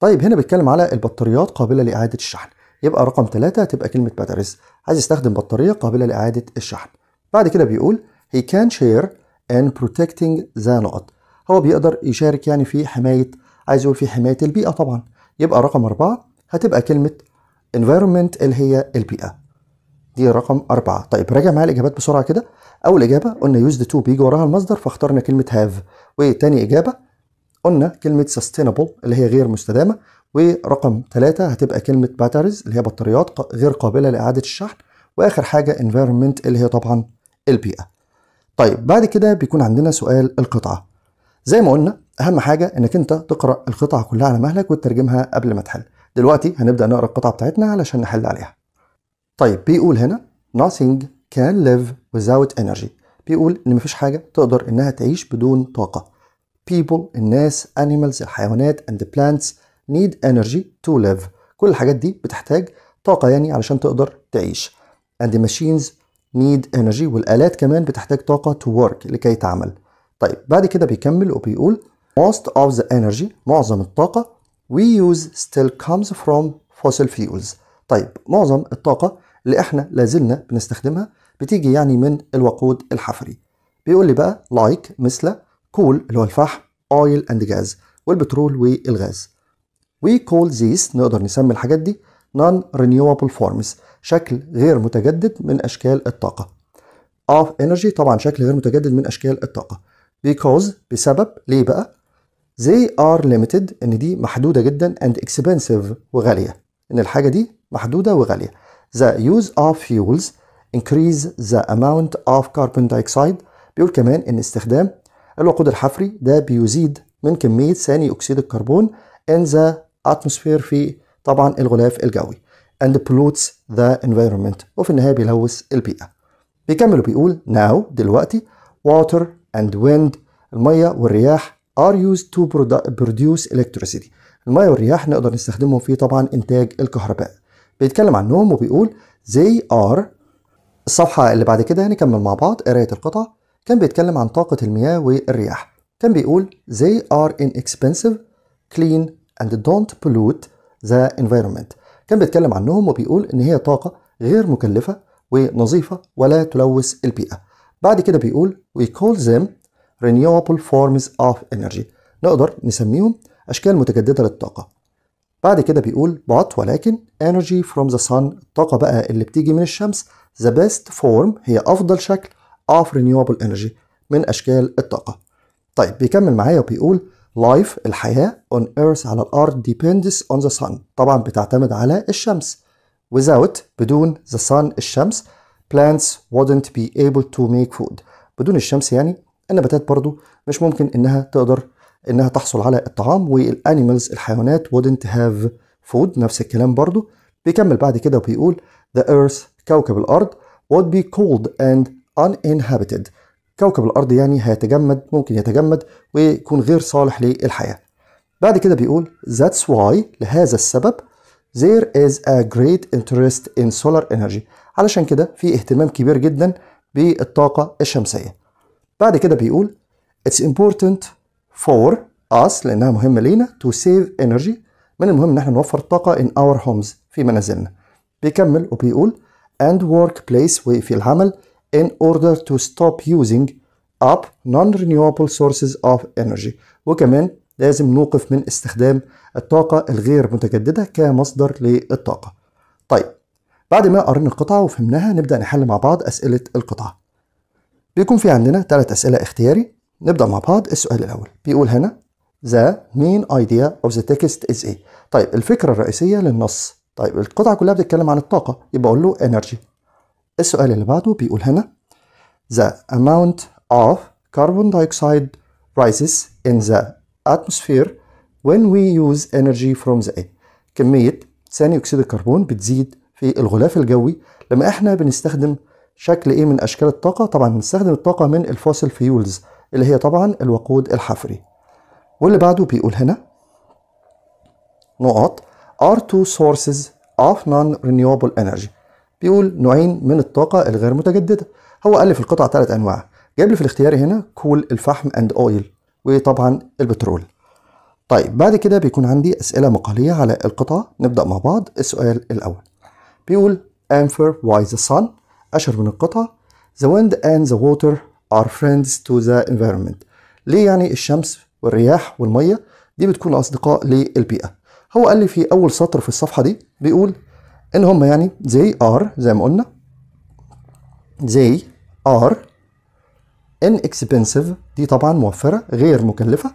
طيب هنا بيتكلم على البطاريات قابله لاعاده الشحن يبقى رقم ثلاثة تبقى كلمة باتريز عايز يستخدم بطارية قابلة لإعادة الشحن بعد كده بيقول he can share and protecting the نقط هو بيقدر يشارك يعني في حماية عايز يقول في حماية البيئة طبعا يبقى رقم أربعة هتبقى كلمة environment اللي هي البيئه دي رقم أربعة طيب راجع معايا الإجابات بسرعة كده أول إجابة قلنا the to بيجي وراها المصدر فاخترنا كلمة have وتاني إجابة قلنا كلمة sustainable اللي هي غير مستدامة ورقم ثلاثة هتبقى كلمة batteries اللي هي بطاريات غير قابلة لإعادة الشحن وآخر حاجة environment اللي هي طبعا البيئة طيب بعد كده بيكون عندنا سؤال القطعة زي ما قلنا أهم حاجة إنك أنت تقرأ القطعة كلها على مهلك وتترجمها قبل ما تحل دلوقتي هنبدأ نقرأ القطعة بتاعتنا علشان نحل عليها طيب بيقول هنا nothing can live without energy بيقول إن مفيش حاجة تقدر إنها تعيش بدون طاقة people الناس animals الحيوانات and the plants need energy to live كل الحاجات دي بتحتاج طاقة يعني علشان تقدر تعيش and the machines need energy والآلات كمان بتحتاج طاقة to work لكي تعمل طيب بعد كده بيكمل وبيقول most of the energy معظم الطاقة we use still comes from fossil fuels طيب معظم الطاقة اللي احنا لازلنا بنستخدمها بتيجي يعني من الوقود الحفري بيقول لي بقى like مثل coal اللي هو الفحم oil and gas والبترول والغاز we call these نقدر نسمي الحاجات دي non renewable forms شكل غير متجدد من أشكال الطاقة of energy طبعا شكل غير متجدد من أشكال الطاقة because بسبب ليه بقى they are limited ان دي محدوده جدا and expensive وغاليه ان الحاجه دي محدوده وغاليه the use of fuels increase the amount of carbon dioxide بيقول كمان ان استخدام الوقود الحفري ده بيزيد من كميه ثاني اكسيد الكربون in the atmosphere في طبعا الغلاف الجوي and pollutes the environment وفي النهايه بيلوث البيئه بيكمل وبيقول now دلوقتي water and wind الميه والرياح are used to produce electricity المياه والرياح نقدر نستخدمهم في طبعا إنتاج الكهرباء بيتكلم عنهم وبيقول they are الصفحة اللي بعد كده هنكمل مع بعض قراية القطع كان بيتكلم عن طاقة المياه والرياح كان بيقول they are inexpensive clean and don't pollute the environment كان بيتكلم عنهم وبيقول إن هي طاقة غير مكلفة ونظيفة ولا تلوث البيئة بعد كده بيقول we call them renewable forms of energy نقدر نسميهم أشكال متجددة للطاقة بعد كده بيقول but ولكن energy from the sun الطاقة بقى اللي بتيجي من الشمس the best form هي أفضل شكل of renewable energy من أشكال الطاقة طيب بيكمل معايا وبيقول life الحياة on earth على الأرض depends on the sun طبعا بتعتمد على الشمس without بدون the sun الشمس plants wouldn't be able to make food بدون الشمس يعني النباتات برضو مش ممكن انها تقدر انها تحصل على الطعام والانيمالز الحيوانات wouldn't have food نفس الكلام برضو بيكمل بعد كده وبيقول the earth كوكب الارض would be cold and uninhabited كوكب الارض يعني هيتجمد ممكن يتجمد ويكون غير صالح للحياه بعد كده بيقول that's why لهذا السبب there is a great interest in solar energy علشان كده في اهتمام كبير جدا بالطاقه الشمسيه بعد كده بيقول it's important for us لانها مهمه لينا to save energy من المهم ان احنا نوفر طاقه in our homes في منازلنا بيكمل وبيقول and workplace وفي العمل in order to stop using up non-renewable sources of energy وكمان لازم نوقف من استخدام الطاقة الغير متجددة كمصدر للطاقة. طيب بعد ما قرينا القطعة وفهمناها نبدأ نحل مع بعض أسئلة القطعة. بيكون في عندنا ثلاث أسئلة اختياري نبدأ مع بعض السؤال الأول بيقول هنا the main idea of the text is ايه طيب الفكرة الرئيسية للنص طيب القطعة كلها بتتكلم عن الطاقة يبقى أقول له energy السؤال اللي بعده بيقول هنا the amount of carbon dioxide rises in the atmosphere when we use energy from the air كمية ثاني أكسيد الكربون بتزيد في الغلاف الجوي لما احنا بنستخدم شكل ايه من اشكال الطاقه طبعا بنستخدم الطاقه من الفوسيل فيولز اللي هي طبعا الوقود الحفري واللي بعده بيقول هنا نقط are two sources of non-renewable energy بيقول نوعين من الطاقة الغير متجددة هو قال لي في القطعة ثلاث أنواع جايب لي في الاختياري هنا كول الفحم أند أويل وطبعا البترول طيب بعد كده بيكون عندي أسئلة مقالية على القطعة نبدأ مع بعض السؤال الأول بيقول Amphar why the sun أشهر من القطعة The wind and the water are friends to the environment ليه يعني الشمس والرياح والمية دي بتكون أصدقاء للبيئة هو قال لي في أول سطر في الصفحة دي بيقول إن هم يعني they are زي ما قلنا they are inexpensive دي طبعا موفرة غير مكلفة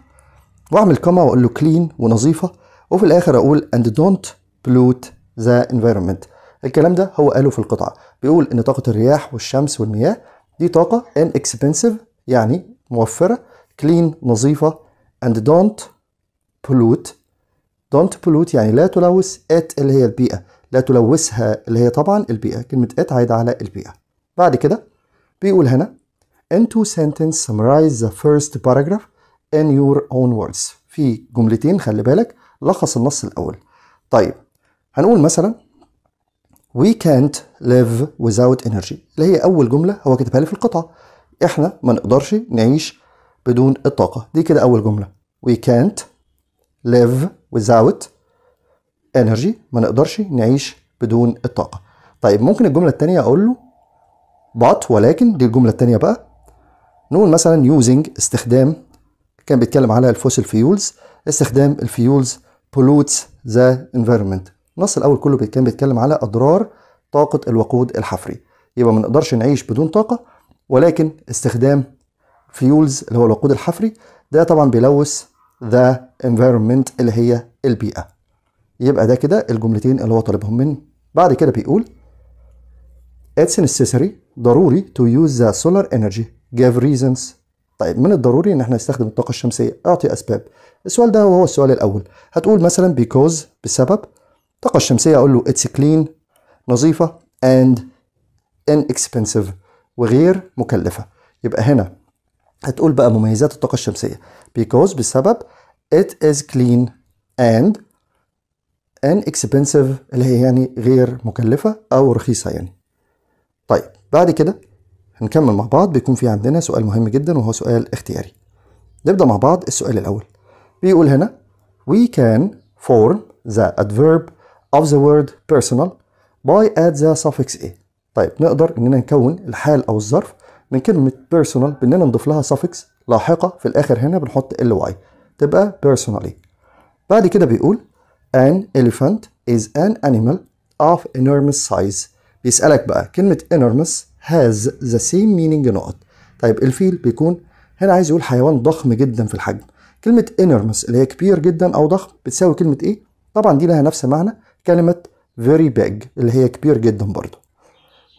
وأعمل كما وأقول له clean ونظيفة وفي الآخر أقول and don't pollute the environment الكلام ده هو قاله في القطعة بيقول إن طاقة الرياح والشمس والمياه دي طاقة inexpensive يعني موفرة clean نظيفة and don't pollute don't pollute يعني لا تلوث at اللي هي البيئة لا تلوثها اللي هي طبعا البيئة كلمة at عايدة على البيئة بعد كده بيقول هنا into sentence summarize the first paragraph in your own words في جملتين خلي بالك لخص النص الأول طيب هنقول مثلا We can't live without energy اللي هي أول جملة هو كتبها لي في القطعة إحنا ما نقدرش نعيش بدون الطاقة دي كده أول جملة We can't live without energy ما نقدرش نعيش بدون الطاقة طيب ممكن الجملة التانية أقول له but ولكن دي الجملة التانية بقى نقول مثلا using استخدام كان بيتكلم على الفوسيل فيولز استخدام الفيولز pollutes the environment النص الاول كله كان بيتكلم على اضرار طاقه الوقود الحفري يبقى ما نقدرش نعيش بدون طاقه ولكن استخدام فيولز اللي هو الوقود الحفري ده طبعا بيلوث ذا environment اللي هي البيئه يبقى ده كده الجملتين اللي هو طالبهم مني بعد كده بيقول اتس necessary ضروري تو يوز ذا سولار انرجي جيف ريزنز طيب من الضروري ان احنا نستخدم الطاقه الشمسيه اعطي اسباب السؤال ده هو السؤال الاول هتقول مثلا because بسبب الطاقة الشمسية أقول له it's clean نظيفة and inexpensive وغير مكلفة يبقى هنا هتقول بقى مميزات الطاقة الشمسية because بسبب it is clean and inexpensive اللي هي يعني غير مكلفة أو رخيصة يعني طيب بعد كده هنكمل مع بعض بيكون في عندنا سؤال مهم جدا وهو سؤال اختياري نبدأ مع بعض السؤال الأول بيقول هنا we can form the adverb of the word personal by add the suffix a طيب نقدر اننا نكون الحال او الظرف من كلمه personal باننا نضيف لها suffix لاحقه في الاخر هنا بنحط ly تبقى personally بعد كده بيقول an elephant is an animal of enormous size بيسألك بقى كلمة enormous has the same meaning نقط طيب الفيل بيكون هنا عايز يقول حيوان ضخم جدا في الحجم كلمة enormous اللي هي كبير جدا أو ضخم بتساوي كلمة إيه؟ طبعا دي لها نفس معنى كلمة very big اللي هي كبير جدا برضه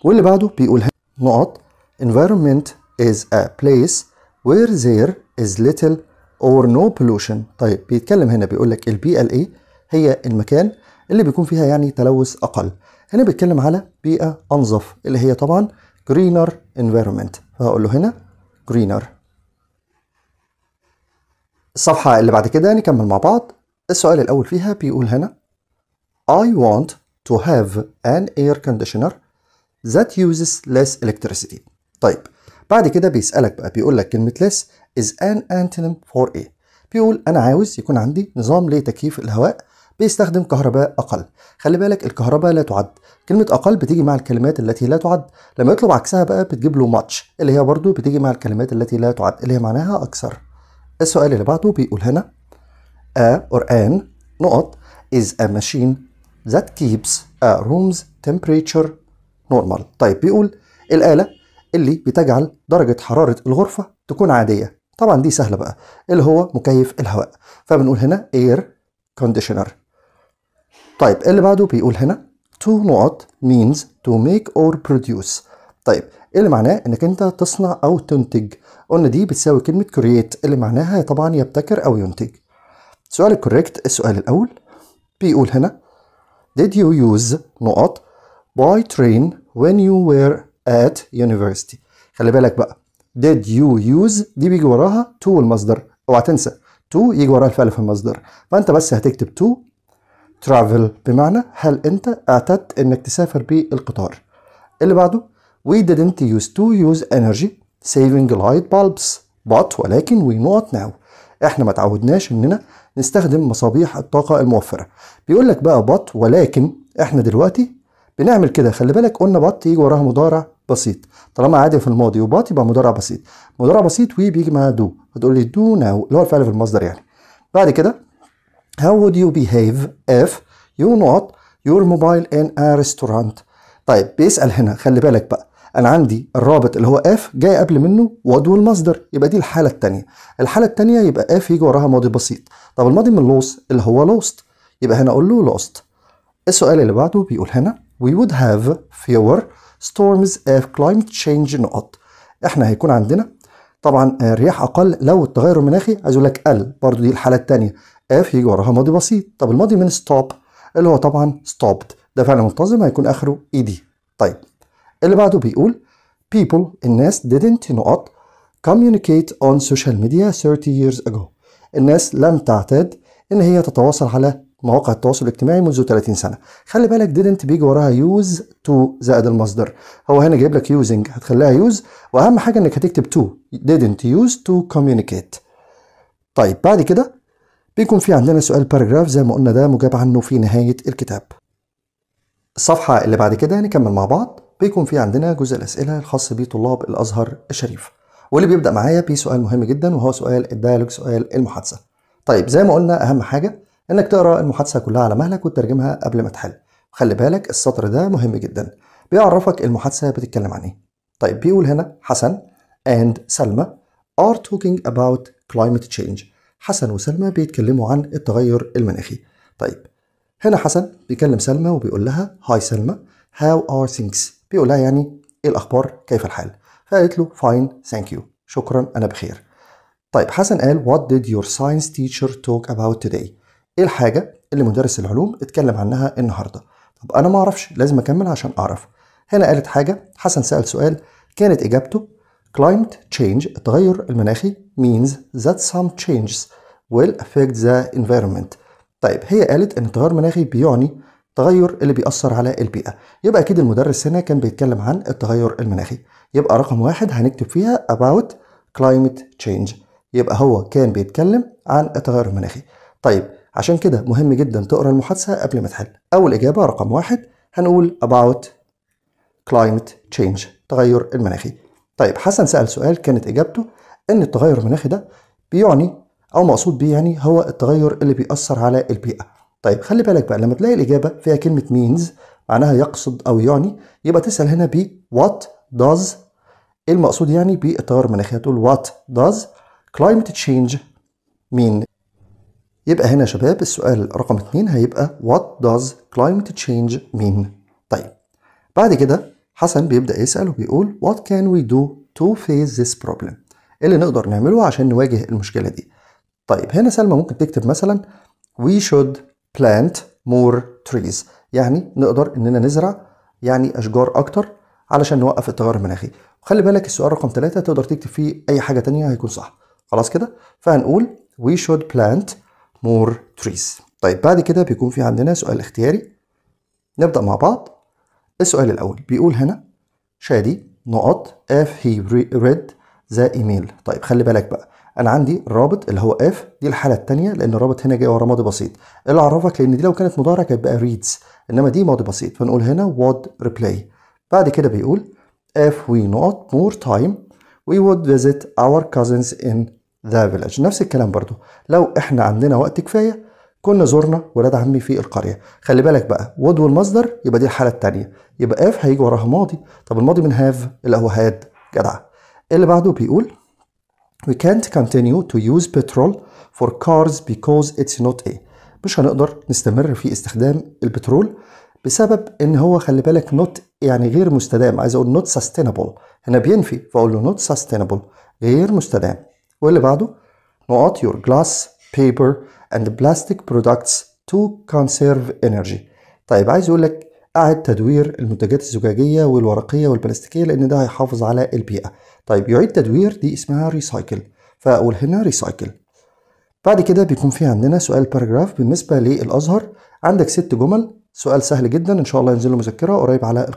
واللي بعده بيقول نقط environment is a place where there is little or no pollution طيب بيتكلم هنا بيقول لك البيئة الايه هي المكان اللي بيكون فيها يعني تلوث أقل هنا بيتكلم على بيئة أنظف اللي هي طبعا greener environment فهقول له هنا greener الصفحة اللي بعد كده نكمل مع بعض السؤال الأول فيها بيقول هنا I want to have an air conditioner that uses less electricity. طيب بعد كده بيسألك بقى بيقول لك كلمة less is an antonym for a. بيقول أنا عاوز يكون عندي نظام لتكييف الهواء بيستخدم كهرباء أقل. خلي بالك الكهرباء لا تعد. كلمة أقل بتيجي مع الكلمات التي لا تعد. لما يطلب عكسها بقى بتجيب له much اللي هي برضو بتيجي مع الكلمات التي لا تعد اللي هي معناها أكثر. السؤال اللي بعده بيقول هنا a or an نقط is a machine that keeps a room's temperature normal طيب بيقول الآلة اللي بتجعل درجة حرارة الغرفة تكون عادية طبعا دي سهلة بقى اللي هو مكيف الهواء فبنقول هنا air conditioner طيب اللي بعده بيقول هنا to not means to make or produce طيب اللي معناه انك انت تصنع او تنتج قلنا دي بتساوي كلمة create اللي معناها طبعا يبتكر او ينتج سؤال الكوريكت السؤال الاول بيقول هنا did you use نقط by train when you were at university خلي بالك بقى did you use دي بيجي وراها to المصدر اوعى تنسى to يجي وراها الفعل في المصدر فانت بس هتكتب to travel بمعنى هل انت اعتدت انك تسافر بالقطار اللي بعده we didn't use to use energy saving light bulbs but ولكن we not now احنا ما تعودناش اننا نستخدم مصابيح الطاقة الموفرة بيقول لك بقى بط ولكن احنا دلوقتي بنعمل كده خلي بالك قلنا بط يجي وراها مضارع بسيط طالما عادي في الماضي وبط يبقى مضارع بسيط مضارع بسيط وي بيجي مع دو هتقول لي دو ناو اللي هو الفعل في المصدر يعني بعد كده how would you behave if you not your mobile in a restaurant طيب بيسأل هنا خلي بالك بقى انا عندي الرابط اللي هو اف جاي قبل منه وضو المصدر يبقى دي الحاله الثانيه الحاله الثانيه يبقى اف يجي وراها ماضي بسيط طب الماضي من لوس اللي هو لوست يبقى هنا اقول له لوست السؤال اللي بعده بيقول هنا we would have fewer storms if climate change نقط احنا هيكون عندنا طبعا رياح اقل لو التغير المناخي عايز اقول لك قل برضو دي الحاله الثانيه اف يجي وراها ماضي بسيط طب الماضي من ستوب اللي هو طبعا ستوبد ده فعل منتظم هيكون اخره اي دي طيب اللي بعده بيقول people الناس didn't نقط communicate on social media 30 years ago الناس لم تعتاد ان هي تتواصل على مواقع التواصل الاجتماعي منذ 30 سنه خلي بالك didn't بيجي وراها يوز تو زائد المصدر هو هنا جايب لك using هتخليها يوز واهم حاجه انك هتكتب تو didn't use to communicate طيب بعد كده بيكون في عندنا سؤال باراجراف زي ما قلنا ده مجاب عنه في نهايه الكتاب الصفحه اللي بعد كده نكمل مع بعض بيكون في عندنا جزء الأسئلة الخاص بطلاب الأزهر الشريف واللي بيبدأ معايا بسؤال مهم جدا وهو سؤال الديالوج سؤال المحادثة طيب زي ما قلنا أهم حاجة إنك تقرأ المحادثة كلها على مهلك وتترجمها قبل ما تحل خلي بالك السطر ده مهم جدا بيعرفك المحادثة بتتكلم عن إيه طيب بيقول هنا حسن and سلمى are talking about climate change حسن وسلمى بيتكلموا عن التغير المناخي طيب هنا حسن بيكلم سلمى وبيقول لها هاي سلمى how are things بيقول لها يعني ايه الاخبار كيف الحال فقالت له فاين ثانك يو شكرا انا بخير طيب حسن قال what did your science teacher talk about today ايه الحاجه اللي مدرس العلوم اتكلم عنها النهارده طب انا ما اعرفش لازم اكمل عشان اعرف هنا قالت حاجه حسن سال سؤال كانت اجابته climate change التغير المناخي means that some changes will affect the environment طيب هي قالت ان التغير المناخي بيعني التغير اللي بيأثر على البيئة يبقى أكيد المدرس هنا كان بيتكلم عن التغير المناخي يبقى رقم واحد هنكتب فيها about climate change يبقى هو كان بيتكلم عن التغير المناخي طيب عشان كده مهم جدا تقرا المحادثة قبل ما تحل أول إجابة رقم واحد هنقول about climate change التغير المناخي طيب حسن سأل سؤال كانت إجابته إن التغير المناخي ده بيعني أو مقصود بيه يعني هو التغير اللي بيأثر على البيئة طيب خلي بالك بقى لما تلاقي الإجابة فيها كلمة means معناها يقصد أو يعني يبقى تسأل هنا ب what does إيه المقصود يعني بإطار المناخي هتقول what does climate change mean يبقى هنا يا شباب السؤال رقم 2 هيبقى what does climate change mean طيب بعد كده حسن بيبدأ يسأل وبيقول what can we do to face this problem إيه اللي نقدر نعمله عشان نواجه المشكلة دي طيب هنا سلمى ممكن تكتب مثلا we should plant more trees يعني نقدر اننا نزرع يعني اشجار اكتر علشان نوقف التغير المناخي وخلي بالك السؤال رقم ثلاثة تقدر تكتب فيه اي حاجة تانية هيكون صح خلاص كده فهنقول we should plant more trees طيب بعد كده بيكون في عندنا سؤال اختياري نبدأ مع بعض السؤال الأول بيقول هنا شادي نقط if he read ذا ايميل طيب خلي بالك بقى انا عندي الرابط اللي هو اف دي الحاله الثانيه لان الرابط هنا جاي ورا ماضي بسيط اللي عرفك لان دي لو كانت مضارع كانت بقى ريدز انما دي ماضي بسيط فنقول هنا وود ريبلاي بعد كده بيقول اف وي نوت مور تايم وي وود فيزيت اور كازنز ان ذا فيلج نفس الكلام برضو لو احنا عندنا وقت كفايه كنا زرنا ولاد عمي في القريه خلي بالك بقى وود والمصدر يبقى دي الحاله الثانيه يبقى اف هيجي وراها ماضي طب الماضي من هاف اللي هو هاد جدع اللي بعده بيقول We can't continue to use petrol for cars because it's not a مش هنقدر نستمر في استخدام البترول بسبب ان هو خلي بالك نوت يعني غير مستدام عايز اقول نوت سستينبل هنا بينفي فاقول له نوت سستينبل غير مستدام واللي بعده نقط your glass paper and plastic products to conserve energy طيب عايز اقول لك اعد تدوير المنتجات الزجاجيه والورقيه والبلاستيكيه لان ده هيحافظ على البيئه طيب يعيد تدوير دي اسمها ريسايكل فاقول هنا ريسايكل بعد كده بيكون في عندنا سؤال باراجراف بالنسبه للازهر عندك ست جمل سؤال سهل جدا ان شاء الله ينزل له مذكره قريب على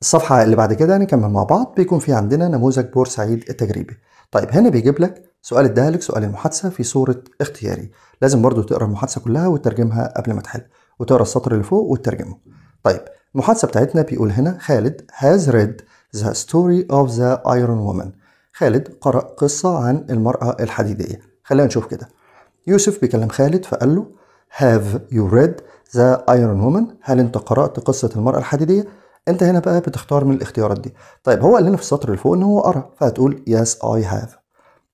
الصفحه اللي بعد كده هنكمل مع بعض بيكون في عندنا نموذج بورسعيد التجريبي طيب هنا بيجيب لك سؤال اداهلك سؤال المحادثه في صوره اختياري لازم برضو تقرا المحادثه كلها وتترجمها قبل ما تحل وتقرا السطر اللي فوق وتترجمه طيب المحادثه بتاعتنا بيقول هنا خالد has read The Story of the Iron Woman خالد قرأ قصة عن المرأة الحديدية خلينا نشوف كده يوسف بيكلم خالد فقال له Have you read the Iron Woman هل انت قرأت قصة المرأة الحديدية انت هنا بقى بتختار من الاختيارات دي طيب هو قال لنا في السطر اللي فوق ان هو قرأ فهتقول Yes I have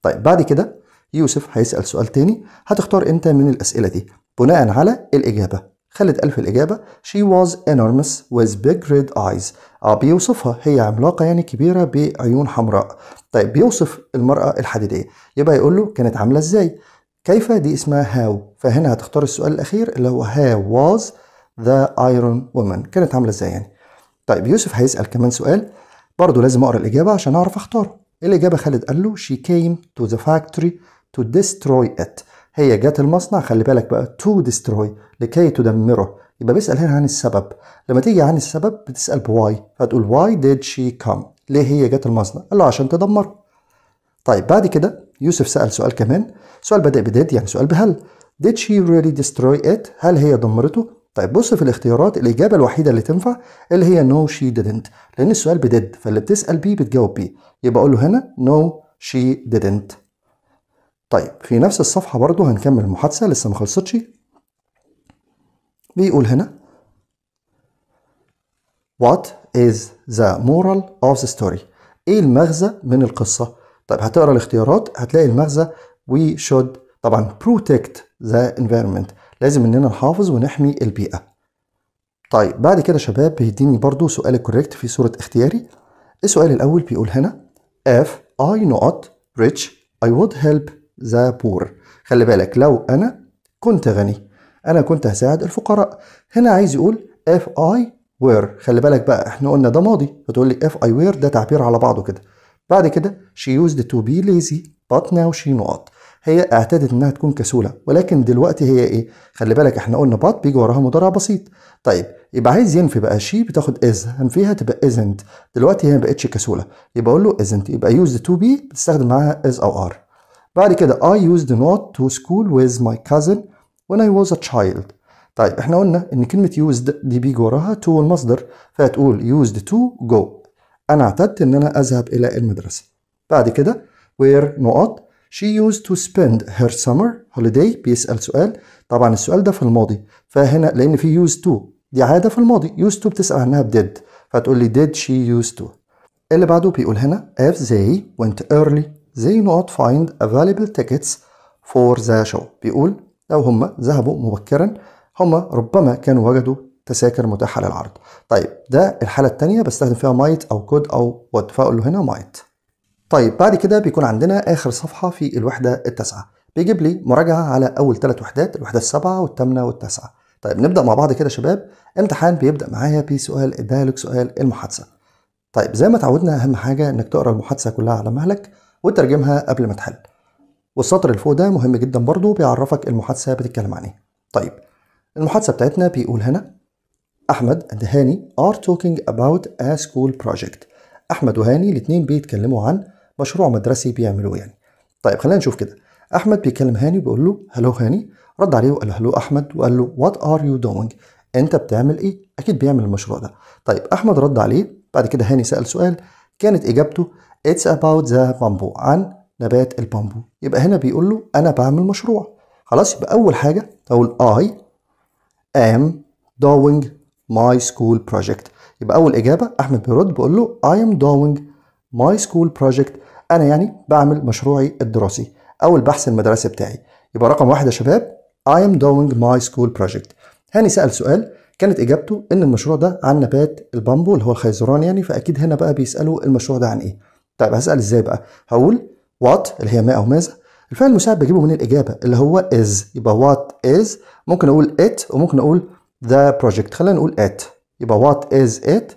طيب بعد كده يوسف هيسأل سؤال تاني هتختار انت من الأسئلة دي بناء على الإجابة خالد قال في الإجابة she was enormous with big red eyes آه بيوصفها هي عملاقة يعني كبيرة بعيون حمراء طيب بيوصف المرأة الحديدية يبقى يقول له كانت عاملة إزاي كيف دي اسمها هاو فهنا هتختار السؤال الأخير اللي هو هاو was the iron woman كانت عاملة إزاي يعني طيب يوسف هيسأل كمان سؤال برضه لازم أقرأ الإجابة عشان أعرف أختار الإجابة خالد قال له she came to the factory to destroy it هي جت المصنع خلي بالك بقى تو ديستروي لكي تدمره يبقى بيسأل هنا عن السبب لما تيجي عن السبب بتسأل بواي فتقول واي ديد شي كام ليه هي جت المصنع قال له عشان تدمره طيب بعد كده يوسف سأل سؤال كمان سؤال بدأ بديد يعني سؤال بهل did she really destroy it هل هي دمرته طيب بص في الاختيارات الإجابة الوحيدة اللي تنفع اللي هي no she didn't لأن السؤال بديد فاللي بتسأل بيه بتجاوب بيه يبقى أقول له هنا no she didn't طيب في نفس الصفحة برضو هنكمل المحادثة لسه ما خلصتش بيقول هنا What is the moral of the story ايه المغزى من القصة طيب هتقرا الاختيارات هتلاقي المغزى we should طبعا protect the environment لازم اننا نحافظ ونحمي البيئة طيب بعد كده شباب بيديني برضو سؤال كوريكت في صورة اختياري السؤال الأول بيقول هنا if I not rich I would help ذا بور خلي بالك لو أنا كنت غني أنا كنت هساعد الفقراء هنا عايز يقول if I were خلي بالك بقى احنا قلنا ده ماضي فتقول لي if I were ده تعبير على بعضه كده بعد كده she used to be lazy but now she not هي اعتادت انها تكون كسوله ولكن دلوقتي هي ايه خلي بالك احنا قلنا بات بيجي وراها مضارع بسيط طيب يبقى عايز ينفي بقى شي بتاخد از هنفيها تبقى ازنت دلوقتي هي ما بقتش كسوله يبقى اقول له ازنت يبقى used تو بي بتستخدم معاها از او ار بعد كده I used not to school with my cousin when I was a child طيب احنا قلنا ان كلمة used دي بيجي وراها to المصدر فهتقول used to go انا اعتدت ان انا اذهب الى المدرسة بعد كده where not she used to spend her summer holiday بيسأل سؤال طبعا السؤال ده في الماضي فهنا لان في used to دي عادة في الماضي used to بتسأل عنها did فهتقول لي did she used to اللي بعده بيقول هنا if they went early they not find available tickets for the show بيقول لو هم ذهبوا مبكرا هم ربما كانوا وجدوا تذاكر متاحة للعرض طيب ده الحالة الثانية بستخدم فيها might أو could أو وات فأقول له هنا might طيب بعد كده بيكون عندنا آخر صفحة في الوحدة التاسعة بيجيب لي مراجعة على أول ثلاث وحدات الوحدة السابعة والثامنة والتاسعة طيب نبدأ مع بعض كده شباب امتحان بيبدأ معايا بسؤال لك سؤال المحادثة طيب زي ما اتعودنا أهم حاجة إنك تقرأ المحادثة كلها على مهلك وترجمها قبل ما تحل والسطر اللي فوق ده مهم جدا برضو بيعرفك المحادثة بتتكلم عن ايه طيب المحادثة بتاعتنا بيقول هنا أحمد and هاني are talking about a school project أحمد وهاني الاتنين بيتكلموا عن مشروع مدرسي بيعملوه يعني طيب خلينا نشوف كده أحمد بيكلم هاني وبيقول له هلو هاني رد عليه وقال له هلو أحمد وقال له وات ار يو دوينج أنت بتعمل إيه؟ أكيد بيعمل المشروع ده طيب أحمد رد عليه بعد كده هاني سأل سؤال كانت إجابته It's about the bamboo عن نبات البامبو يبقى هنا بيقول له أنا بعمل مشروع خلاص يبقى أول حاجة أقول I am doing my school project يبقى أول إجابة أحمد بيرد بيقول له I am doing my school project أنا يعني بعمل مشروعي الدراسي أو البحث المدرسي بتاعي يبقى رقم واحد يا شباب I am doing my school project هاني سأل سؤال كانت إجابته إن المشروع ده عن نبات البامبو اللي هو الخيزران يعني فأكيد هنا بقى بيسأله المشروع ده عن إيه طيب هسال ازاي بقى هقول وات اللي هي ما او ماذا الفعل المساعد بجيبه من الاجابه اللي هو از يبقى وات از ممكن اقول ات وممكن اقول ذا بروجكت خلينا نقول ات يبقى وات از ات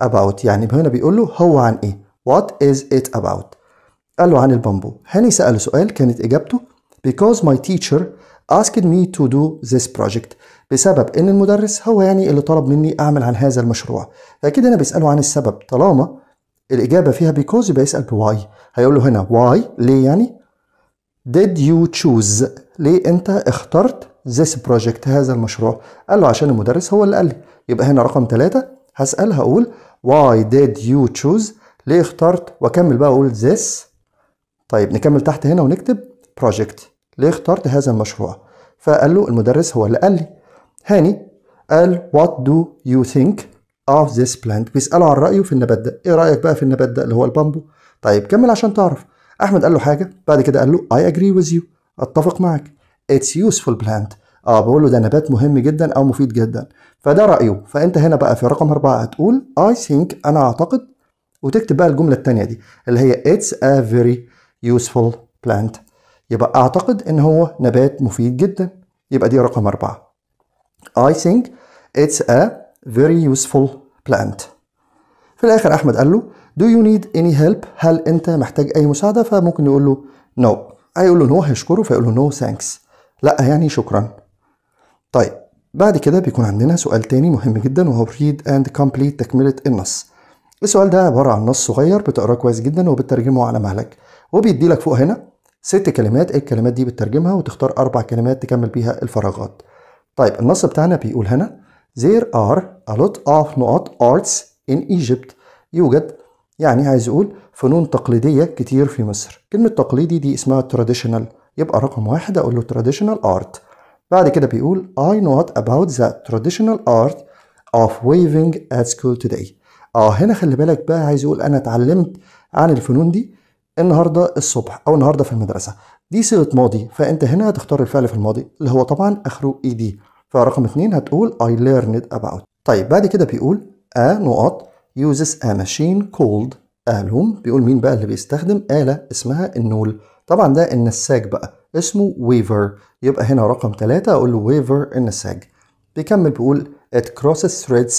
اباوت يعني هنا بيقول له هو عن ايه وات از ات اباوت قال له عن البامبو هاني سأله سؤال كانت إجابته because my teacher asked me to do this project بسبب إن المدرس هو يعني اللي طلب مني أعمل عن هذا المشروع فأكيد أنا بيسأله عن السبب طالما الإجابة فيها because يبقى يسأل بواي هيقول له هنا واي ليه يعني did you choose ليه أنت اخترت this project هذا المشروع قال له عشان المدرس هو اللي قال لي يبقى هنا رقم ثلاثة هسأل هقول why did you choose ليه اخترت واكمل بقى اقول this طيب نكمل تحت هنا ونكتب project ليه اخترت هذا المشروع فقال له المدرس هو اللي قال لي هاني قال what do you think of this plant بيسأله عن رأيه في النبات ده ايه رأيك بقى في النبات ده اللي هو البامبو طيب كمل عشان تعرف احمد قال له حاجة بعد كده قال له I agree with you اتفق معك it's useful plant اه بقول له ده نبات مهم جدا او مفيد جدا فده رأيه فانت هنا بقى في رقم أربعة هتقول I think انا اعتقد وتكتب بقى الجملة التانية دي اللي هي it's a very useful plant يبقى اعتقد ان هو نبات مفيد جدا يبقى دي رقم أربعة I think it's a very useful plant في الاخر احمد قال له do you need any help هل انت محتاج اي مساعده فممكن يقول له no هيقول له نو هيشكره فيقول له no thanks لا يعني شكرا طيب بعد كده بيكون عندنا سؤال تاني مهم جدا وهو read and complete تكمله النص السؤال ده عباره عن نص صغير بتقراه كويس جدا وبترجمه على مهلك وبيدي لك فوق هنا ست كلمات ايه الكلمات دي بترجمها وتختار اربع كلمات تكمل بيها الفراغات طيب النص بتاعنا بيقول هنا There are a lot of not arts in Egypt يوجد يعني عايز يقول فنون تقليدية كتير في مصر كلمة تقليدي دي اسمها traditional يبقى رقم واحد أقول له traditional art بعد كده بيقول I know about the traditional art of waving at school today اه هنا خلي بالك بقى عايز يقول أنا اتعلمت عن الفنون دي النهاردة الصبح أو النهاردة في المدرسة دي صيغة ماضي فأنت هنا هتختار الفعل في الماضي اللي هو طبعا آخره إي دي. فرقم اثنين هتقول I learned about طيب بعد كده بيقول a آه، نقط uses a machine called أهلهم بيقول مين بقى اللي بيستخدم آلة اسمها النول طبعا ده النساج بقى اسمه ويفر يبقى هنا رقم ثلاثة أقول له ويفر النساج بيكمل بيقول it crosses threads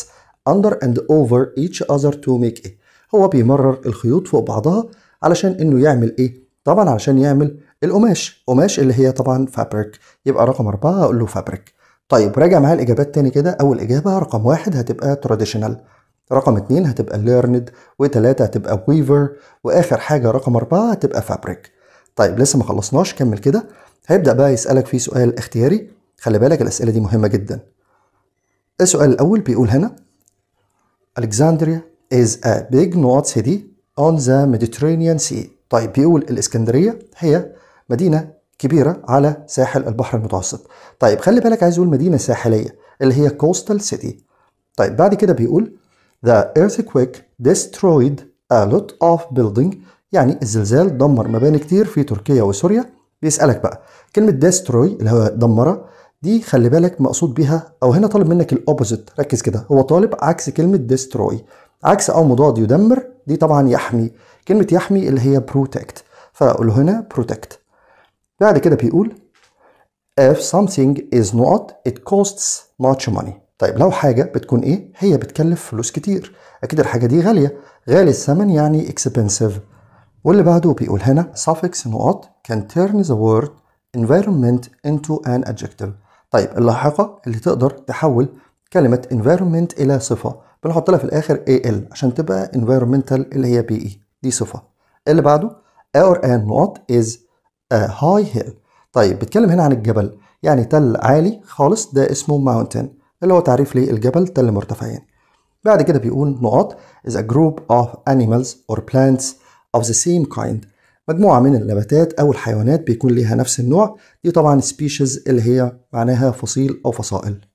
under and over each other to make a هو بيمرر الخيوط فوق بعضها علشان انه يعمل ايه طبعا علشان يعمل القماش قماش اللي هي طبعا فابريك يبقى رقم أربعة أقول له فابريك طيب راجع معايا الاجابات تاني كده اول اجابه رقم واحد هتبقى تراديشنال رقم اتنين هتبقى ليرند وتلاتة هتبقى ويفر واخر حاجه رقم اربعه هتبقى فابريك طيب لسه ما خلصناش كمل كده هيبدا بقى يسالك فيه سؤال اختياري خلي بالك الاسئله دي مهمه جدا السؤال الاول بيقول هنا الكساندريا is a big north city on the Mediterranean Sea طيب بيقول الاسكندريه هي مدينه كبيرة على ساحل البحر المتوسط طيب خلي بالك عايز يقول مدينة ساحلية اللي هي كوستال سيتي طيب بعد كده بيقول The earthquake destroyed a lot of building يعني الزلزال دمر مباني كتير في تركيا وسوريا بيسألك بقى كلمة destroy اللي هو دمره دي خلي بالك مقصود بيها او هنا طالب منك الاوبوزيت ركز كده هو طالب عكس كلمه destroy عكس او مضاد يدمر دي طبعا يحمي كلمه يحمي اللي هي protect فاقول هنا protect بعد كده بيقول if something is not it costs much money طيب لو حاجة بتكون ايه هي بتكلف فلوس كتير اكيد الحاجة دي غالية غالي الثمن يعني expensive واللي بعده بيقول هنا suffix not can turn the word environment into an adjective طيب اللاحقة اللي تقدر تحول كلمة environment إلى صفة بنحط لها في الآخر AL عشان تبقى environmental اللي هي بيئي e. دي صفة اللي بعده our N نقط is هاي آه، هيل طيب بتكلم هنا عن الجبل يعني تل عالي خالص ده اسمه ماونتن اللي هو تعريف للجبل تل مرتفع يعني بعد كده بيقول نقاط is a group of animals or plants of the same kind مجموعة من النباتات أو الحيوانات بيكون ليها نفس النوع دي طبعا species اللي هي معناها فصيل أو فصائل